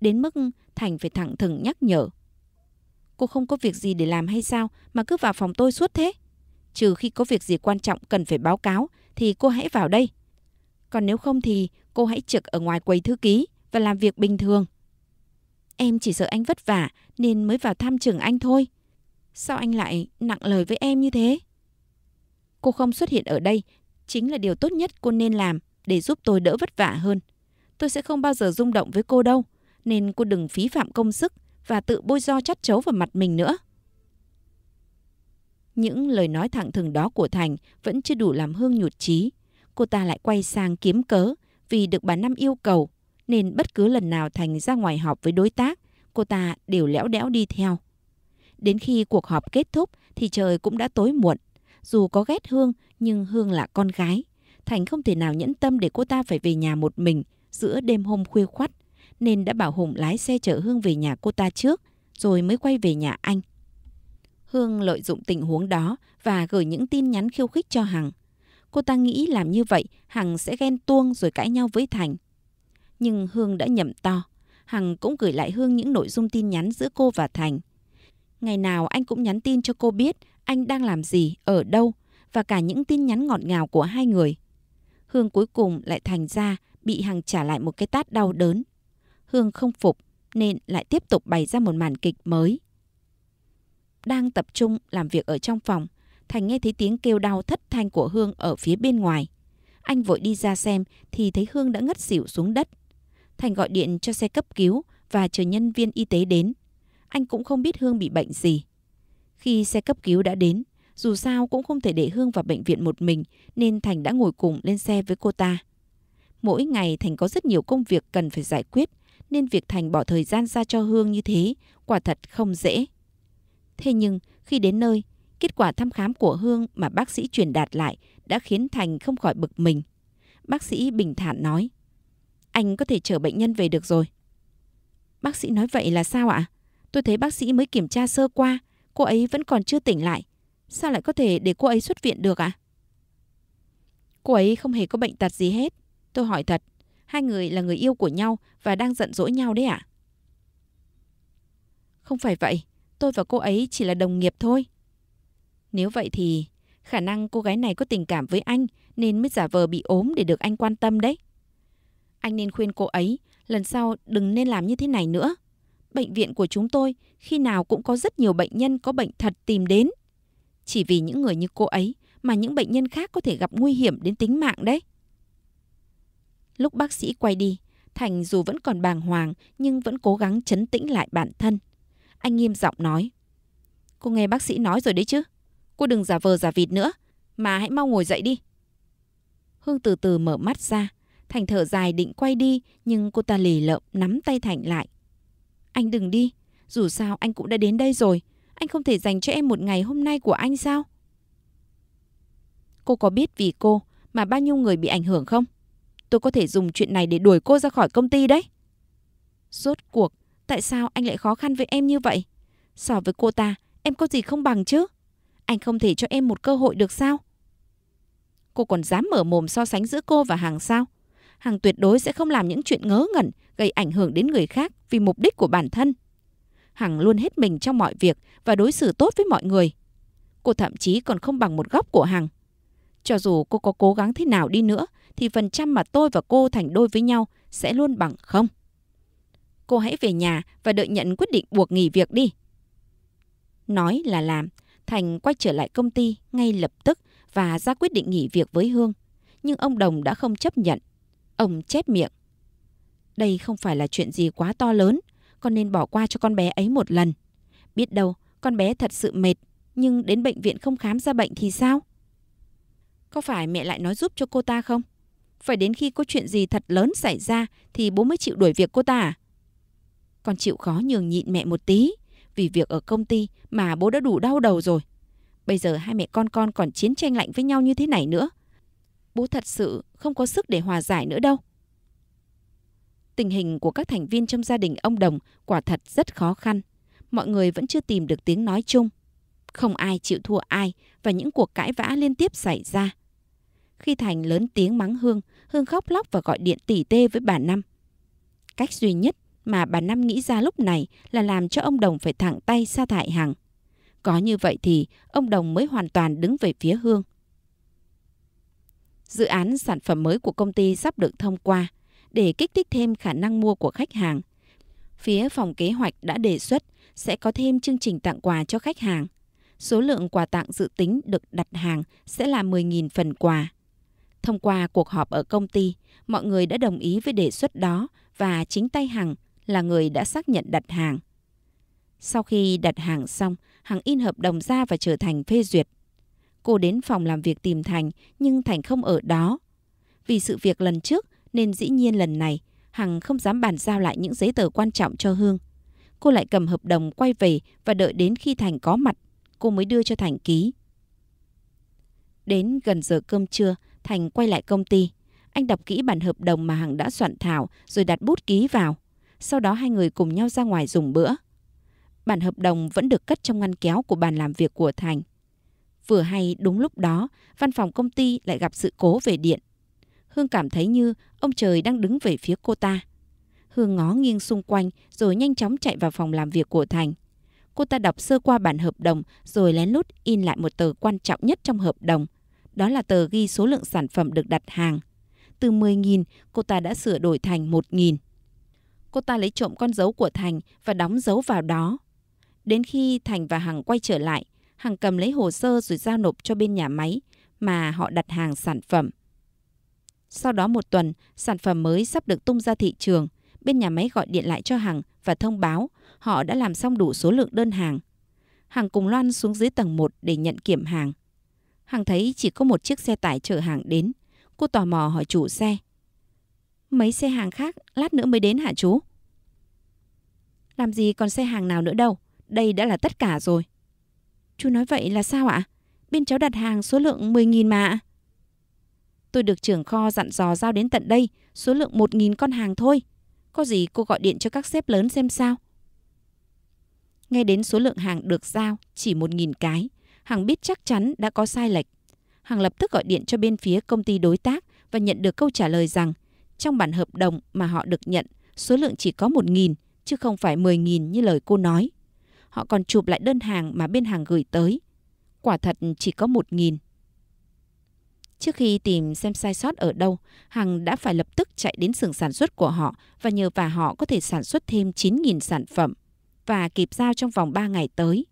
Đến mức Thành phải thẳng thừng nhắc nhở. Cô không có việc gì để làm hay sao mà cứ vào phòng tôi suốt thế? Trừ khi có việc gì quan trọng cần phải báo cáo thì cô hãy vào đây. Còn nếu không thì cô hãy trực ở ngoài quầy thư ký và làm việc bình thường. Em chỉ sợ anh vất vả nên mới vào thăm trường anh thôi. Sao anh lại nặng lời với em như thế? Cô không xuất hiện ở đây chính là điều tốt nhất cô nên làm để giúp tôi đỡ vất vả hơn. Tôi sẽ không bao giờ rung động với cô đâu, nên cô đừng phí phạm công sức và tự bôi do chắt chấu vào mặt mình nữa. Những lời nói thẳng thừng đó của Thành vẫn chưa đủ làm Hương nhụt chí. Cô ta lại quay sang kiếm cớ vì được bà Năm yêu cầu, nên bất cứ lần nào Thành ra ngoài họp với đối tác, cô ta đều lẽo đẽo đi theo. Đến khi cuộc họp kết thúc thì trời cũng đã tối muộn. Dù có ghét Hương nhưng Hương là con gái. Thành không thể nào nhẫn tâm để cô ta phải về nhà một mình giữa đêm hôm khuya khoắt. Nên đã bảo Hùng lái xe chở Hương về nhà cô ta trước rồi mới quay về nhà anh. Hương lợi dụng tình huống đó và gửi những tin nhắn khiêu khích cho Hằng. Cô ta nghĩ làm như vậy Hằng sẽ ghen tuông rồi cãi nhau với Thành. Nhưng Hương đã nhầm to. Hằng cũng gửi lại Hương những nội dung tin nhắn giữa cô và Thành. Ngày nào anh cũng nhắn tin cho cô biết anh đang làm gì, ở đâu và cả những tin nhắn ngọt ngào của hai người. Hương cuối cùng lại thành ra bị Hằng trả lại một cái tát đau đớn. Hương không phục nên lại tiếp tục bày ra một màn kịch mới. Đang tập trung làm việc ở trong phòng, Thành nghe thấy tiếng kêu đau thất thanh của Hương ở phía bên ngoài. Anh vội đi ra xem thì thấy Hương đã ngất xỉu xuống đất. Thành gọi điện cho xe cấp cứu và chờ nhân viên y tế đến. Anh cũng không biết Hương bị bệnh gì. Khi xe cấp cứu đã đến, dù sao cũng không thể để Hương vào bệnh viện một mình nên Thành đã ngồi cùng lên xe với cô ta. Mỗi ngày Thành có rất nhiều công việc cần phải giải quyết nên việc Thành bỏ thời gian ra cho Hương như thế quả thật không dễ. Thế nhưng khi đến nơi, kết quả thăm khám của Hương mà bác sĩ truyền đạt lại đã khiến Thành không khỏi bực mình. Bác sĩ bình thản nói, anh có thể chở bệnh nhân về được rồi. Bác sĩ nói vậy là sao ạ? Tôi thấy bác sĩ mới kiểm tra sơ qua, cô ấy vẫn còn chưa tỉnh lại. Sao lại có thể để cô ấy xuất viện được ạ? À? Cô ấy không hề có bệnh tật gì hết. Tôi hỏi thật, hai người là người yêu của nhau và đang giận dỗi nhau đấy ạ? À? Không phải vậy, tôi và cô ấy chỉ là đồng nghiệp thôi. Nếu vậy thì khả năng cô gái này có tình cảm với anh nên mới giả vờ bị ốm để được anh quan tâm đấy. Anh nên khuyên cô ấy lần sau đừng nên làm như thế này nữa bệnh viện của chúng tôi khi nào cũng có rất nhiều bệnh nhân có bệnh thật tìm đến. Chỉ vì những người như cô ấy mà những bệnh nhân khác có thể gặp nguy hiểm đến tính mạng đấy. Lúc bác sĩ quay đi, Thành dù vẫn còn bàng hoàng nhưng vẫn cố gắng chấn tĩnh lại bản thân. Anh nghiêm giọng nói. Cô nghe bác sĩ nói rồi đấy chứ. Cô đừng giả vờ giả vịt nữa, mà hãy mau ngồi dậy đi. Hương từ từ mở mắt ra. Thành thở dài định quay đi nhưng cô ta lì lợm nắm tay Thành lại. Anh đừng đi, dù sao anh cũng đã đến đây rồi, anh không thể dành cho em một ngày hôm nay của anh sao? Cô có biết vì cô mà bao nhiêu người bị ảnh hưởng không? Tôi có thể dùng chuyện này để đuổi cô ra khỏi công ty đấy. Rốt cuộc, tại sao anh lại khó khăn với em như vậy? So với cô ta, em có gì không bằng chứ? Anh không thể cho em một cơ hội được sao? Cô còn dám mở mồm so sánh giữa cô và hàng sao? Hằng tuyệt đối sẽ không làm những chuyện ngớ ngẩn, gây ảnh hưởng đến người khác vì mục đích của bản thân. Hằng luôn hết mình trong mọi việc và đối xử tốt với mọi người. Cô thậm chí còn không bằng một góc của Hằng. Cho dù cô có cố gắng thế nào đi nữa, thì phần trăm mà tôi và cô thành đôi với nhau sẽ luôn bằng không. Cô hãy về nhà và đợi nhận quyết định buộc nghỉ việc đi. Nói là làm, Thành quay trở lại công ty ngay lập tức và ra quyết định nghỉ việc với Hương. Nhưng ông Đồng đã không chấp nhận Ông chép miệng. Đây không phải là chuyện gì quá to lớn, con nên bỏ qua cho con bé ấy một lần. Biết đâu, con bé thật sự mệt, nhưng đến bệnh viện không khám ra bệnh thì sao? Có phải mẹ lại nói giúp cho cô ta không? Phải đến khi có chuyện gì thật lớn xảy ra thì bố mới chịu đuổi việc cô ta à? Con chịu khó nhường nhịn mẹ một tí, vì việc ở công ty mà bố đã đủ đau đầu rồi. Bây giờ hai mẹ con con còn chiến tranh lạnh với nhau như thế này nữa, Bố thật sự không có sức để hòa giải nữa đâu. Tình hình của các thành viên trong gia đình ông Đồng quả thật rất khó khăn. Mọi người vẫn chưa tìm được tiếng nói chung. Không ai chịu thua ai và những cuộc cãi vã liên tiếp xảy ra. Khi Thành lớn tiếng mắng Hương, Hương khóc lóc và gọi điện tỉ tê với bà Năm. Cách duy nhất mà bà Năm nghĩ ra lúc này là làm cho ông Đồng phải thẳng tay sa thải Hằng. Có như vậy thì ông Đồng mới hoàn toàn đứng về phía Hương. Dự án sản phẩm mới của công ty sắp được thông qua để kích thích thêm khả năng mua của khách hàng. Phía phòng kế hoạch đã đề xuất sẽ có thêm chương trình tặng quà cho khách hàng. Số lượng quà tặng dự tính được đặt hàng sẽ là 10.000 phần quà. Thông qua cuộc họp ở công ty, mọi người đã đồng ý với đề xuất đó và chính tay Hằng là người đã xác nhận đặt hàng. Sau khi đặt hàng xong, Hằng in hợp đồng ra và trở thành phê duyệt. Cô đến phòng làm việc tìm Thành, nhưng Thành không ở đó. Vì sự việc lần trước nên dĩ nhiên lần này Hằng không dám bàn giao lại những giấy tờ quan trọng cho Hương. Cô lại cầm hợp đồng quay về và đợi đến khi Thành có mặt, cô mới đưa cho Thành ký. Đến gần giờ cơm trưa, Thành quay lại công ty. Anh đọc kỹ bản hợp đồng mà Hằng đã soạn thảo rồi đặt bút ký vào. Sau đó hai người cùng nhau ra ngoài dùng bữa. Bản hợp đồng vẫn được cất trong ngăn kéo của bàn làm việc của Thành. Vừa hay đúng lúc đó, văn phòng công ty lại gặp sự cố về điện. Hương cảm thấy như ông trời đang đứng về phía cô ta. Hương ngó nghiêng xung quanh rồi nhanh chóng chạy vào phòng làm việc của Thành. Cô ta đọc sơ qua bản hợp đồng rồi lén lút in lại một tờ quan trọng nhất trong hợp đồng. Đó là tờ ghi số lượng sản phẩm được đặt hàng. Từ 10.000, cô ta đã sửa đổi thành 1.000. Cô ta lấy trộm con dấu của Thành và đóng dấu vào đó. Đến khi Thành và Hằng quay trở lại, Hằng cầm lấy hồ sơ rồi giao nộp cho bên nhà máy mà họ đặt hàng sản phẩm. Sau đó một tuần, sản phẩm mới sắp được tung ra thị trường. Bên nhà máy gọi điện lại cho Hằng và thông báo họ đã làm xong đủ số lượng đơn hàng. Hằng cùng Loan xuống dưới tầng 1 để nhận kiểm hàng. Hằng thấy chỉ có một chiếc xe tải chở hàng đến. Cô tò mò hỏi chủ xe. Mấy xe hàng khác lát nữa mới đến hả chú? Làm gì còn xe hàng nào nữa đâu. Đây đã là tất cả rồi. Chú nói vậy là sao ạ? Bên cháu đặt hàng số lượng 10.000 mà. Tôi được trưởng kho dặn dò giao đến tận đây, số lượng 1.000 con hàng thôi. Có gì cô gọi điện cho các sếp lớn xem sao. Nghe đến số lượng hàng được giao chỉ 1.000 cái, Hằng biết chắc chắn đã có sai lệch. Hằng lập tức gọi điện cho bên phía công ty đối tác và nhận được câu trả lời rằng trong bản hợp đồng mà họ được nhận, số lượng chỉ có 1.000 chứ không phải 10.000 như lời cô nói. Họ còn chụp lại đơn hàng mà bên hàng gửi tới. Quả thật chỉ có một nghìn Trước khi tìm xem sai sót ở đâu, Hằng đã phải lập tức chạy đến xưởng sản xuất của họ và nhờ và họ có thể sản xuất thêm 9.000 sản phẩm và kịp giao trong vòng 3 ngày tới.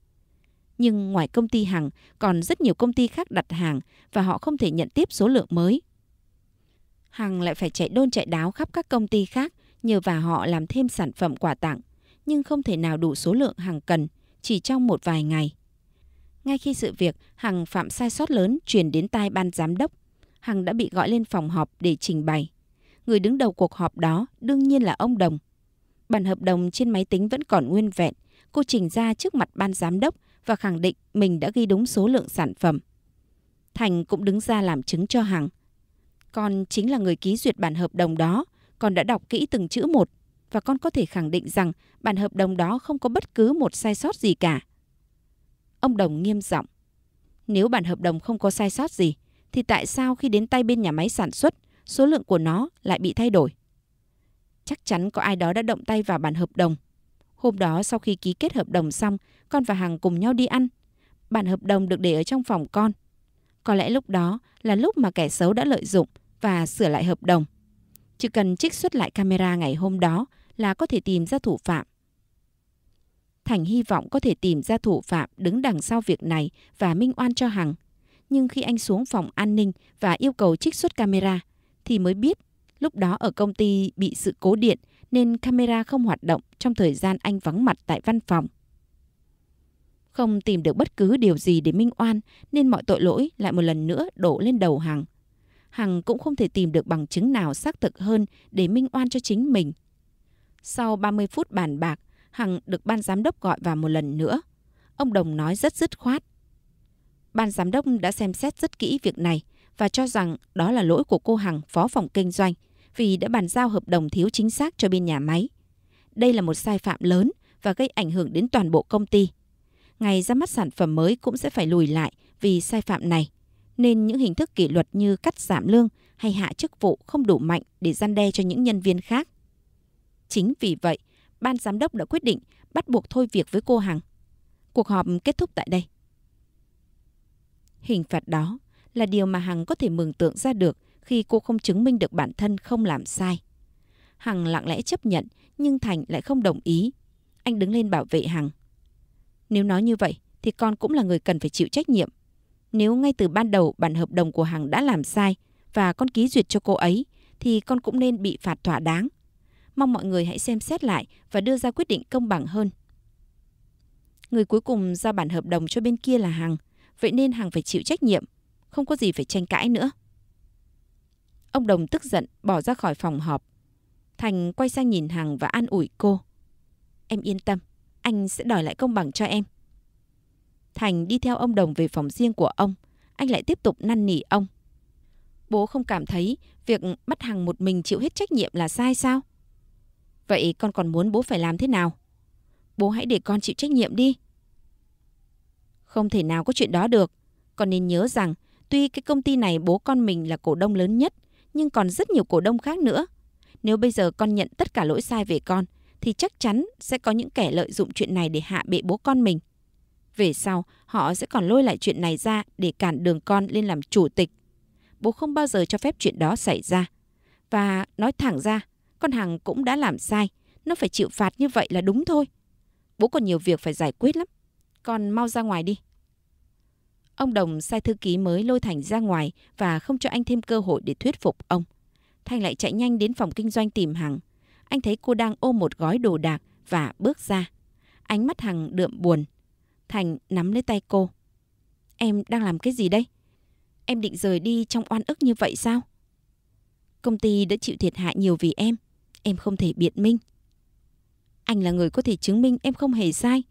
Nhưng ngoài công ty Hằng, còn rất nhiều công ty khác đặt hàng và họ không thể nhận tiếp số lượng mới. Hằng lại phải chạy đôn chạy đáo khắp các công ty khác nhờ và họ làm thêm sản phẩm quà tặng nhưng không thể nào đủ số lượng hàng cần chỉ trong một vài ngày. Ngay khi sự việc Hằng phạm sai sót lớn truyền đến tai ban giám đốc, Hằng đã bị gọi lên phòng họp để trình bày. Người đứng đầu cuộc họp đó đương nhiên là ông Đồng. Bản hợp đồng trên máy tính vẫn còn nguyên vẹn, cô trình ra trước mặt ban giám đốc và khẳng định mình đã ghi đúng số lượng sản phẩm. Thành cũng đứng ra làm chứng cho Hằng. Con chính là người ký duyệt bản hợp đồng đó, con đã đọc kỹ từng chữ một và con có thể khẳng định rằng bản hợp đồng đó không có bất cứ một sai sót gì cả. Ông Đồng nghiêm giọng. Nếu bản hợp đồng không có sai sót gì, thì tại sao khi đến tay bên nhà máy sản xuất, số lượng của nó lại bị thay đổi? Chắc chắn có ai đó đã động tay vào bản hợp đồng. Hôm đó sau khi ký kết hợp đồng xong, con và Hằng cùng nhau đi ăn. Bản hợp đồng được để ở trong phòng con. Có lẽ lúc đó là lúc mà kẻ xấu đã lợi dụng và sửa lại hợp đồng. Chỉ cần trích xuất lại camera ngày hôm đó là có thể tìm ra thủ phạm. Thành hy vọng có thể tìm ra thủ phạm đứng đằng sau việc này và minh oan cho Hằng. Nhưng khi anh xuống phòng an ninh và yêu cầu trích xuất camera, thì mới biết lúc đó ở công ty bị sự cố điện nên camera không hoạt động trong thời gian anh vắng mặt tại văn phòng. Không tìm được bất cứ điều gì để minh oan nên mọi tội lỗi lại một lần nữa đổ lên đầu Hằng. Hằng cũng không thể tìm được bằng chứng nào xác thực hơn để minh oan cho chính mình – sau 30 phút bàn bạc, Hằng được ban giám đốc gọi vào một lần nữa. Ông Đồng nói rất dứt khoát. Ban giám đốc đã xem xét rất kỹ việc này và cho rằng đó là lỗi của cô Hằng phó phòng kinh doanh vì đã bàn giao hợp đồng thiếu chính xác cho bên nhà máy. Đây là một sai phạm lớn và gây ảnh hưởng đến toàn bộ công ty. Ngày ra mắt sản phẩm mới cũng sẽ phải lùi lại vì sai phạm này. Nên những hình thức kỷ luật như cắt giảm lương hay hạ chức vụ không đủ mạnh để gian đe cho những nhân viên khác. Chính vì vậy, ban giám đốc đã quyết định bắt buộc thôi việc với cô Hằng. Cuộc họp kết thúc tại đây. Hình phạt đó là điều mà Hằng có thể mường tượng ra được khi cô không chứng minh được bản thân không làm sai. Hằng lặng lẽ chấp nhận nhưng Thành lại không đồng ý. Anh đứng lên bảo vệ Hằng. Nếu nói như vậy thì con cũng là người cần phải chịu trách nhiệm. Nếu ngay từ ban đầu bản hợp đồng của Hằng đã làm sai và con ký duyệt cho cô ấy thì con cũng nên bị phạt thỏa đáng mong mọi người hãy xem xét lại và đưa ra quyết định công bằng hơn. Người cuối cùng ra bản hợp đồng cho bên kia là Hằng, vậy nên Hằng phải chịu trách nhiệm, không có gì phải tranh cãi nữa. Ông Đồng tức giận bỏ ra khỏi phòng họp. Thành quay sang nhìn Hằng và an ủi cô. Em yên tâm, anh sẽ đòi lại công bằng cho em. Thành đi theo ông Đồng về phòng riêng của ông, anh lại tiếp tục năn nỉ ông. Bố không cảm thấy việc bắt Hằng một mình chịu hết trách nhiệm là sai sao? Vậy con còn muốn bố phải làm thế nào? Bố hãy để con chịu trách nhiệm đi. Không thể nào có chuyện đó được. Con nên nhớ rằng tuy cái công ty này bố con mình là cổ đông lớn nhất nhưng còn rất nhiều cổ đông khác nữa. Nếu bây giờ con nhận tất cả lỗi sai về con thì chắc chắn sẽ có những kẻ lợi dụng chuyện này để hạ bệ bố con mình. Về sau, họ sẽ còn lôi lại chuyện này ra để cản đường con lên làm chủ tịch. Bố không bao giờ cho phép chuyện đó xảy ra. Và nói thẳng ra, con Hằng cũng đã làm sai. Nó phải chịu phạt như vậy là đúng thôi. Bố còn nhiều việc phải giải quyết lắm. Con mau ra ngoài đi. Ông Đồng sai thư ký mới lôi Thành ra ngoài và không cho anh thêm cơ hội để thuyết phục ông. Thành lại chạy nhanh đến phòng kinh doanh tìm Hằng. Anh thấy cô đang ôm một gói đồ đạc và bước ra. Ánh mắt Hằng đượm buồn. Thành nắm lấy tay cô. Em đang làm cái gì đây? Em định rời đi trong oan ức như vậy sao? Công ty đã chịu thiệt hại nhiều vì em em không thể biện minh. Anh là người có thể chứng minh em không hề sai.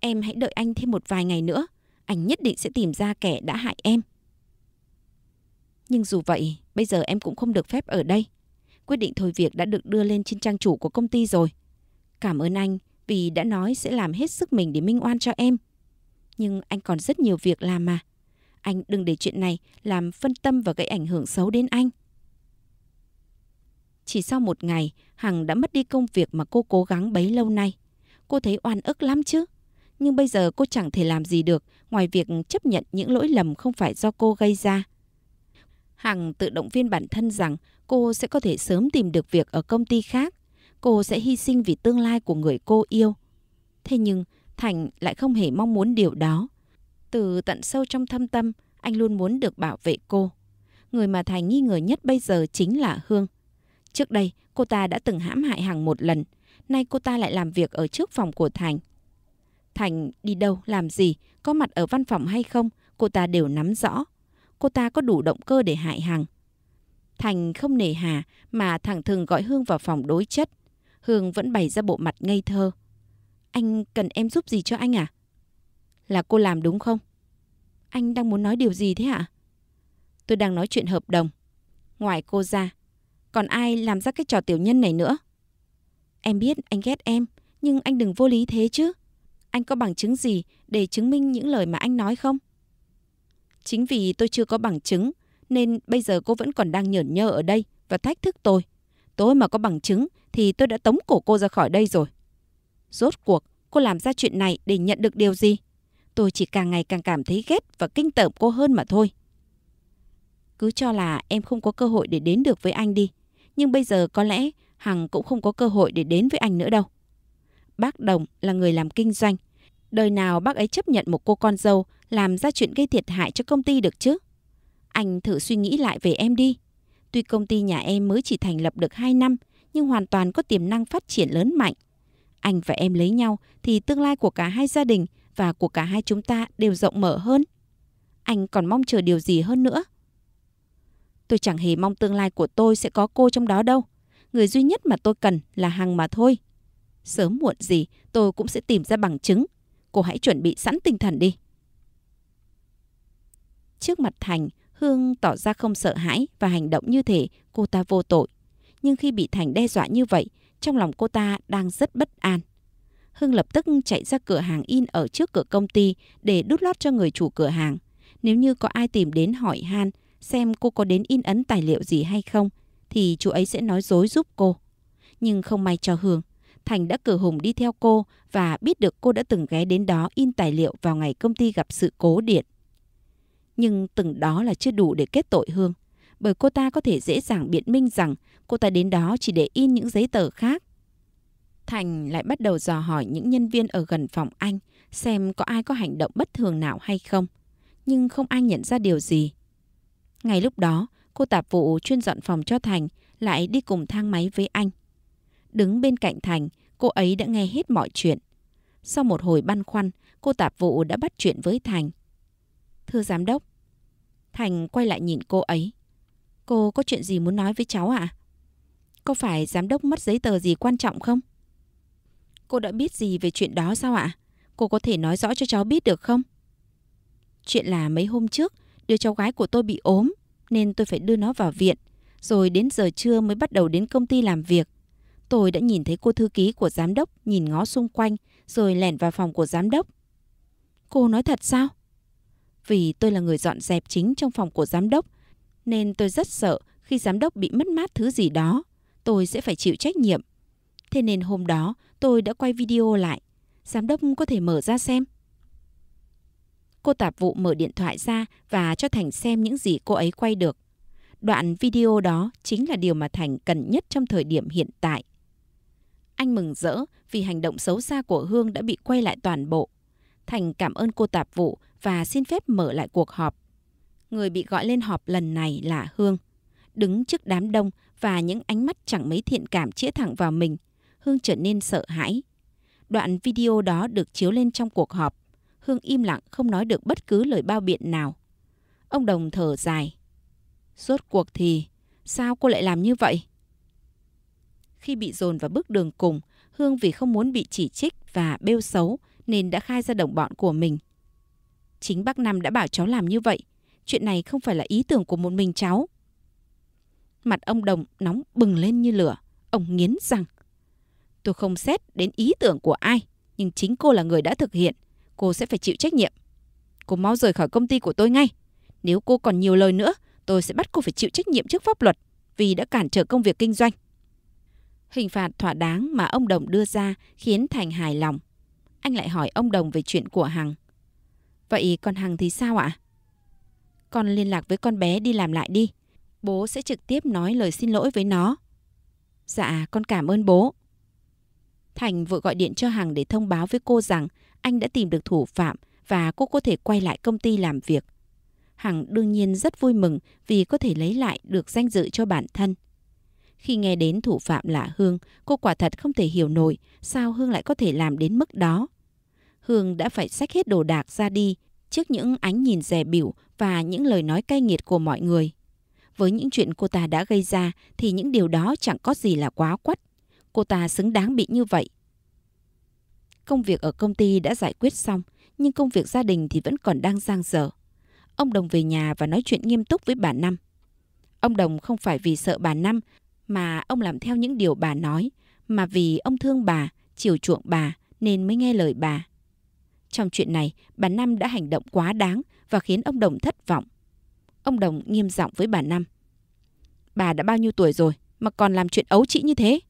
Em hãy đợi anh thêm một vài ngày nữa. Anh nhất định sẽ tìm ra kẻ đã hại em. Nhưng dù vậy, bây giờ em cũng không được phép ở đây. Quyết định thôi việc đã được đưa lên trên trang chủ của công ty rồi. Cảm ơn anh vì đã nói sẽ làm hết sức mình để minh oan cho em. Nhưng anh còn rất nhiều việc làm mà. Anh đừng để chuyện này làm phân tâm và gây ảnh hưởng xấu đến anh. Chỉ sau một ngày, Hằng đã mất đi công việc mà cô cố gắng bấy lâu nay. Cô thấy oan ức lắm chứ. Nhưng bây giờ cô chẳng thể làm gì được ngoài việc chấp nhận những lỗi lầm không phải do cô gây ra. Hằng tự động viên bản thân rằng cô sẽ có thể sớm tìm được việc ở công ty khác. Cô sẽ hy sinh vì tương lai của người cô yêu. Thế nhưng Thành lại không hề mong muốn điều đó. Từ tận sâu trong thâm tâm, anh luôn muốn được bảo vệ cô. Người mà Thành nghi ngờ nhất bây giờ chính là Hương. Trước đây, cô ta đã từng hãm hại Hằng một lần. Nay cô ta lại làm việc ở trước phòng của Thành. Thành đi đâu, làm gì, có mặt ở văn phòng hay không, cô ta đều nắm rõ. Cô ta có đủ động cơ để hại Hằng. Thành không nề hà mà thẳng thừng gọi Hương vào phòng đối chất. Hương vẫn bày ra bộ mặt ngây thơ. Anh cần em giúp gì cho anh à? Là cô làm đúng không? Anh đang muốn nói điều gì thế ạ? Tôi đang nói chuyện hợp đồng. Ngoài cô ra, còn ai làm ra cái trò tiểu nhân này nữa. Em biết anh ghét em, nhưng anh đừng vô lý thế chứ. Anh có bằng chứng gì để chứng minh những lời mà anh nói không? Chính vì tôi chưa có bằng chứng, nên bây giờ cô vẫn còn đang nhởn nhơ ở đây và thách thức tôi. Tôi mà có bằng chứng thì tôi đã tống cổ cô ra khỏi đây rồi. Rốt cuộc, cô làm ra chuyện này để nhận được điều gì? Tôi chỉ càng ngày càng cảm thấy ghét và kinh tởm cô hơn mà thôi. Cứ cho là em không có cơ hội để đến được với anh đi nhưng bây giờ có lẽ Hằng cũng không có cơ hội để đến với anh nữa đâu. Bác Đồng là người làm kinh doanh. Đời nào bác ấy chấp nhận một cô con dâu làm ra chuyện gây thiệt hại cho công ty được chứ? Anh thử suy nghĩ lại về em đi. Tuy công ty nhà em mới chỉ thành lập được 2 năm, nhưng hoàn toàn có tiềm năng phát triển lớn mạnh. Anh và em lấy nhau thì tương lai của cả hai gia đình và của cả hai chúng ta đều rộng mở hơn. Anh còn mong chờ điều gì hơn nữa? Tôi chẳng hề mong tương lai của tôi sẽ có cô trong đó đâu. Người duy nhất mà tôi cần là Hằng mà thôi. Sớm muộn gì tôi cũng sẽ tìm ra bằng chứng. Cô hãy chuẩn bị sẵn tinh thần đi. Trước mặt Thành, Hương tỏ ra không sợ hãi và hành động như thể cô ta vô tội. Nhưng khi bị Thành đe dọa như vậy, trong lòng cô ta đang rất bất an. Hương lập tức chạy ra cửa hàng in ở trước cửa công ty để đút lót cho người chủ cửa hàng. Nếu như có ai tìm đến hỏi han xem cô có đến in ấn tài liệu gì hay không thì chú ấy sẽ nói dối giúp cô. Nhưng không may cho Hương, Thành đã cử Hùng đi theo cô và biết được cô đã từng ghé đến đó in tài liệu vào ngày công ty gặp sự cố điện. Nhưng từng đó là chưa đủ để kết tội Hương, bởi cô ta có thể dễ dàng biện minh rằng cô ta đến đó chỉ để in những giấy tờ khác. Thành lại bắt đầu dò hỏi những nhân viên ở gần phòng anh xem có ai có hành động bất thường nào hay không. Nhưng không ai nhận ra điều gì. Ngay lúc đó, cô tạp vụ chuyên dọn phòng cho Thành lại đi cùng thang máy với anh. Đứng bên cạnh Thành, cô ấy đã nghe hết mọi chuyện. Sau một hồi băn khoăn, cô tạp vụ đã bắt chuyện với Thành. Thưa giám đốc. Thành quay lại nhìn cô ấy. Cô có chuyện gì muốn nói với cháu ạ? À? Có phải giám đốc mất giấy tờ gì quan trọng không? Cô đã biết gì về chuyện đó sao ạ? À? Cô có thể nói rõ cho cháu biết được không? Chuyện là mấy hôm trước, Đứa cháu gái của tôi bị ốm nên tôi phải đưa nó vào viện. Rồi đến giờ trưa mới bắt đầu đến công ty làm việc. Tôi đã nhìn thấy cô thư ký của giám đốc nhìn ngó xung quanh rồi lẻn vào phòng của giám đốc. Cô nói thật sao? Vì tôi là người dọn dẹp chính trong phòng của giám đốc nên tôi rất sợ khi giám đốc bị mất mát thứ gì đó. Tôi sẽ phải chịu trách nhiệm. Thế nên hôm đó tôi đã quay video lại. Giám đốc có thể mở ra xem cô tạp vụ mở điện thoại ra và cho Thành xem những gì cô ấy quay được. Đoạn video đó chính là điều mà Thành cần nhất trong thời điểm hiện tại. Anh mừng rỡ vì hành động xấu xa của Hương đã bị quay lại toàn bộ. Thành cảm ơn cô tạp vụ và xin phép mở lại cuộc họp. Người bị gọi lên họp lần này là Hương. Đứng trước đám đông và những ánh mắt chẳng mấy thiện cảm chĩa thẳng vào mình, Hương trở nên sợ hãi. Đoạn video đó được chiếu lên trong cuộc họp. Hương im lặng không nói được bất cứ lời bao biện nào. Ông Đồng thở dài. Suốt cuộc thì, sao cô lại làm như vậy? Khi bị dồn vào bước đường cùng, Hương vì không muốn bị chỉ trích và bêu xấu nên đã khai ra đồng bọn của mình. Chính bác Năm đã bảo cháu làm như vậy. Chuyện này không phải là ý tưởng của một mình cháu. Mặt ông Đồng nóng bừng lên như lửa. Ông nghiến rằng. Tôi không xét đến ý tưởng của ai, nhưng chính cô là người đã thực hiện cô sẽ phải chịu trách nhiệm. Cô mau rời khỏi công ty của tôi ngay. Nếu cô còn nhiều lời nữa, tôi sẽ bắt cô phải chịu trách nhiệm trước pháp luật vì đã cản trở công việc kinh doanh. Hình phạt thỏa đáng mà ông Đồng đưa ra khiến Thành hài lòng. Anh lại hỏi ông Đồng về chuyện của Hằng. Vậy còn Hằng thì sao ạ? Con liên lạc với con bé đi làm lại đi. Bố sẽ trực tiếp nói lời xin lỗi với nó. Dạ, con cảm ơn bố. Thành vội gọi điện cho Hằng để thông báo với cô rằng anh đã tìm được thủ phạm và cô có thể quay lại công ty làm việc. Hằng đương nhiên rất vui mừng vì có thể lấy lại được danh dự cho bản thân. Khi nghe đến thủ phạm là Hương, cô quả thật không thể hiểu nổi sao Hương lại có thể làm đến mức đó. Hương đã phải xách hết đồ đạc ra đi trước những ánh nhìn rẻ biểu và những lời nói cay nghiệt của mọi người. Với những chuyện cô ta đã gây ra thì những điều đó chẳng có gì là quá quắt. Cô ta xứng đáng bị như vậy. Công việc ở công ty đã giải quyết xong, nhưng công việc gia đình thì vẫn còn đang giang dở. Ông Đồng về nhà và nói chuyện nghiêm túc với bà Năm. Ông Đồng không phải vì sợ bà Năm mà ông làm theo những điều bà nói, mà vì ông thương bà, chiều chuộng bà nên mới nghe lời bà. Trong chuyện này, bà Năm đã hành động quá đáng và khiến ông Đồng thất vọng. Ông Đồng nghiêm giọng với bà Năm. Bà đã bao nhiêu tuổi rồi mà còn làm chuyện ấu trĩ như thế?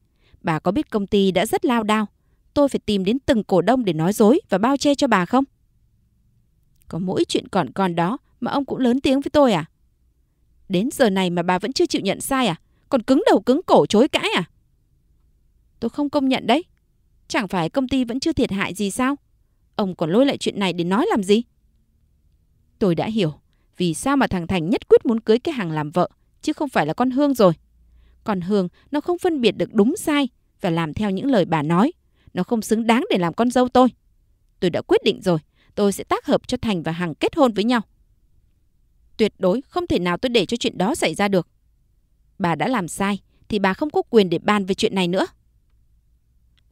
Bà có biết công ty đã rất lao đao tôi phải tìm đến từng cổ đông để nói dối và bao che cho bà không? Có mỗi chuyện còn còn đó mà ông cũng lớn tiếng với tôi à? Đến giờ này mà bà vẫn chưa chịu nhận sai à? Còn cứng đầu cứng cổ chối cãi à? Tôi không công nhận đấy. Chẳng phải công ty vẫn chưa thiệt hại gì sao? Ông còn lôi lại chuyện này để nói làm gì? Tôi đã hiểu vì sao mà thằng Thành nhất quyết muốn cưới cái hàng làm vợ chứ không phải là con Hương rồi. Còn Hương nó không phân biệt được đúng sai và làm theo những lời bà nói. Nó không xứng đáng để làm con dâu tôi. Tôi đã quyết định rồi. Tôi sẽ tác hợp cho Thành và Hằng kết hôn với nhau. Tuyệt đối không thể nào tôi để cho chuyện đó xảy ra được. Bà đã làm sai thì bà không có quyền để bàn về chuyện này nữa.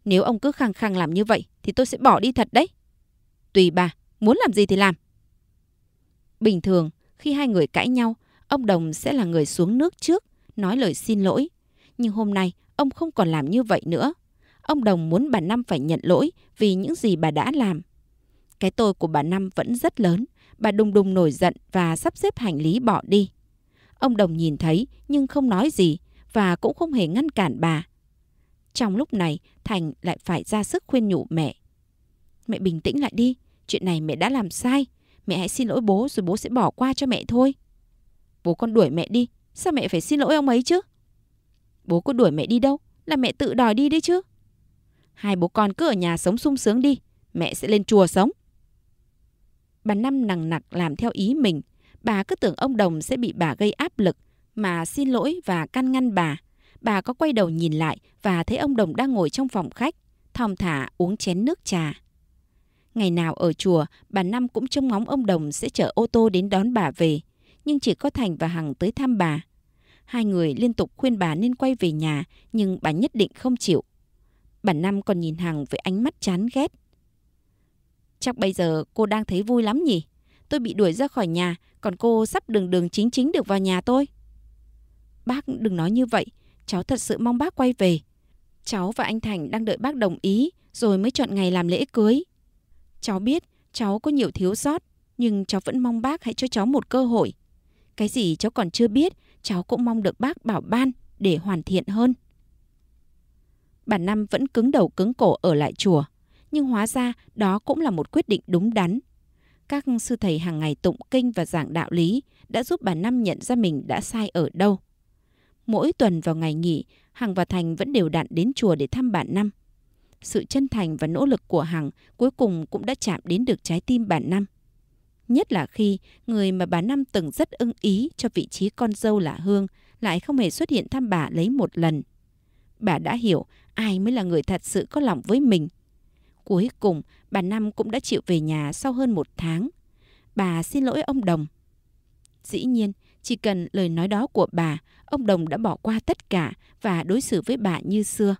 Nếu ông cứ khăng khăng làm như vậy thì tôi sẽ bỏ đi thật đấy. Tùy bà, muốn làm gì thì làm. Bình thường, khi hai người cãi nhau, ông Đồng sẽ là người xuống nước trước, nói lời xin lỗi. Nhưng hôm nay, ông không còn làm như vậy nữa. Ông Đồng muốn bà Năm phải nhận lỗi vì những gì bà đã làm. Cái tôi của bà Năm vẫn rất lớn. Bà đùng đùng nổi giận và sắp xếp hành lý bỏ đi. Ông Đồng nhìn thấy nhưng không nói gì và cũng không hề ngăn cản bà. Trong lúc này, Thành lại phải ra sức khuyên nhủ mẹ. Mẹ bình tĩnh lại đi, chuyện này mẹ đã làm sai. Mẹ hãy xin lỗi bố rồi bố sẽ bỏ qua cho mẹ thôi. Bố con đuổi mẹ đi, sao mẹ phải xin lỗi ông ấy chứ? Bố có đuổi mẹ đi đâu, là mẹ tự đòi đi đấy chứ. Hai bố con cứ ở nhà sống sung sướng đi, mẹ sẽ lên chùa sống. Bà Năm nằng nặc làm theo ý mình. Bà cứ tưởng ông Đồng sẽ bị bà gây áp lực, mà xin lỗi và can ngăn bà. Bà có quay đầu nhìn lại và thấy ông Đồng đang ngồi trong phòng khách, thong thả uống chén nước trà. Ngày nào ở chùa, bà Năm cũng trông ngóng ông Đồng sẽ chở ô tô đến đón bà về. Nhưng chỉ có Thành và Hằng tới thăm bà. Hai người liên tục khuyên bà nên quay về nhà, nhưng bà nhất định không chịu. Bản Năm còn nhìn Hằng với ánh mắt chán ghét. Chắc bây giờ cô đang thấy vui lắm nhỉ? Tôi bị đuổi ra khỏi nhà, còn cô sắp đường đường chính chính được vào nhà tôi. Bác đừng nói như vậy, cháu thật sự mong bác quay về. Cháu và anh Thành đang đợi bác đồng ý rồi mới chọn ngày làm lễ cưới. Cháu biết cháu có nhiều thiếu sót, nhưng cháu vẫn mong bác hãy cho cháu một cơ hội. Cái gì cháu còn chưa biết, cháu cũng mong được bác bảo ban để hoàn thiện hơn. Bà Năm vẫn cứng đầu cứng cổ ở lại chùa, nhưng hóa ra đó cũng là một quyết định đúng đắn. Các sư thầy hàng ngày tụng kinh và giảng đạo lý đã giúp bà Năm nhận ra mình đã sai ở đâu. Mỗi tuần vào ngày nghỉ, Hằng và Thành vẫn đều đặn đến chùa để thăm bạn Năm. Sự chân thành và nỗ lực của Hằng cuối cùng cũng đã chạm đến được trái tim bạn Năm. Nhất là khi người mà bà Năm từng rất ưng ý cho vị trí con dâu là Hương lại không hề xuất hiện thăm bà lấy một lần. Bà đã hiểu ai mới là người thật sự có lòng với mình. Cuối cùng, bà Năm cũng đã chịu về nhà sau hơn một tháng. Bà xin lỗi ông Đồng. Dĩ nhiên, chỉ cần lời nói đó của bà, ông Đồng đã bỏ qua tất cả và đối xử với bà như xưa.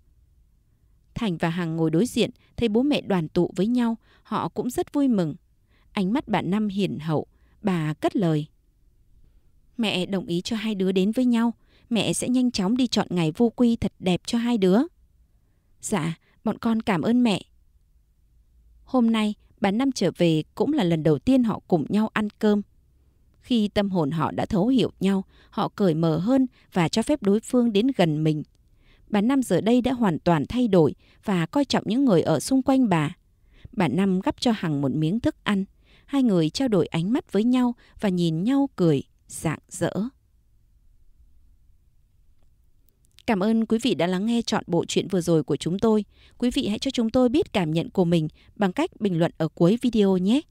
Thành và Hằng ngồi đối diện, thấy bố mẹ đoàn tụ với nhau, họ cũng rất vui mừng. Ánh mắt bà Năm hiền hậu, bà cất lời. Mẹ đồng ý cho hai đứa đến với nhau, mẹ sẽ nhanh chóng đi chọn ngày vô quy thật đẹp cho hai đứa. Dạ, bọn con cảm ơn mẹ. Hôm nay, bà Năm trở về cũng là lần đầu tiên họ cùng nhau ăn cơm. Khi tâm hồn họ đã thấu hiểu nhau, họ cởi mở hơn và cho phép đối phương đến gần mình. Bà Năm giờ đây đã hoàn toàn thay đổi và coi trọng những người ở xung quanh bà. Bà Năm gắp cho Hằng một miếng thức ăn. Hai người trao đổi ánh mắt với nhau và nhìn nhau cười, rạng rỡ. Cảm ơn quý vị đã lắng nghe chọn bộ truyện vừa rồi của chúng tôi. Quý vị hãy cho chúng tôi biết cảm nhận của mình bằng cách bình luận ở cuối video nhé.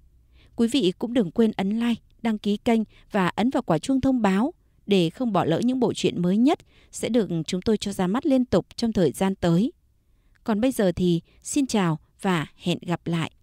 Quý vị cũng đừng quên ấn like, đăng ký kênh và ấn vào quả chuông thông báo để không bỏ lỡ những bộ truyện mới nhất sẽ được chúng tôi cho ra mắt liên tục trong thời gian tới. Còn bây giờ thì xin chào và hẹn gặp lại.